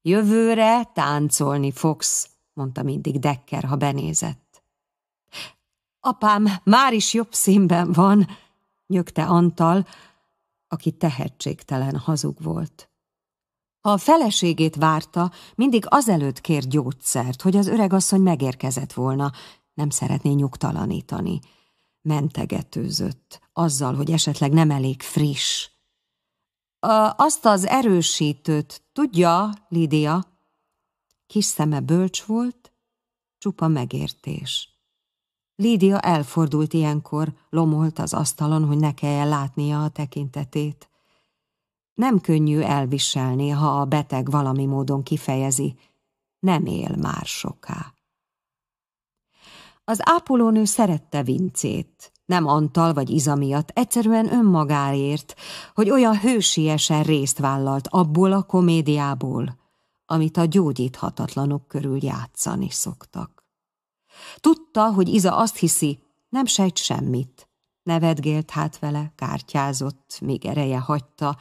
Jövőre táncolni fogsz, mondta mindig Dekker, ha benézett. Apám már is jobb színben van, nyögte Antal, aki tehetségtelen hazug volt. Ha a feleségét várta, mindig azelőtt kér gyógyszert, hogy az öregasszony megérkezett volna, nem szeretné nyugtalanítani. Mentegetőzött, azzal, hogy esetleg nem elég friss. A, azt az erősítőt tudja, Lidia? Kis szeme bölcs volt, csupa megértés. Lídia elfordult ilyenkor, lomolt az asztalon, hogy ne kelljen látnia a tekintetét. Nem könnyű elviselni, ha a beteg valami módon kifejezi, nem él már soká. Az ápolónő szerette Vincét, nem Antal vagy Iza miatt, egyszerűen önmagáért, hogy olyan hősiesen részt vállalt abból a komédiából, amit a gyógyíthatatlanok körül játszani szoktak. Tudta, hogy Iza azt hiszi, nem sejt semmit. Nevetgélt hát vele, kártyázott, még ereje hagyta,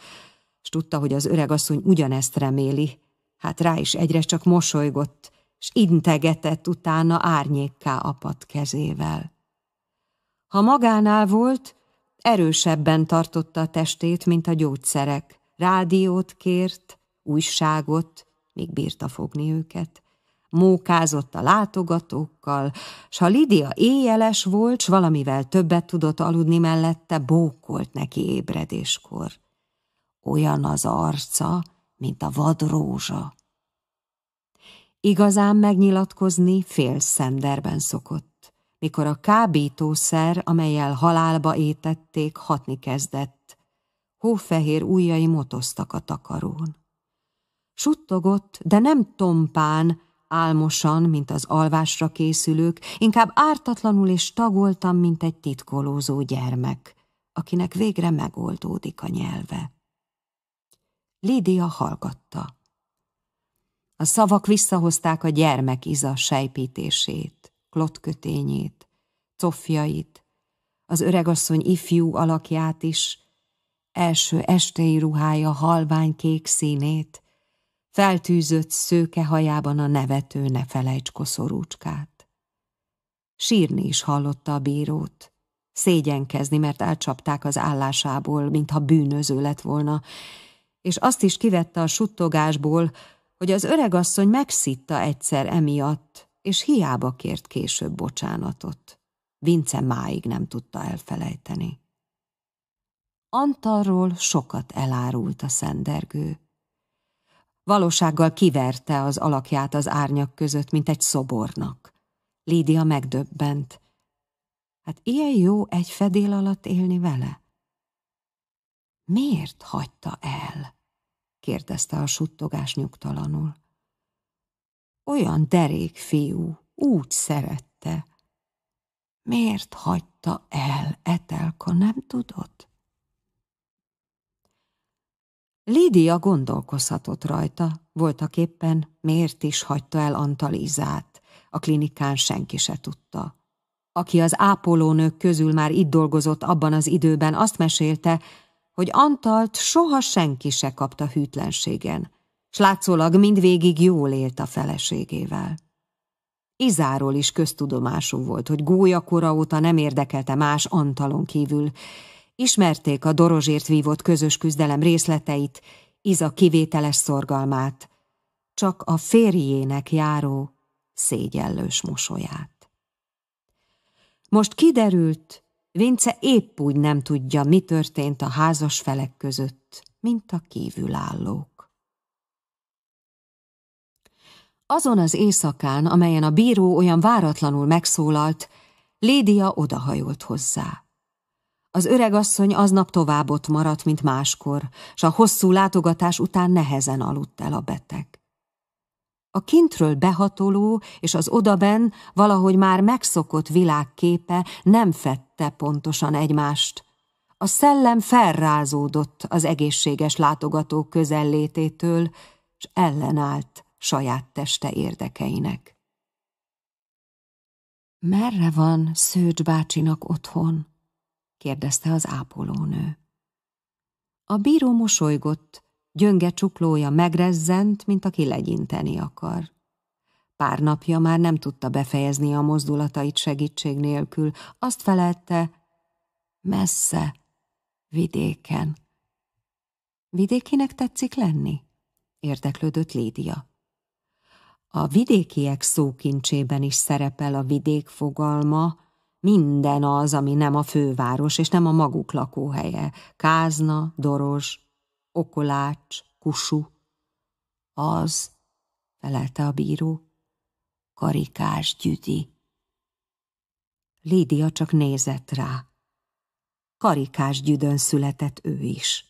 s tudta, hogy az öregasszony ugyanezt reméli. Hát rá is egyre csak mosolygott, s integetett utána árnyékká apat kezével. Ha magánál volt, erősebben tartotta a testét, mint a gyógyszerek. Rádiót kért, újságot, még bírta fogni őket mókázott a látogatókkal, s ha Lidia éjeles volt, s valamivel többet tudott aludni mellette, bókolt neki ébredéskor. Olyan az arca, mint a vadrózsa. Igazán megnyilatkozni fél szenderben szokott, mikor a kábítószer, amelyel halálba étették, hatni kezdett. Hófehér ujjai motoztak a takarón. Suttogott, de nem tompán, Álmosan, mint az alvásra készülők, inkább ártatlanul és tagoltam, mint egy titkolózó gyermek, akinek végre megoldódik a nyelve. Lídia hallgatta. A szavak visszahozták a gyermek iza sejpítését, klotkötényét, cofjait, az öregasszony ifjú alakját is, első estei ruhája halvány kék színét, feltűzött szőke hajában a nevető ne felejts koszorúcskát. Sírni is hallotta a bírót, szégyenkezni, mert elcsapták az állásából, mintha bűnöző lett volna, és azt is kivette a suttogásból, hogy az öregasszony megszitta egyszer emiatt, és hiába kért később bocsánatot. Vince máig nem tudta elfelejteni. Antarról sokat elárult a szendergő. Valósággal kiverte az alakját az árnyak között, mint egy szobornak. Lídia megdöbbent. Hát ilyen jó egy fedél alatt élni vele? Miért hagyta el? kérdezte a suttogás nyugtalanul. Olyan derék fiú, úgy szerette. Miért hagyta el, Etelka, nem tudott. Lídia gondolkozhatott rajta, voltak éppen miért is hagyta el Antalizát, a klinikán senki se tudta. Aki az ápolónők közül már itt dolgozott abban az időben, azt mesélte, hogy Antalt soha senki se kapta hűtlenségen, s látszólag mindvégig jól élt a feleségével. Izáról is köztudomású volt, hogy gólyakora óta nem érdekelte más Antalon kívül, Ismerték a dorozsért vívott közös küzdelem részleteit, Iza kivételes szorgalmát, csak a férjének járó, szégyellős mosolyát. Most kiderült, Vince épp úgy nem tudja, mi történt a házas felek között, mint a kívülállók. Azon az éjszakán, amelyen a bíró olyan váratlanul megszólalt, Lédia odahajolt hozzá. Az öreg asszony aznap tovább ott maradt, mint máskor, s a hosszú látogatás után nehezen aludt el a beteg. A kintről behatoló és az odaben valahogy már megszokott világképe nem fette pontosan egymást. A szellem felrázódott az egészséges látogató közellététől, s ellenállt saját teste érdekeinek. Merre van Szőcs bácsinak otthon? kérdezte az ápolónő. A bíró mosolygott, gyönge csuklója megrezzent, mint aki legyinteni akar. Pár napja már nem tudta befejezni a mozdulatait segítség nélkül, azt felelte, messze, vidéken. Vidékinek tetszik lenni? érdeklődött Lídia. A vidékiek szókincsében is szerepel a vidék fogalma, minden az, ami nem a főváros, és nem a maguk lakóhelye. Kázna, Doros, Okolács, Kusu. Az, felelte a bíró, karikás Gyüdi. Lídia csak nézett rá. Karikás gyüdön született ő is.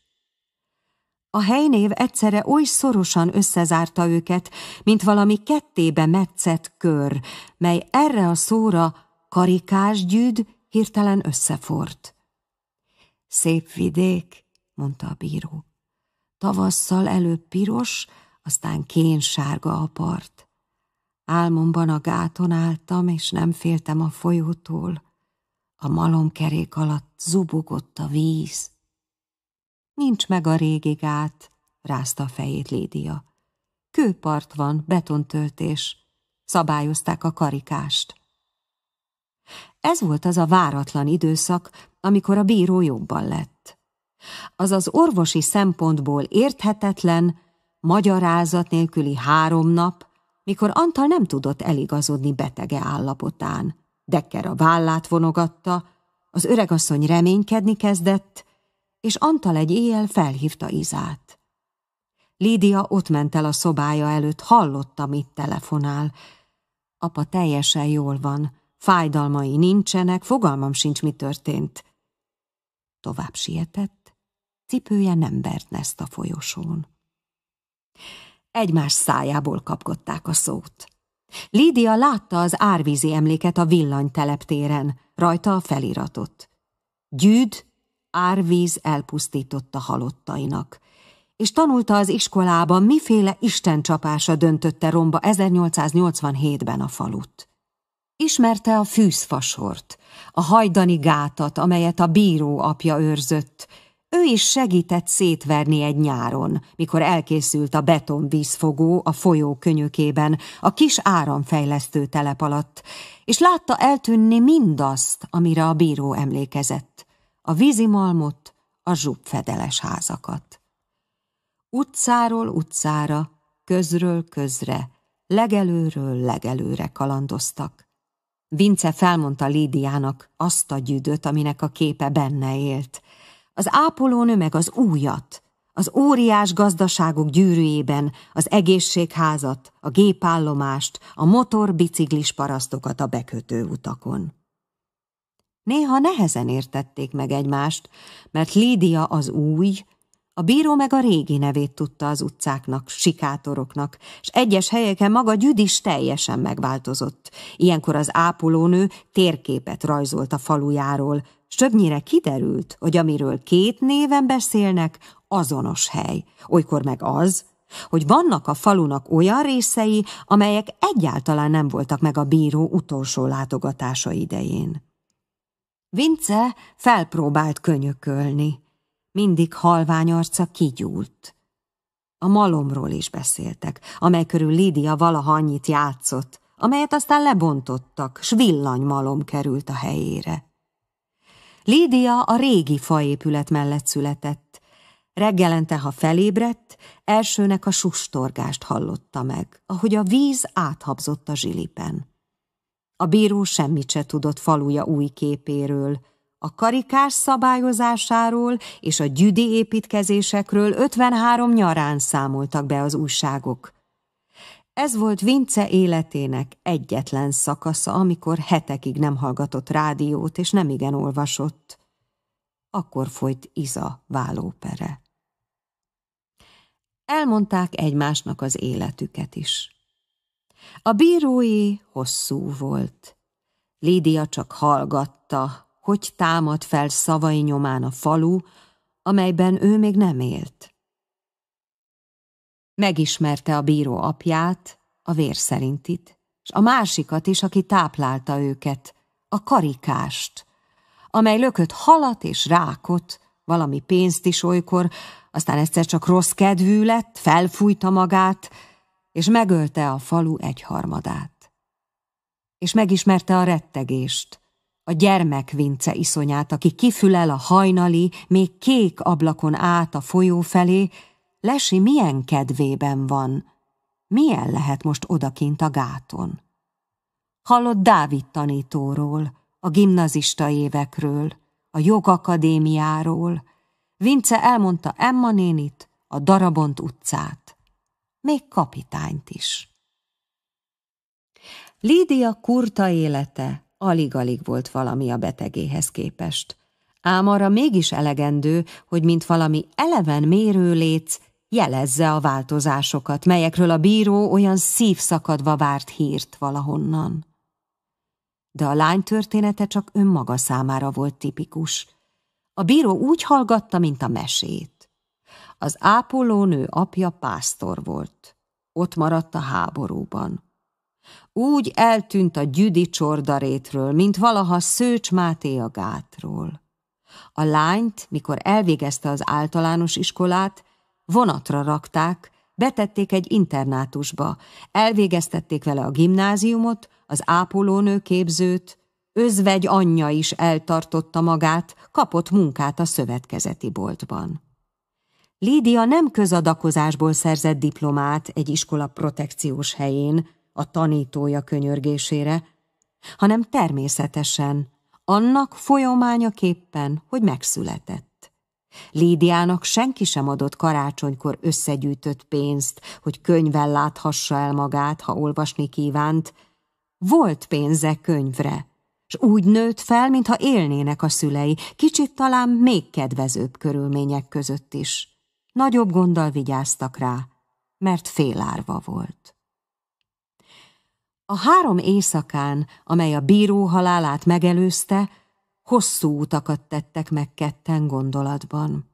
A helynév egyszerre oly szorosan összezárta őket, mint valami kettébe metszett kör, mely erre a szóra karikás gyűd hirtelen összefort. Szép vidék, mondta a bíró. Tavasszal előbb piros, aztán kén sárga a part. Álmomban a gáton álltam, és nem féltem a folyótól. A malomkerék alatt zubogott a víz. Nincs meg a régi gát, rázta a fejét Lídia. Kőpart van, betontöltés. Szabályozták a karikást. Ez volt az a váratlan időszak, amikor a bíró jobban lett. Az az orvosi szempontból érthetetlen, magyarázat nélküli három nap, mikor Antal nem tudott eligazodni betege állapotán. Dekker a vállát vonogatta, az öregasszony reménykedni kezdett, és Antal egy éjjel felhívta Izát. Lídia ott ment el a szobája előtt, hallotta, mit telefonál. Apa teljesen jól van, fájdalmai nincsenek, fogalmam sincs, mi történt. Tovább sietett, cipője nem vert ezt a folyosón. Egymás szájából kapkodták a szót. Lídia látta az árvízi emléket a villanyteleptéren, rajta a feliratot. Gyűd, árvíz elpusztította halottainak, és tanulta az iskolában, miféle istencsapása döntötte romba 1887-ben a falut. Ismerte a fűzfasort, a hajdani gátat, amelyet a bíró apja őrzött. Ő is segített szétverni egy nyáron, mikor elkészült a betonvízfogó a folyó könyökében, a kis áramfejlesztő telep alatt, és látta eltűnni mindazt, amire a bíró emlékezett. A vízimalmot, a zsupfedeles házakat. Utcáról utcára, közről közre, legelőről legelőre kalandoztak. Vince felmondta Lídiának azt a gyűdöt, aminek a képe benne élt. Az ápolónő meg az újat, az óriás gazdaságok gyűrűjében az egészségházat, a gépállomást, a motorbiciklis parasztokat a bekötő utakon. Néha nehezen értették meg egymást, mert Lídia az új, a bíró meg a régi nevét tudta az utcáknak, sikátoroknak, és egyes helyeken maga Gyüd is teljesen megváltozott. Ilyenkor az ápolónő térképet rajzolt a falujáról, s többnyire kiderült, hogy amiről két néven beszélnek, azonos hely. Olykor meg az, hogy vannak a falunak olyan részei, amelyek egyáltalán nem voltak meg a bíró utolsó látogatása idején. Vince felpróbált könyökölni mindig halvány arca kigyúlt. A malomról is beszéltek, amely körül Lídia valaha annyit játszott, amelyet aztán lebontottak, s villanymalom került a helyére. Lídia a régi faépület mellett született. Reggelente, ha felébredt, elsőnek a sustorgást hallotta meg, ahogy a víz áthabzott a zsilipen. A bíró semmit se tudott faluja új képéről, a karikás szabályozásáról és a gyüdi építkezésekről 53 nyarán számoltak be az újságok. Ez volt Vince életének egyetlen szakasza, amikor hetekig nem hallgatott rádiót és nemigen olvasott. Akkor folyt Iza vállópere. Elmondták egymásnak az életüket is. A bírói hosszú volt. Lídia csak hallgatta, hogy támad fel szavai nyomán a falu, amelyben ő még nem élt. Megismerte a bíró apját, a vérszerintit, és a másikat is, aki táplálta őket, a karikást, amely lökött halat és rákot, valami pénzt is olykor, aztán egyszer csak rossz kedvű lett, felfújta magát, és megölte a falu egyharmadát. És megismerte a rettegést, a gyermek Vince iszonyát, aki kifülel a hajnali, még kék ablakon át a folyó felé, Lesi milyen kedvében van, milyen lehet most odakint a gáton. Hallott Dávid tanítóról, a gimnazista évekről, a jogakadémiáról, Vince elmondta Emma nénit, a Darabont utcát, még kapitányt is. Lídia kurta élete, alig-alig volt valami a betegéhez képest. Ám arra mégis elegendő, hogy mint valami eleven mérőléc jelezze a változásokat, melyekről a bíró olyan szívszakadva várt hírt valahonnan. De a lány története csak önmaga számára volt tipikus. A bíró úgy hallgatta, mint a mesét. Az ápolónő apja pásztor volt. Ott maradt a háborúban. Úgy eltűnt a gyüdi csordarétről, mint valaha Szőcs Máté a gátról. A lányt, mikor elvégezte az általános iskolát, vonatra rakták, betették egy internátusba, elvégeztették vele a gimnáziumot, az ápolónő képzőt, özvegy anyja is eltartotta magát, kapott munkát a szövetkezeti boltban. Lídia nem közadakozásból szerzett diplomát egy iskola protekciós helyén, a tanítója könyörgésére, hanem természetesen, annak képpen, hogy megszületett. Lídiának senki sem adott karácsonykor összegyűjtött pénzt, hogy könyvvel láthassa el magát, ha olvasni kívánt. Volt pénze könyvre, s úgy nőtt fel, mintha élnének a szülei, kicsit talán még kedvezőbb körülmények között is. Nagyobb gonddal vigyáztak rá, mert félárva volt. A három éjszakán, amely a bíró halálát megelőzte, hosszú utakat tettek meg ketten gondolatban.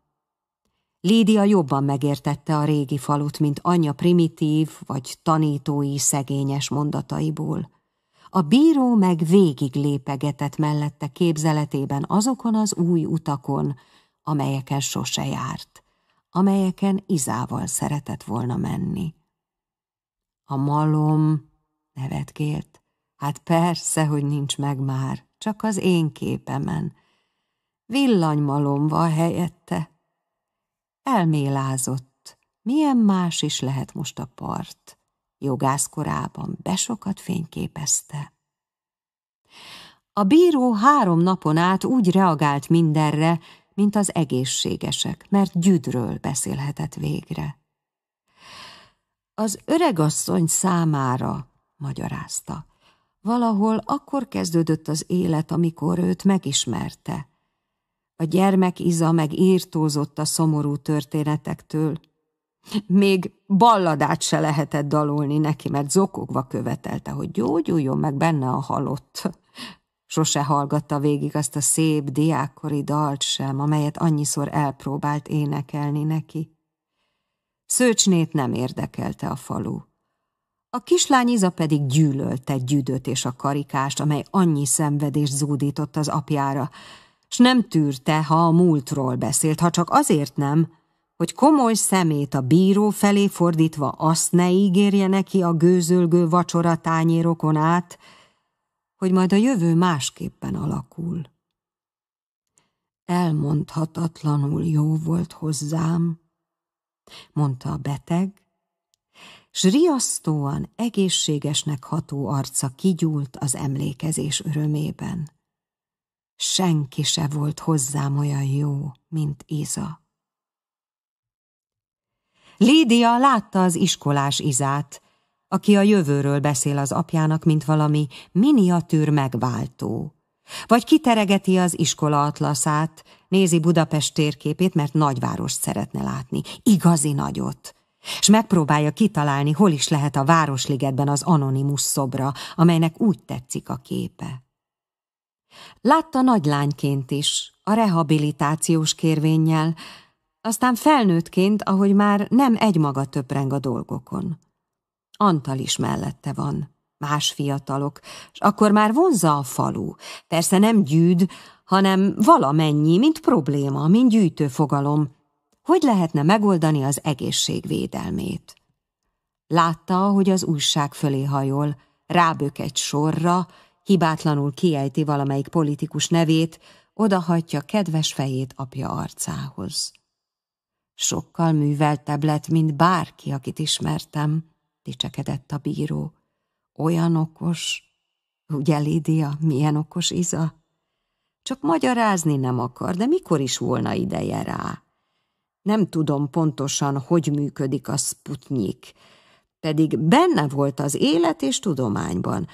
Lídia jobban megértette a régi falut, mint anyja primitív vagy tanítói szegényes mondataiból. A bíró meg végig lépegetett mellette képzeletében azokon az új utakon, amelyeken sose járt, amelyeken Izával szeretett volna menni. A malom kért. Hát persze, hogy nincs meg már, csak az én képemen. Villanymalomva helyette. Elmélázott. Milyen más is lehet most a part? Jogászkorában besokat fényképezte. A bíró három napon át úgy reagált mindenre, mint az egészségesek, mert gyűdről beszélhetett végre. Az öregasszony számára magyarázta. Valahol akkor kezdődött az élet, amikor őt megismerte. A gyermek iza meg írtózott a szomorú történetektől. Még balladát se lehetett dalolni neki, mert zokogva követelte, hogy gyógyuljon meg benne a halott. Sose hallgatta végig azt a szép diákori dalt sem, amelyet annyiszor elpróbált énekelni neki. Szőcsnét nem érdekelte a falu. A kislány Iza pedig gyűlölte gyűdöt és a karikást, amely annyi szenvedést zúdított az apjára, s nem tűrte, ha a múltról beszélt, ha csak azért nem, hogy komoly szemét a bíró felé fordítva azt ne ígérje neki a gőzölgő vacsora tányérokon át, hogy majd a jövő másképpen alakul. Elmondhatatlanul jó volt hozzám, mondta a beteg, s riasztóan egészségesnek ható arca kigyúlt az emlékezés örömében. Senki se volt hozzám olyan jó, mint Iza. Lídia látta az iskolás Izát, aki a jövőről beszél az apjának, mint valami miniatűr megváltó. Vagy kiteregeti az iskola atlaszát, nézi Budapest térképét, mert nagyvárost szeretne látni, igazi nagyot – és megpróbálja kitalálni, hol is lehet a Városligetben az anonimus szobra, amelynek úgy tetszik a képe. Látta nagylányként is, a rehabilitációs kérvénnyel, aztán felnőttként, ahogy már nem egymaga töpreng a dolgokon. Antal is mellette van, más fiatalok, és akkor már vonza a falu. Persze nem gyűd, hanem valamennyi, mint probléma, mint gyűjtő fogalom, hogy lehetne megoldani az egészségvédelmét. Látta, hogy az újság fölé hajol, rábök egy sorra, hibátlanul kiejti valamelyik politikus nevét, odahatja kedves fejét apja arcához. Sokkal műveltebb lett, mint bárki, akit ismertem, dicsekedett a bíró. Olyan okos, ugye Lídia, milyen okos Iza? Csak magyarázni nem akar, de mikor is volna ideje rá? Nem tudom pontosan, hogy működik a Sputnik, pedig benne volt az élet és tudományban.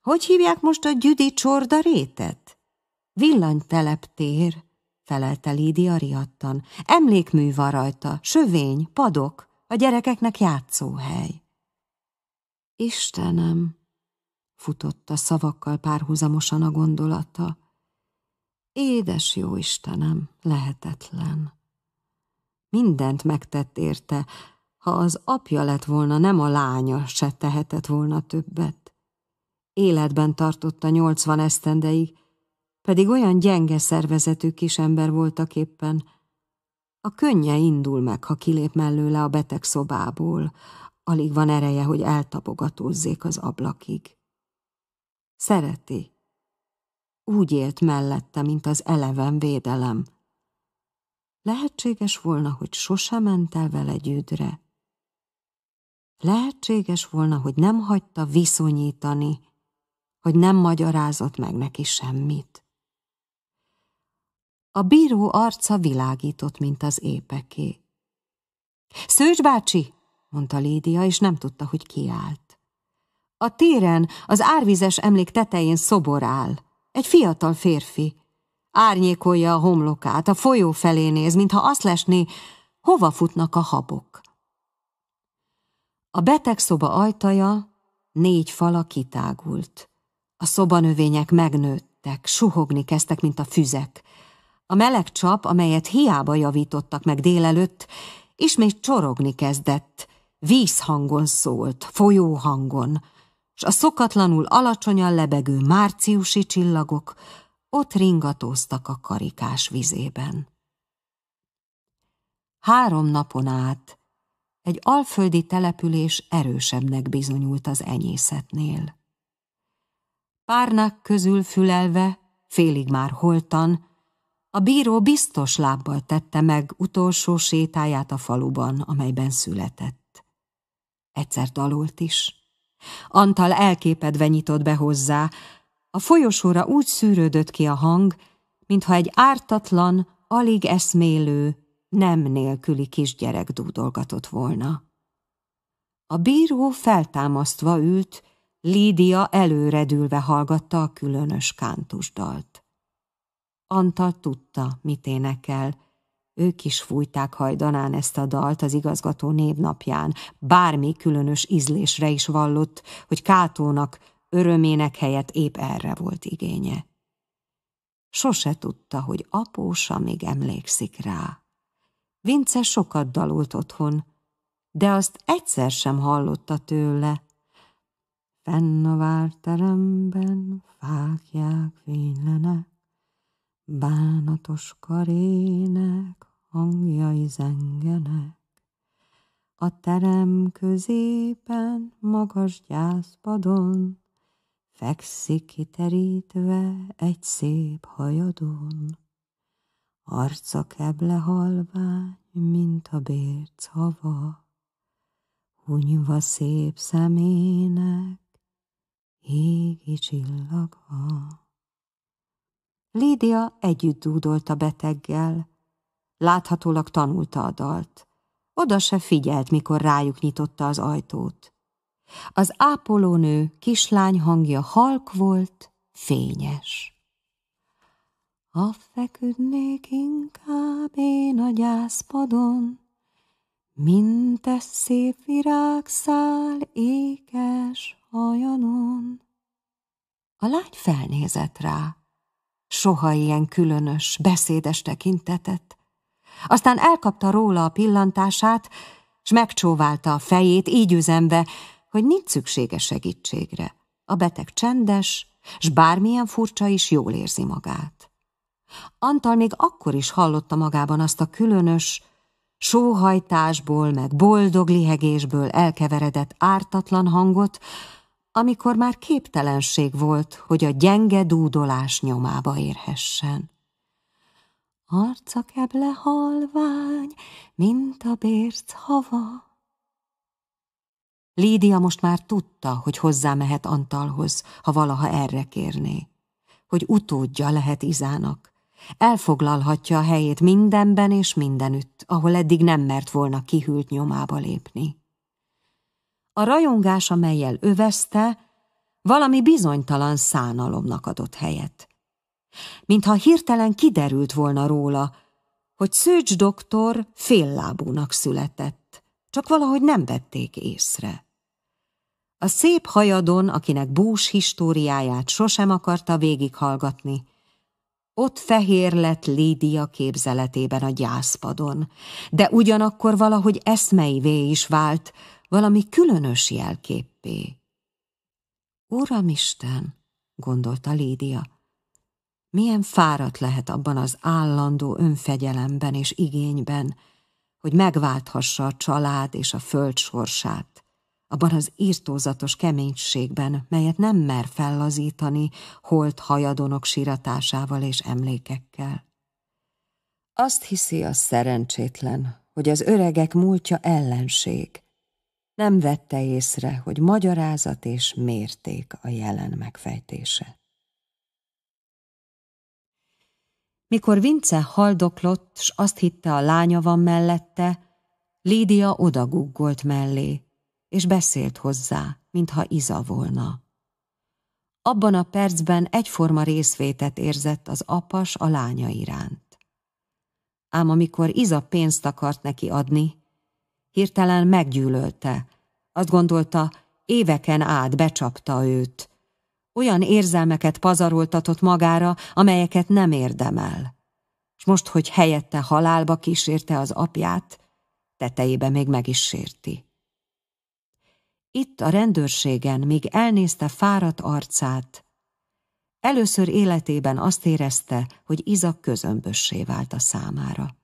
Hogy hívják most a gyüdi rétet? Villanyteleptér, felelte Lídia riadtan. Emlékmű van rajta, sövény, padok, a gyerekeknek játszóhely. Istenem, futott a szavakkal párhuzamosan a gondolata. Édes jó Istenem, lehetetlen. Mindent megtett érte. Ha az apja lett volna, nem a lánya se tehetett volna többet. Életben tartotta nyolcvan esztendeig, pedig olyan gyenge szervezetű kisember voltak éppen. A könnye indul meg, ha kilép mellőle a beteg szobából, alig van ereje, hogy eltapogatózzék az ablakig. Szereti. Úgy élt mellette, mint az eleven védelem. Lehetséges volna, hogy sose ment el vele gyűdre. Lehetséges volna, hogy nem hagyta viszonyítani, hogy nem magyarázott meg neki semmit. A bíró arca világított, mint az épeké. Szőcs bácsi, mondta Lídia, és nem tudta, hogy kiállt. A téren, az árvizes emlék tetején szobor áll. Egy fiatal férfi. Árnyékolja a homlokát, a folyó felé néz, mintha azt lesné, hova futnak a habok. A beteg szoba ajtaja négy fala kitágult. A szobanövények megnőttek, suhogni kezdtek, mint a füzek. A meleg csap, amelyet hiába javítottak meg délelőtt, ismét csorogni kezdett. Vízhangon szólt, folyóhangon, s a szokatlanul alacsonyan lebegő márciusi csillagok ott ringatóztak a karikás vizében. Három napon át egy alföldi település erősebbnek bizonyult az enyészetnél. Párnák közül fülelve, félig már holtan, a bíró biztos lábbal tette meg utolsó sétáját a faluban, amelyben született. Egyszer dalolt is. Antal elképedve nyitott be hozzá, a folyosóra úgy szűrődött ki a hang, mintha egy ártatlan, alig eszmélő, nem nélküli kisgyerek dúdolgatott volna. A bíró feltámasztva ült, Lídia előredülve hallgatta a különös kántusdalt. Antal tudta, mit énekel. Ők is fújták hajdanán ezt a dalt az igazgató névnapján. Bármi különös ízlésre is vallott, hogy Kátónak örömének helyett épp erre volt igénye. Sose tudta, hogy apósa még emlékszik rá. Vince sokat dalult otthon, de azt egyszer sem hallotta tőle. Fenn a várteremben fákják fénylenek, bánatos karének hangjai zengenek. A terem középen magas gyászpadon Fekszik kiterítve egy szép hajadon, Arca keble halvány, mint a bérc hava, Hunyva szép szemének égi csillaga. Lídia együtt dúdolt a beteggel, láthatólag tanulta a dalt. Oda se figyelt, mikor rájuk nyitotta az ajtót. Az ápolónő kislány hangja halk volt, fényes. Ha feküdnék inkább én a gyászpadon, mint egy szép virágszál ékes hajanon. A lány felnézett rá, soha ilyen különös, beszédes tekintetet. Aztán elkapta róla a pillantását, s megcsóválta a fejét, így üzemve, hogy nincs szüksége segítségre. A beteg csendes, s bármilyen furcsa is jól érzi magát. Antal még akkor is hallotta magában azt a különös, sóhajtásból meg boldog lihegésből elkeveredett ártatlan hangot, amikor már képtelenség volt, hogy a gyenge dúdolás nyomába érhessen. Arca keble halvány, mint a bérc hava, Lídia most már tudta, hogy hozzámehet Antalhoz, ha valaha erre kérné. Hogy utódja lehet Izának. Elfoglalhatja a helyét mindenben és mindenütt, ahol eddig nem mert volna kihűlt nyomába lépni. A rajongás, amelyel övezte, valami bizonytalan szánalomnak adott helyet. Mintha hirtelen kiderült volna róla, hogy Szőcs doktor féllábúnak született csak valahogy nem vették észre. A szép hajadon, akinek bús históriáját sosem akarta végighallgatni, ott fehér lett Lídia képzeletében a gyászpadon, de ugyanakkor valahogy eszmeivé is vált, valami különös jelképpé. Uramisten, gondolta Lídia, milyen fáradt lehet abban az állandó önfegyelemben és igényben, hogy megválthassa a család és a föld sorsát, abban az írtózatos keménységben, melyet nem mer fellazítani holt hajadonok síratásával és emlékekkel. Azt hiszi a szerencsétlen, hogy az öregek múltja ellenség. Nem vette észre, hogy magyarázat és mérték a jelen megfejtése. Mikor Vince haldoklott, s azt hitte a lánya van mellette, Lídia odaguggolt mellé, és beszélt hozzá, mintha Iza volna. Abban a percben egyforma részvétet érzett az apas a lánya iránt. Ám amikor Iza pénzt akart neki adni, hirtelen meggyűlölte, azt gondolta, éveken át becsapta őt, olyan érzelmeket pazaroltatott magára, amelyeket nem érdemel. És most, hogy helyette halálba kísérte az apját, tetejébe még meg is sérti. Itt a rendőrségen még elnézte fáradt arcát. Először életében azt érezte, hogy Izak közömbössé vált a számára.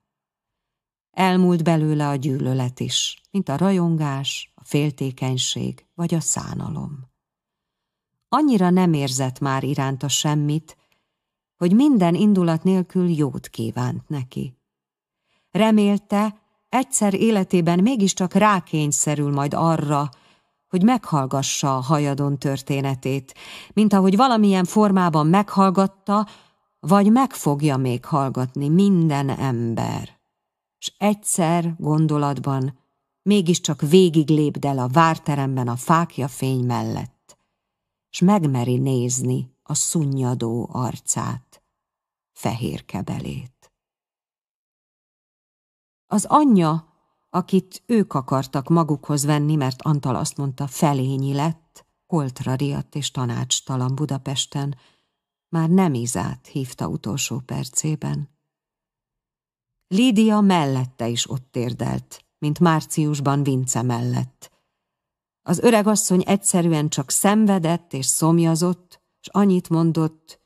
Elmúlt belőle a gyűlölet is, mint a rajongás, a féltékenység vagy a szánalom annyira nem érzett már iránta semmit, hogy minden indulat nélkül jót kívánt neki. Remélte, egyszer életében mégiscsak rákényszerül majd arra, hogy meghallgassa a hajadon történetét, mint ahogy valamilyen formában meghallgatta, vagy meg fogja még hallgatni minden ember. S egyszer gondolatban mégiscsak végig lépdel a várteremben a fákja fény mellett s megmeri nézni a szunnyadó arcát, fehér kebelét. Az anyja, akit ők akartak magukhoz venni, mert Antal azt mondta, felényi lett, holtra riadt és tanácstalan Budapesten, már nem Izát hívta utolsó percében. Lídia mellette is ott érdelt, mint márciusban Vince mellett, az öreg asszony egyszerűen csak szenvedett és szomjazott, és annyit mondott,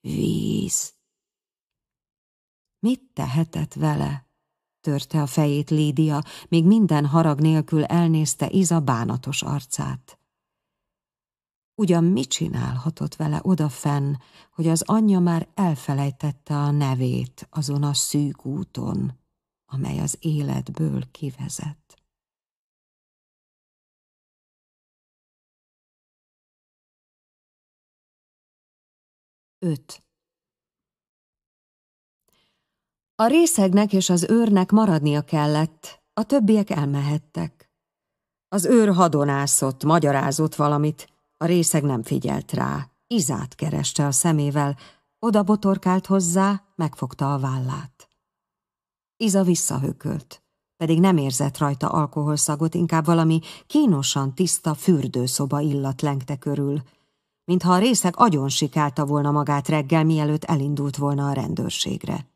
víz. Mit tehetett vele? Törte a fejét Lídia, még minden harag nélkül elnézte Iza bánatos arcát. Ugyan mit csinálhatott vele odafenn, hogy az anyja már elfelejtette a nevét azon a szűk úton, amely az életből kivezet? 5. A részegnek és az őrnek maradnia kellett, a többiek elmehettek. Az őr hadonászott, magyarázott valamit, a részeg nem figyelt rá. Izát kereste a szemével, oda botorkált hozzá, megfogta a vállát. Iza visszahökölt, pedig nem érzett rajta alkoholszagot, inkább valami kínosan tiszta fürdőszoba illat lengte körül mintha a részek agyon sikálta volna magát reggel, mielőtt elindult volna a rendőrségre.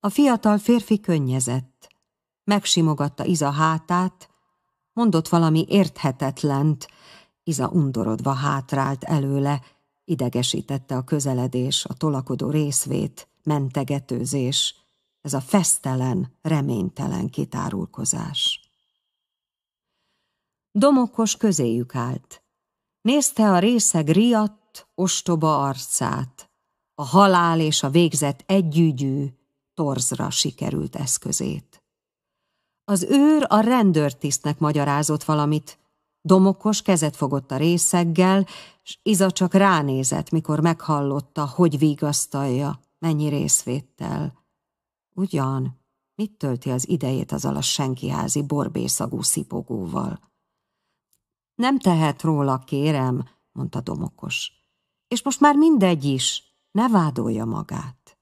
A fiatal férfi könnyezett, megsimogatta Iza hátát, mondott valami érthetetlent, Iza undorodva hátrált előle, idegesítette a közeledés, a tolakodó részvét, mentegetőzés, ez a fesztelen, reménytelen kitárulkozás. Domokos közéjük állt, Nézte a részeg riadt, ostoba arcát. A halál és a végzet együgyű, torzra sikerült eszközét. Az őr a rendőrtisztnek magyarázott valamit. Domokos kezet fogott a részeggel, s Iza csak ránézett, mikor meghallotta, hogy vigasztalja, mennyi részvéttel. Ugyan, mit tölti az idejét az a senkiházi borbészagú szipogóval? Nem tehet róla, kérem, mondta Domokos. És most már mindegy is, ne vádolja magát.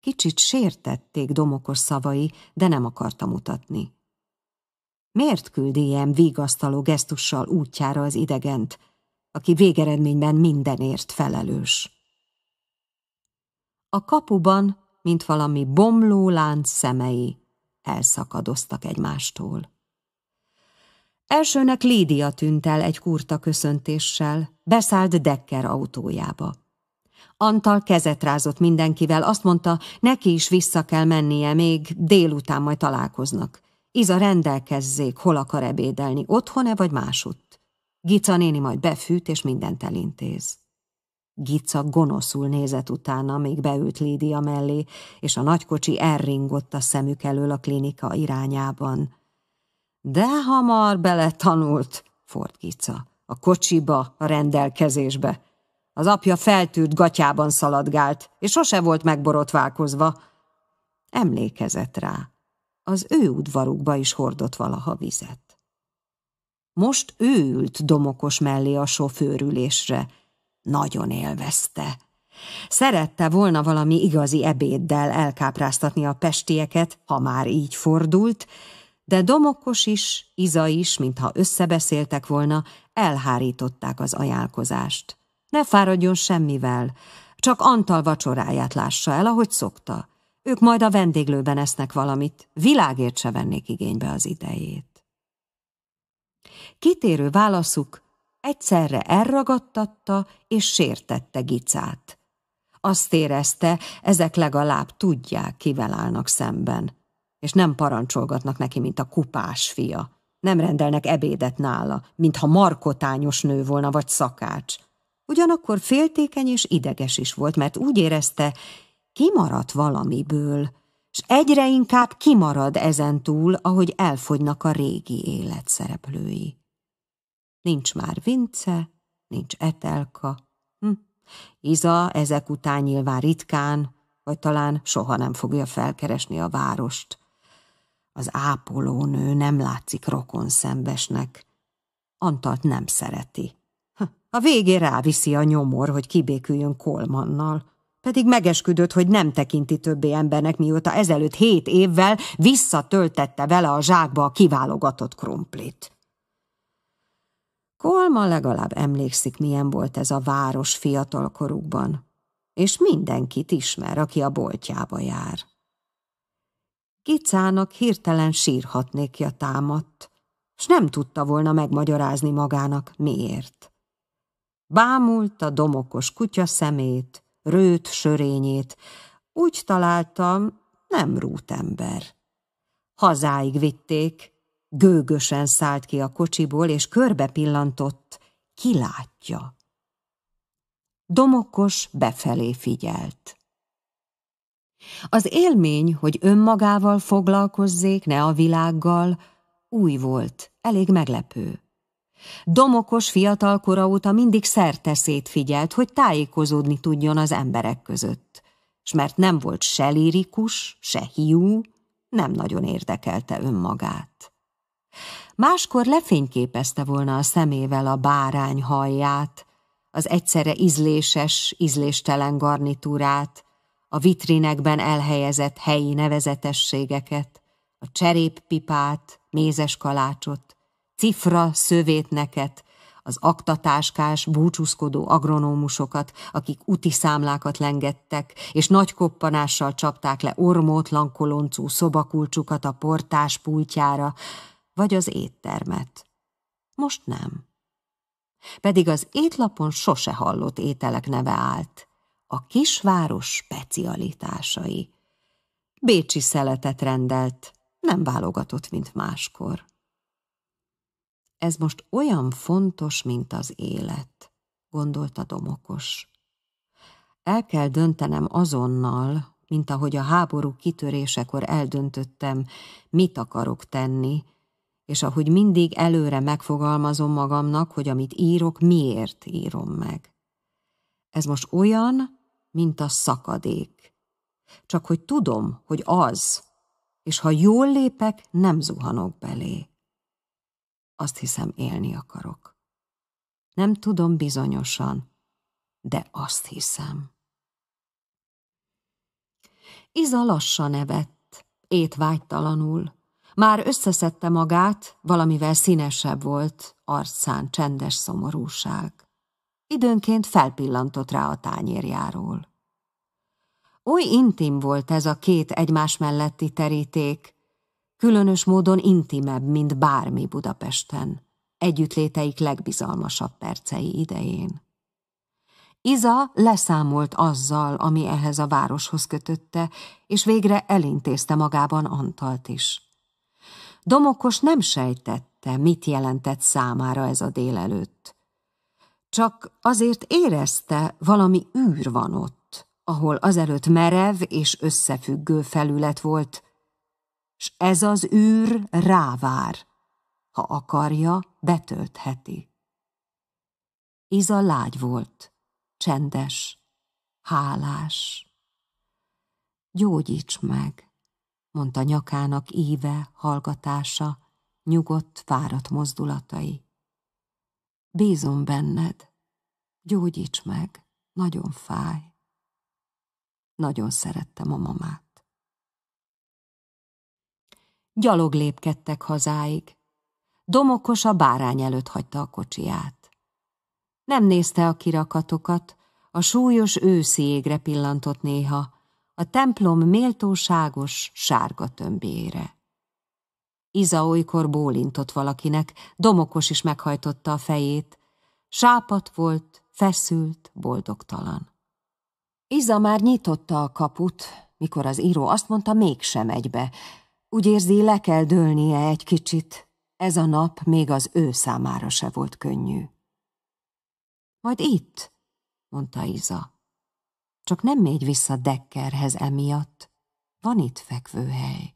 Kicsit sértették Domokos szavai, de nem akarta mutatni. Miért küldi ilyen vigasztaló gesztussal útjára az idegent, aki végeredményben mindenért felelős? A kapuban, mint valami bomló lánc szemei, elszakadoztak egymástól. Elsőnek Lídia tűnt el egy kurta köszöntéssel, beszállt Decker autójába. Antal kezet rázott mindenkivel, azt mondta, neki is vissza kell mennie még, délután majd találkoznak. Iza rendelkezzék, hol akar ebédelni, otthon-e vagy másutt. Gica néni majd befűt és mindent elintéz. Gica gonoszul nézett utána, még beült Lídia mellé, és a nagykocsi elringott a szemük elől a klinika irányában. De hamar beletanult, Ford Gica, a kocsiba, a rendelkezésbe. Az apja feltűrt gatyában szaladgált, és sose volt megborotválkozva. Emlékezett rá. Az ő udvarukba is hordott valaha vizet. Most ő ült domokos mellé a sofőrülésre. Nagyon élvezte. Szerette volna valami igazi ebéddel elkápráztatni a pestieket, ha már így fordult, de Domokos is, Iza is, mintha összebeszéltek volna, elhárították az ajánlkozást. Ne fáradjon semmivel, csak Antal vacsoráját lássa el, ahogy szokta. Ők majd a vendéglőben esznek valamit, világért se vennék igénybe az idejét. Kitérő válaszuk egyszerre elragadtatta és sértette Gicát. Azt érezte, ezek legalább tudják, kivel állnak szemben és nem parancsolgatnak neki, mint a kupás fia. Nem rendelnek ebédet nála, mintha markotányos nő volna, vagy szakács. Ugyanakkor féltékeny és ideges is volt, mert úgy érezte, kimaradt valamiből, és egyre inkább kimarad ezen túl, ahogy elfogynak a régi élet szereplői. Nincs már Vince, nincs Etelka. Hm. Iza ezek után nyilván ritkán, vagy talán soha nem fogja felkeresni a várost. Az ápolónő nem látszik rokon szembesnek. Antalt nem szereti. A végén ráviszi a nyomor, hogy kibéküljön Kolmannal. Pedig megesküdött, hogy nem tekinti többé embernek, mióta ezelőtt hét évvel visszatöltette vele a zsákba a kiválogatott krumplit. Kolma legalább emlékszik, milyen volt ez a város fiatalkorukban, és mindenkit ismer, aki a boltjába jár. Kicának hirtelen sírhatnékja támadt, s nem tudta volna megmagyarázni magának, miért. Bámult a domokos kutya szemét, rőt sörényét, úgy találtam, nem ember. Hazáig vitték, gőgösen szállt ki a kocsiból, és körbe pillantott, kilátja. Domokos befelé figyelt. Az élmény, hogy önmagával foglalkozzék, ne a világgal, új volt, elég meglepő. Domokos fiatalkora óta mindig szerteszét figyelt, hogy tájékozódni tudjon az emberek között, s mert nem volt se lirikus, se hiú, nem nagyon érdekelte önmagát. Máskor lefényképezte volna a szemével a bárány haját, az egyszerre ízléses, ízléstelen garnitúrát, a vitrinekben elhelyezett helyi nevezetességeket, a cseréppipát, mézes kalácsot, cifra szövétneket, az aktatáskás, búcsúszkodó agronómusokat, akik úti számlákat lengettek, és nagy koppanással csapták le ormótlan koloncú szobakulcsukat a portás pultjára, vagy az éttermet. Most nem. Pedig az étlapon sose hallott ételek neve állt a kisváros specialitásai. Bécsi szeletet rendelt, nem válogatott, mint máskor. Ez most olyan fontos, mint az élet, gondolta Domokos. El kell döntenem azonnal, mint ahogy a háború kitörésekor eldöntöttem, mit akarok tenni, és ahogy mindig előre megfogalmazom magamnak, hogy amit írok, miért írom meg. Ez most olyan, mint a szakadék. Csak hogy tudom, hogy az, és ha jól lépek, nem zuhanok belé. Azt hiszem, élni akarok. Nem tudom bizonyosan, de azt hiszem. Iza lassan evett, étvágytalanul. Már összeszedte magát, valamivel színesebb volt arcán csendes szomorúság. Időnként felpillantott rá a tányérjáról. Oly intim volt ez a két egymás melletti teríték, különös módon intimebb, mint bármi Budapesten, együttléteik legbizalmasabb percei idején. Iza leszámolt azzal, ami ehhez a városhoz kötötte, és végre elintézte magában Antalt is. Domokos nem sejtette, mit jelentett számára ez a délelőtt. Csak azért érezte, valami űr van ott, ahol azelőtt merev és összefüggő felület volt, s ez az űr rávár, ha akarja, betöltheti. Iza lágy volt, csendes, hálás. Gyógyíts meg, mondta nyakának íve, hallgatása, nyugodt, fáradt mozdulatai. Bízom benned. Gyógyíts meg. Nagyon fáj. Nagyon szerettem a mamát. Gyalog lépkedtek hazáig. Domokos a bárány előtt hagyta a kocsiját. Nem nézte a kirakatokat, a súlyos őszi égre pillantott néha, a templom méltóságos sárga tömbjére. Iza olykor bólintott valakinek, domokos is meghajtotta a fejét. Sápat volt, feszült, boldogtalan. Iza már nyitotta a kaput, mikor az író azt mondta, mégsem egybe. Úgy érzi, le kell dőlnie egy kicsit. Ez a nap még az ő számára se volt könnyű. Majd itt, mondta Iza. Csak nem még vissza Dekkerhez emiatt. Van itt fekvőhely.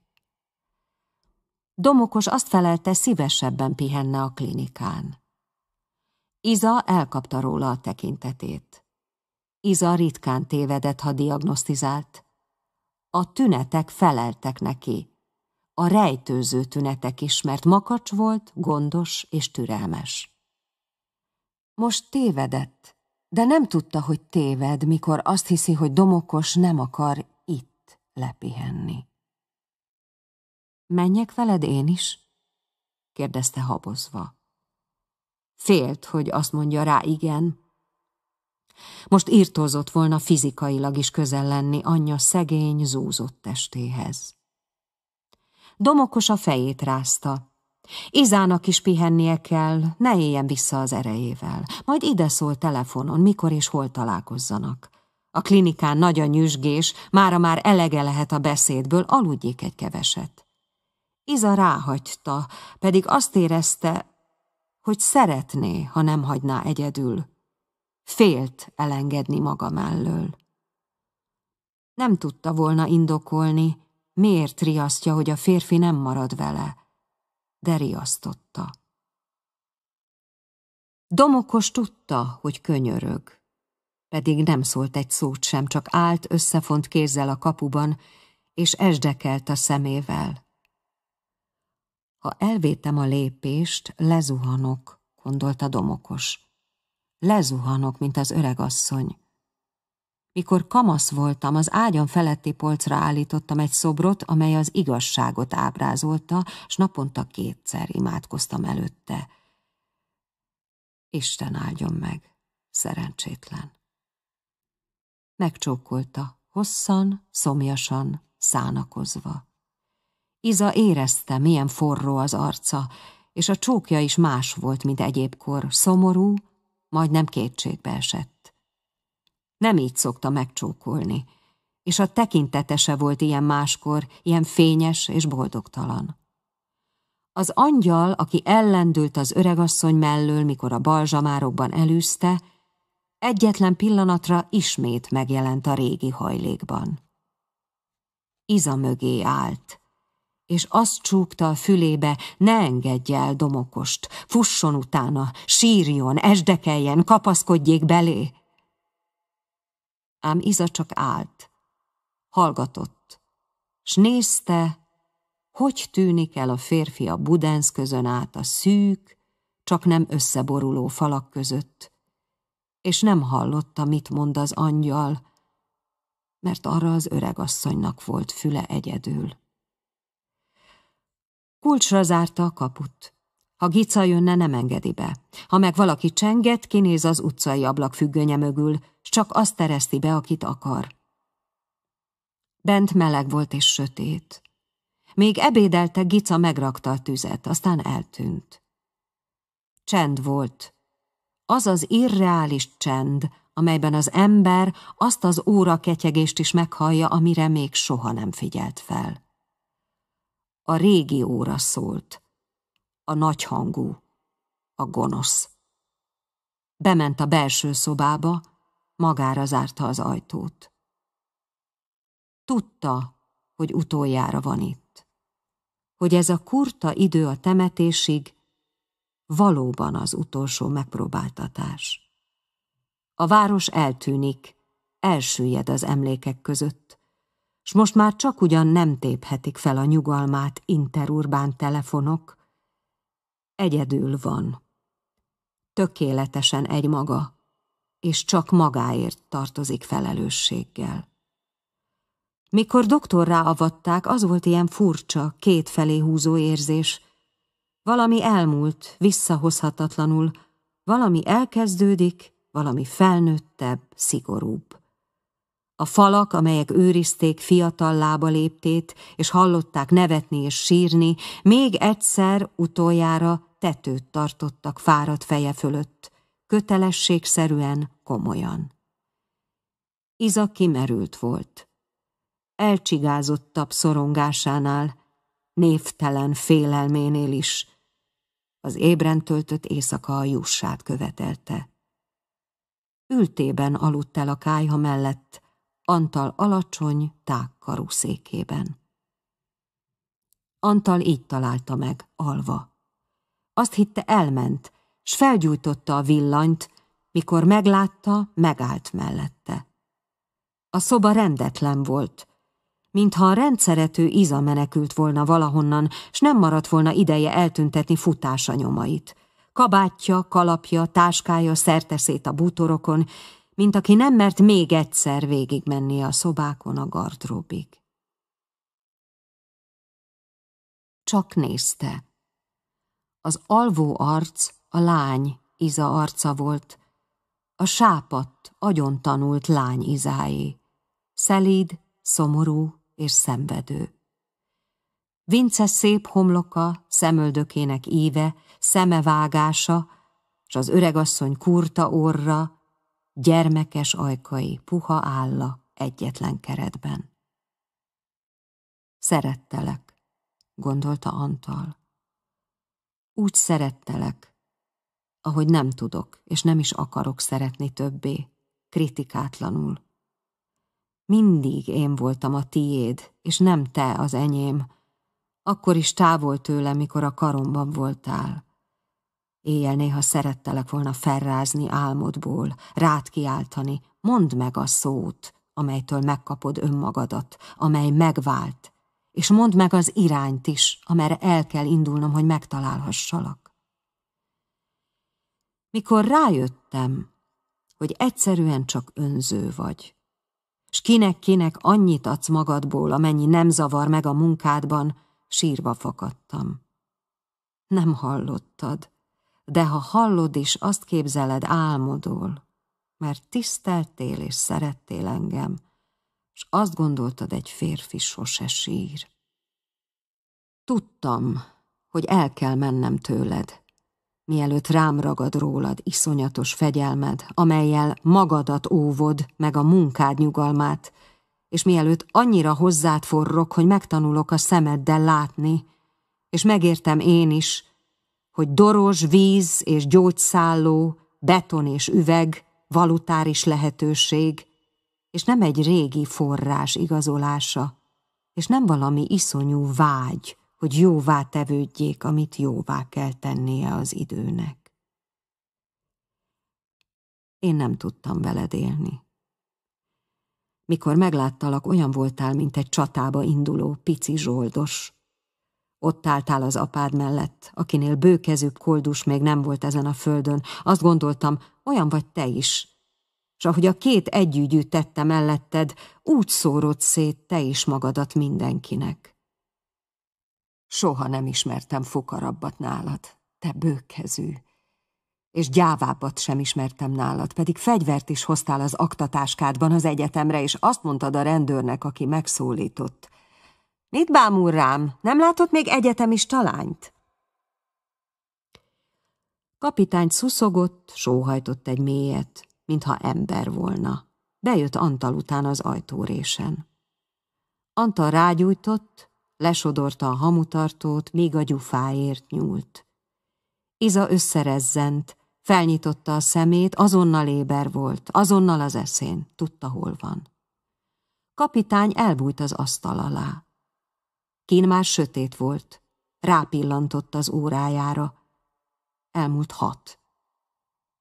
Domokos azt felelte, szívesebben pihenne a klinikán. Iza elkapta róla a tekintetét. Iza ritkán tévedett, ha diagnosztizált. A tünetek feleltek neki. A rejtőző tünetek is, mert makacs volt, gondos és türelmes. Most tévedett, de nem tudta, hogy téved, mikor azt hiszi, hogy domokos nem akar itt lepihenni. Menjek veled én is? kérdezte habozva. Félt, hogy azt mondja rá igen. Most írtózott volna fizikailag is közel lenni anyja szegény, zúzott testéhez. Domokos a fejét rázta. Izának is pihennie kell, ne éljen vissza az erejével. Majd ide szól telefonon, mikor és hol találkozzanak. A klinikán nagy a nyüzsgés, mára már elege lehet a beszédből, aludjék egy keveset. Iza ráhagyta, pedig azt érezte, hogy szeretné, ha nem hagyná egyedül. Félt elengedni maga mellől. Nem tudta volna indokolni, miért riasztja, hogy a férfi nem marad vele, de riasztotta. Domokos tudta, hogy könyörög, pedig nem szólt egy szót sem, csak állt összefont kézzel a kapuban, és esdekelt a szemével. Ha elvétem a lépést, lezuhanok, gondolta domokos. Lezuhanok, mint az öreg asszony. Mikor kamasz voltam, az ágyam feletti polcra állítottam egy szobrot, amely az igazságot ábrázolta, s naponta kétszer imádkoztam előtte. Isten áldjon meg, szerencsétlen. Megcsókolta, hosszan, szomjasan, szánakozva. Iza érezte, milyen forró az arca, és a csókja is más volt, mint egyébkor, szomorú, majdnem kétségbe esett. Nem így szokta megcsókolni, és a tekintetese volt ilyen máskor, ilyen fényes és boldogtalan. Az angyal, aki ellendült az öregasszony mellől, mikor a balzsamárokban elűzte, egyetlen pillanatra ismét megjelent a régi hajlékban. Iza mögé állt, és azt csúgta a fülébe, ne engedje el domokost, fusson utána, sírjon, esdekeljen, kapaszkodjék belé. Ám Iza csak állt, hallgatott, s nézte, hogy tűnik el a férfi a Budens közön át a szűk, csak nem összeboruló falak között, és nem hallotta, mit mond az angyal, mert arra az öregasszonynak volt füle egyedül. Kulcsra zárta a kaput. Ha Gica jönne, nem engedi be. Ha meg valaki csenget, kinéz az utcai ablak függönye mögül, s csak azt tereszti be, akit akar. Bent meleg volt és sötét. Még ebédelte, Gica megrakta a tüzet, aztán eltűnt. Csend volt. Az az irreális csend, amelyben az ember azt az óra ketyegést is meghallja, amire még soha nem figyelt fel. A régi óra szólt. A nagyhangú. A gonosz. Bement a belső szobába, magára zárta az ajtót. Tudta, hogy utoljára van itt. Hogy ez a kurta idő a temetésig valóban az utolsó megpróbáltatás. A város eltűnik, elsüllyed az emlékek között s most már csak ugyan nem téphetik fel a nyugalmát interurbán telefonok. Egyedül van. Tökéletesen egymaga, és csak magáért tartozik felelősséggel. Mikor doktorrá avatták, az volt ilyen furcsa, kétfelé húzó érzés. Valami elmúlt, visszahozhatatlanul, valami elkezdődik, valami felnőttebb, szigorúbb. A falak, amelyek őrizték fiatal lába léptét, és hallották nevetni és sírni, még egyszer utoljára tetőt tartottak fáradt feje fölött, kötelességszerűen, komolyan. Iza kimerült volt. Elcsigázottabb szorongásánál, névtelen félelménél is. Az ébren töltött éjszaka a jussát követelte. Ültében aludt el a kájha mellett, Antal alacsony, tágkarú székében. Antal így találta meg, alva. Azt hitte elment, s felgyújtotta a villanyt, mikor meglátta, megállt mellette. A szoba rendetlen volt, mintha a rendszerető Iza menekült volna valahonnan, s nem maradt volna ideje eltüntetni futása nyomait. Kabátja, kalapja, táskája szerteszét a bútorokon, mint aki nem mert még egyszer végigmenni a szobákon a gardróbig. Csak nézte. Az alvó arc a lány Iza arca volt, a sápadt, agyon tanult lány Izáé, szelíd, szomorú és szenvedő. Vince szép homloka, szemöldökének íve, szemevágása, s az öregasszony kurta orra, gyermekes ajkai, puha álla egyetlen keretben. Szerettelek, gondolta Antal. Úgy szerettelek, ahogy nem tudok, és nem is akarok szeretni többé, kritikátlanul. Mindig én voltam a tiéd, és nem te az enyém, akkor is távol tőle, mikor a karomban voltál. Éjjel néha szerettelek volna felrázni álmodból, rád kiáltani, mondd meg a szót, amelytől megkapod önmagadat, amely megvált, és mondd meg az irányt is, amerre el kell indulnom, hogy megtalálhassalak. Mikor rájöttem, hogy egyszerűen csak önző vagy, s kinek-kinek annyit adsz magadból, amennyi nem zavar meg a munkádban, sírva fakadtam. Nem hallottad, de ha hallod is, azt képzeled álmodul, mert tiszteltél és szerettél engem, és azt gondoltad, egy férfi sose sír. Tudtam, hogy el kell mennem tőled, mielőtt rám ragad rólad iszonyatos fegyelmed, amelyel magadat óvod, meg a munkád nyugalmát, és mielőtt annyira hozzád forrok, hogy megtanulok a szemeddel látni, és megértem én is, hogy doros, víz és gyógyszálló, beton és üveg, valutáris lehetőség, és nem egy régi forrás igazolása, és nem valami iszonyú vágy, hogy jóvá tevődjék, amit jóvá kell tennie az időnek. Én nem tudtam veled élni. Mikor megláttalak, olyan voltál, mint egy csatába induló pici zsoldos, ott álltál az apád mellett, akinél bőkezűbb koldus még nem volt ezen a földön. Azt gondoltam, olyan vagy te is. és ahogy a két együgyű tette melletted, úgy szórod szét te is magadat mindenkinek. Soha nem ismertem fukarabbat nálad, te bőkezű. És gyávábbat sem ismertem nálad, pedig fegyvert is hoztál az aktatáskádban az egyetemre, és azt mondtad a rendőrnek, aki megszólított – Mit bámul rám? Nem látott még egyetemis talányt? Kapitány szuszogott, sóhajtott egy mélyet, mintha ember volna. Bejött Antal után az ajtórésen. Antal rágyújtott, lesodorta a hamutartót, míg a gyufáért nyúlt. Iza összerezzent, felnyitotta a szemét, azonnal éber volt, azonnal az eszén, tudta, hol van. Kapitány elbújt az asztal alá. Kín már sötét volt. Rápillantott az órájára. Elmúlt hat.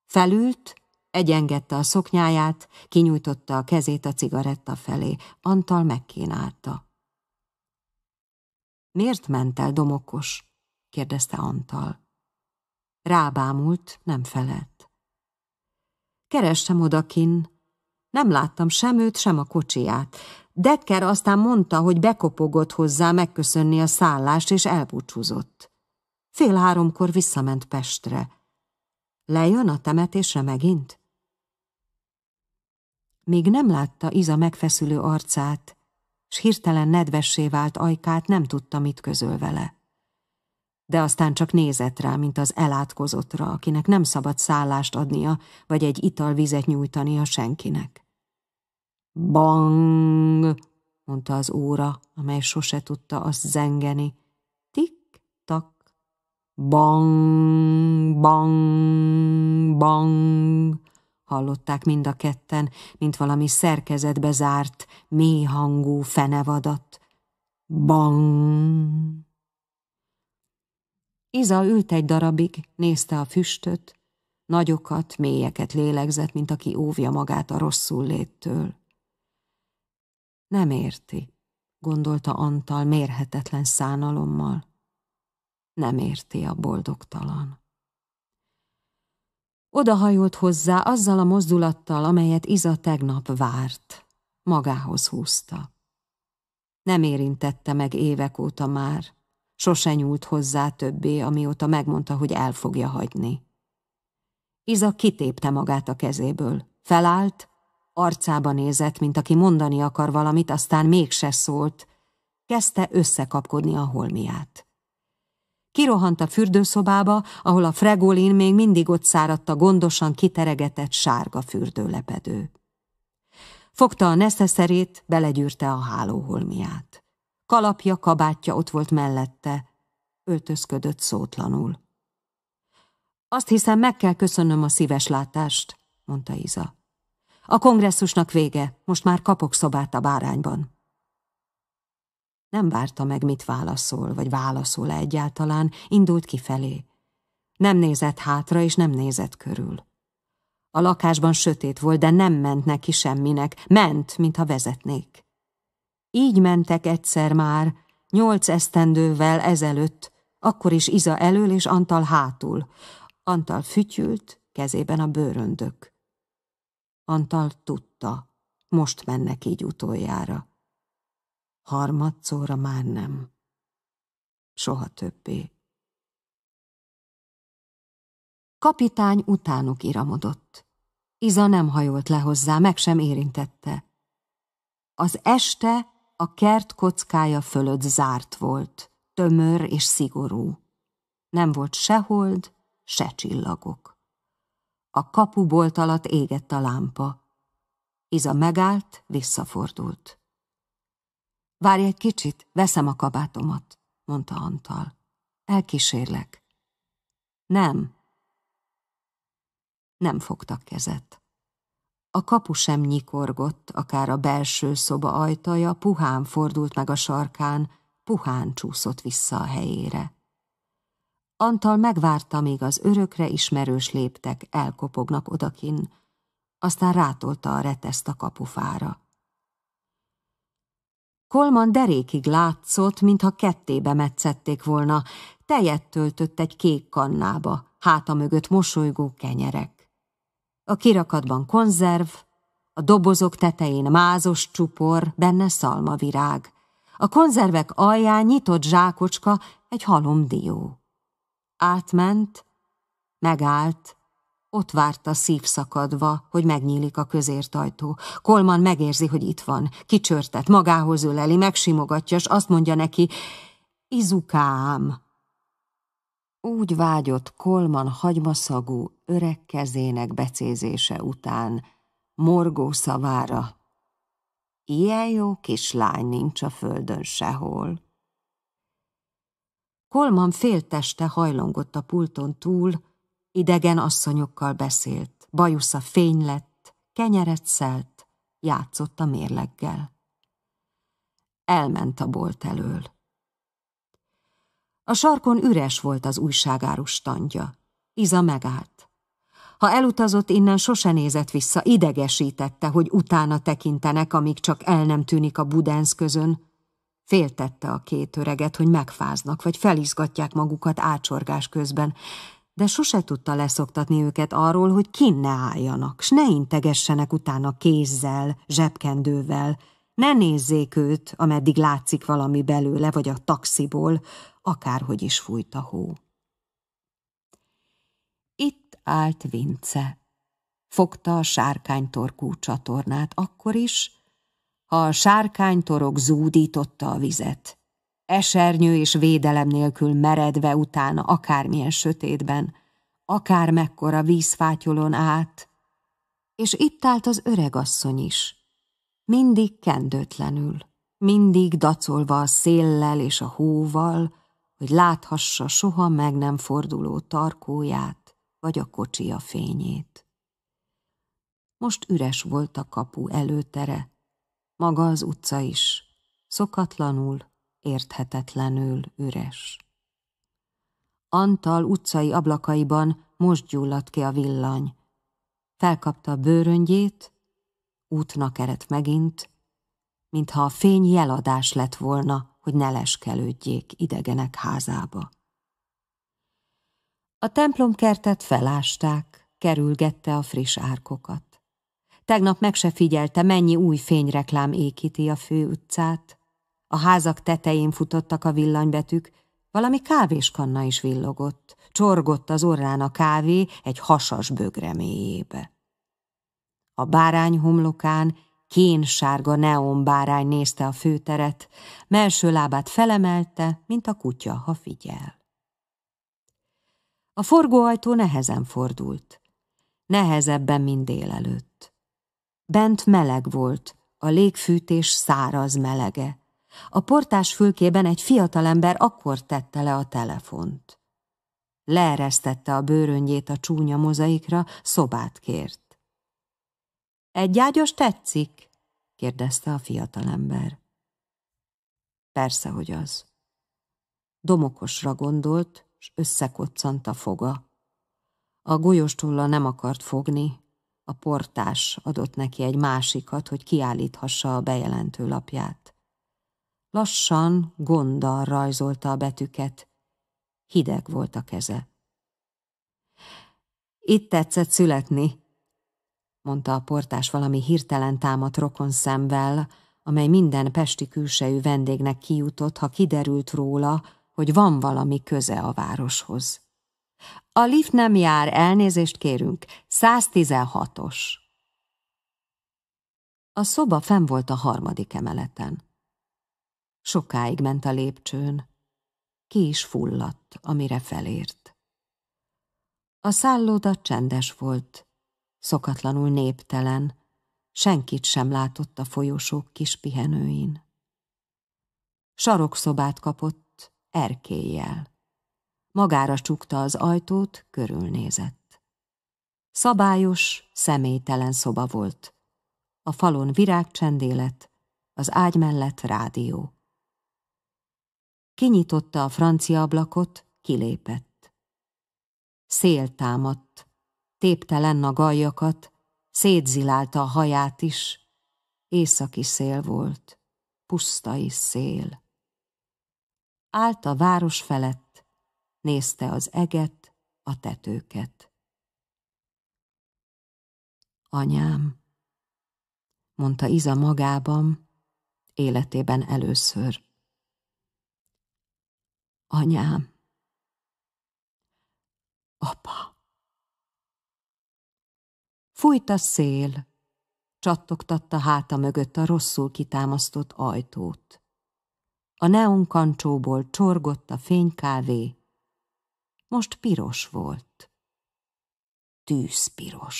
Felült, egyengedte a szoknyáját, kinyújtotta a kezét a cigaretta felé. Antal megkínálta. Miért ment el, domokos? kérdezte Antal. Rábámult, nem felelt. Kerestem odakin. Nem láttam sem őt, sem a kocsiját. Dekker aztán mondta, hogy bekopogott hozzá megköszönni a szállást, és elbúcsúzott. Fél háromkor visszament Pestre. Lejön a temetésre megint? Még nem látta Iza megfeszülő arcát, s hirtelen nedvessé vált ajkát nem tudta, mit közöl vele. De aztán csak nézett rá, mint az elátkozottra, akinek nem szabad szállást adnia, vagy egy italvizet nyújtania senkinek. Bang! mondta az óra, amely sose tudta azt zengeni. Tik-tak, bang, bang, bang, hallották mind a ketten, mint valami szerkezetbe zárt, mély hangú fenevadat. Bang! Iza ült egy darabig, nézte a füstöt, nagyokat, mélyeket lélegzett, mint aki óvja magát a rosszul léttől. Nem érti, gondolta Antal mérhetetlen szánalommal. Nem érti a boldogtalan. Odahajolt hozzá azzal a mozdulattal, amelyet Iza tegnap várt. Magához húzta. Nem érintette meg évek óta már, sose nyúlt hozzá többé, amióta megmondta, hogy el fogja hagyni. Iza kitépte magát a kezéből, felállt, Arcába nézett, mint aki mondani akar valamit, aztán mégse szólt. Kezdte összekapkodni a holmiát. Kirohant a fürdőszobába, ahol a fregolin még mindig ott száradt a gondosan kiteregetett sárga fürdőlepedő. Fogta a neszeszerét, belegyűrte a hálóholmiát. Kalapja, kabátja ott volt mellette. Öltözködött szótlanul. Azt hiszem, meg kell köszönnöm a szíves látást, mondta Iza. A kongresszusnak vége, most már kapok szobát a bárányban. Nem várta meg, mit válaszol, vagy válaszol-e egyáltalán, indult kifelé. Nem nézett hátra, és nem nézett körül. A lakásban sötét volt, de nem ment neki semminek, ment, mintha vezetnék. Így mentek egyszer már, nyolc esztendővel ezelőtt, akkor is Iza elől és Antal hátul. Antal fütyült, kezében a bőröndök. Antal tudta, most mennek így utoljára. Harmadszóra már nem. Soha többé. Kapitány utánuk iramodott. Iza nem hajolt le hozzá, meg sem érintette. Az este a kert kockája fölött zárt volt, tömör és szigorú. Nem volt se hold, se csillagok. A kapubolt alatt égett a lámpa. Iza megállt, visszafordult. Várj egy kicsit, veszem a kabátomat, mondta Antal. Elkísérlek. Nem. Nem fogtak kezet. A kapu sem nyikorgott, akár a belső szoba ajtaja puhán fordult meg a sarkán, puhán csúszott vissza a helyére. Antal megvárta, még az örökre ismerős léptek elkopognak odakin, aztán rátolta a reteszt a kapufára. Kolman derékig látszott, mintha kettébe metszették volna, tejet töltött egy kék kannába, háta mögött mosolygó kenyerek. A kirakatban konzerv, a dobozok tetején mázos csupor, benne szalmavirág. A konzervek alján nyitott zsákocska, egy halom dió. Átment, megállt, ott várta szívszakadva, hogy megnyílik a közértajtó. Kolman megérzi, hogy itt van, kicsörtet, magához öleli, megsimogatja, és azt mondja neki, Izukám! Úgy vágyott Kolman hagymaszagú öreg kezének becézése után, morgó szavára. Ilyen jó kislány nincs a földön sehol. Kolman félteste hajlongott a pulton túl, idegen asszonyokkal beszélt, bajusza fény lett, kenyeret szelt, játszott a mérleggel. Elment a bolt elől. A sarkon üres volt az újságárus standja. Iza megállt. Ha elutazott innen, sose nézett vissza, idegesítette, hogy utána tekintenek, amíg csak el nem tűnik a budensz közön, Féltette a két öreget, hogy megfáznak, vagy felizgatják magukat ácsorgás közben, de sose tudta leszoktatni őket arról, hogy kin ne álljanak, s ne integessenek utána kézzel, zsebkendővel, ne nézzék őt, ameddig látszik valami belőle, vagy a taxiból, akárhogy is fújt a hó. Itt állt Vince. Fogta a sárkánytorkú csatornát akkor is, a sárkánytorok zúdította a vizet. Esernyő és védelem nélkül meredve utána akármilyen sötétben, akár mekkora vízfátyolon át. És itt állt az öregasszony is. Mindig kendőtlenül, mindig dacolva a széllel és a hóval, hogy láthassa soha meg nem forduló tarkóját vagy a kocsi a fényét. Most üres volt a kapu előtere, maga az utca is, szokatlanul, érthetetlenül üres. Antal utcai ablakaiban most gyulladt ki a villany. Felkapta a bőröngyét, útnak eredt megint, mintha a fény jeladás lett volna, hogy ne leskelődjék idegenek házába. A templomkertet felásták, kerülgette a friss árkokat. Tegnap meg se figyelte, mennyi új fényreklám ékíti a fő utcát. A házak tetején futottak a villanybetűk, valami kávéskanna is villogott, csorgott az orrán a kávé egy hasas bögre mélyébe. A bárány homlokán kénsárga neon bárány nézte a főteret, melső lábát felemelte, mint a kutya, ha figyel. A forgóajtó nehezen fordult, nehezebben, mint délelőtt. Bent meleg volt, a légfűtés száraz melege. A portás fülkében egy fiatalember akkor tette le a telefont. Leeresztette a bőröngyét a csúnya mozaikra, szobát kért. Egy ágyos tetszik? kérdezte a fiatalember. Persze, hogy az. Domokosra gondolt, s összekoccant a foga. A golyóstolla nem akart fogni, a portás adott neki egy másikat, hogy kiállíthassa a bejelentő lapját. Lassan, gonddal rajzolta a betűket. Hideg volt a keze. Itt tetszett születni, mondta a portás valami hirtelen támadt rokon szemvel, amely minden pesti külsejű vendégnek kijutott, ha kiderült róla, hogy van valami köze a városhoz. A lift nem jár, elnézést kérünk. 116-os. A szoba fenn volt a harmadik emeleten. Sokáig ment a lépcsőn. Ki is fulladt, amire felért. A szálloda csendes volt, szokatlanul néptelen, senkit sem látott a folyosók kis pihenőin. Sarokszobát kapott erkélyel magára csukta az ajtót, körülnézett. Szabályos, személytelen szoba volt. A falon virágcsendélet, az ágy mellett rádió. Kinyitotta a francia ablakot, kilépett. Szél támadt, tépte lenn a galjakat, szétzilálta a haját is. Északi szél volt, pusztai szél. Állt a város felett, nézte az eget, a tetőket. Anyám, mondta Iza magában, életében először. Anyám, apa. Fújt a szél, csattogtatta háta mögött a rosszul kitámasztott ajtót. A neonkancsóból csorgott a fénykávé, most piros volt. Tűzpiros.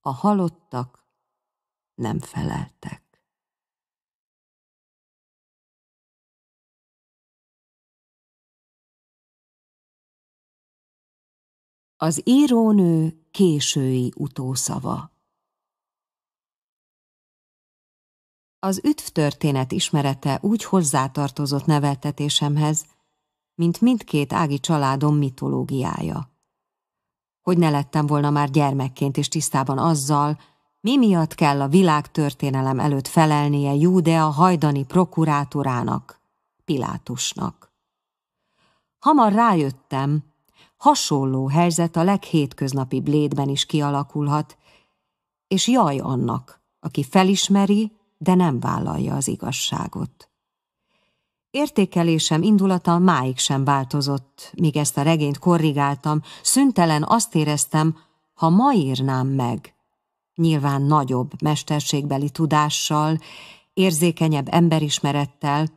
A halottak nem feleltek. Az írónő késői utószava Az üdvtörténet ismerete úgy hozzátartozott neveltetésemhez, mint mindkét ági családom mitológiája. Hogy ne lettem volna már gyermekként is tisztában azzal, mi miatt kell a világtörténelem előtt felelnie Júdea hajdani prokurátorának, Pilátusnak. Hamar rájöttem, hasonló helyzet a leghétköznapi blédben is kialakulhat, és jaj annak, aki felismeri, de nem vállalja az igazságot. Értékelésem indulata máig sem változott, míg ezt a regényt korrigáltam, szüntelen azt éreztem, ha ma írnám meg, nyilván nagyobb mesterségbeli tudással, érzékenyebb emberismerettel,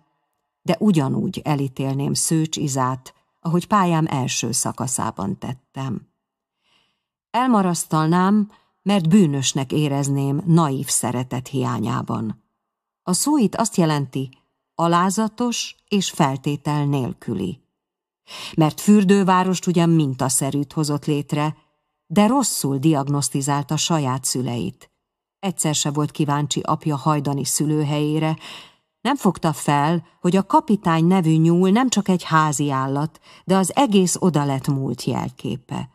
de ugyanúgy elítélném Szőcs Izát, ahogy pályám első szakaszában tettem. Elmarasztalnám, mert bűnösnek érezném naív szeretet hiányában. A szó itt azt jelenti, alázatos és feltétel nélküli. Mert fürdővárost ugyan mintaszerűt hozott létre, de rosszul diagnosztizálta saját szüleit. Egyszer se volt kíváncsi apja hajdani szülőhelyére, nem fogta fel, hogy a kapitány nevű nyúl nem csak egy házi állat, de az egész odalett múlt jelképe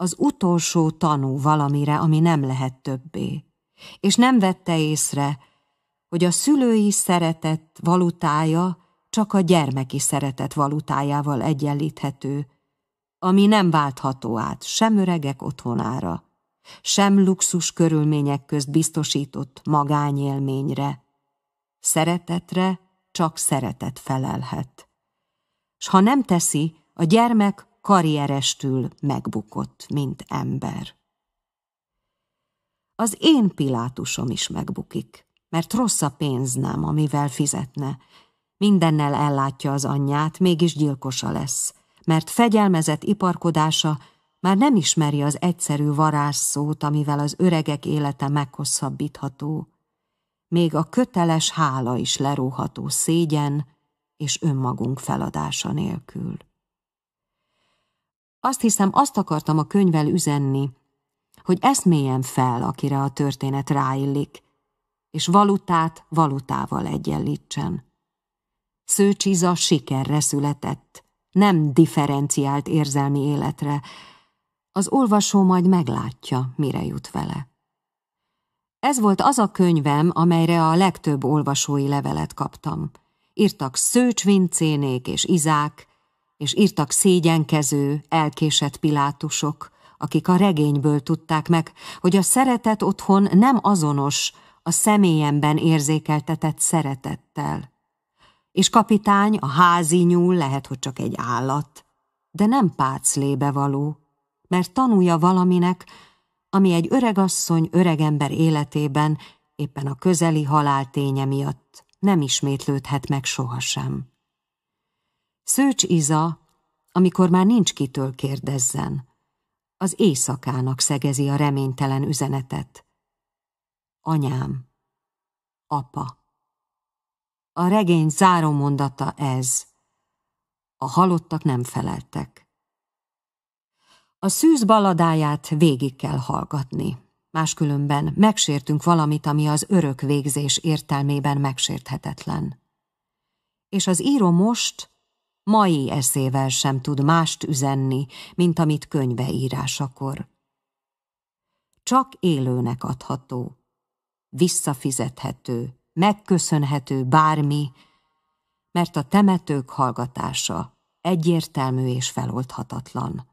az utolsó tanú valamire, ami nem lehet többé, és nem vette észre, hogy a szülői szeretet valutája csak a gyermeki szeretet valutájával egyenlíthető, ami nem váltható át sem öregek otthonára, sem luxus körülmények közt biztosított magányélményre. Szeretetre csak szeretet felelhet. S ha nem teszi, a gyermek karrierestül megbukott, mint ember. Az én Pilátusom is megbukik, mert rossz a pénz nem, amivel fizetne. Mindennel ellátja az anyját, mégis gyilkosa lesz, mert fegyelmezett iparkodása már nem ismeri az egyszerű varázsszót, amivel az öregek élete meghosszabbítható. Még a köteles hála is leróható szégyen és önmagunk feladása nélkül. Azt hiszem, azt akartam a könyvel üzenni, hogy eszméljen fel, akire a történet ráillik, és valutát valutával egyenlítsen. Szőcsiza sikerre született, nem differenciált érzelmi életre. Az olvasó majd meglátja, mire jut vele. Ez volt az a könyvem, amelyre a legtöbb olvasói levelet kaptam. Írtak Szőcs Vincénék és Izák, és írtak szégyenkező, elkésett pilátusok, akik a regényből tudták meg, hogy a szeretet otthon nem azonos a személyemben érzékeltetett szeretettel. És kapitány, a házi nyúl lehet, hogy csak egy állat, de nem páclébe való, mert tanulja valaminek, ami egy öregasszony öregember életében éppen a közeli halálténye miatt nem ismétlődhet meg sohasem. Szőcs Iza, amikor már nincs kitől kérdezzen, az éjszakának szegezi a reménytelen üzenetet. Anyám, apa. A regény záró mondata ez. A halottak nem feleltek. A szűz baladáját végig kell hallgatni. Máskülönben megsértünk valamit, ami az örök végzés értelmében megsérthetetlen. És az író most mai eszével sem tud mást üzenni, mint amit könyve írásakor. Csak élőnek adható, visszafizethető, megköszönhető bármi, mert a temetők hallgatása egyértelmű és feloldhatatlan.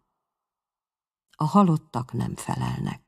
A halottak nem felelnek.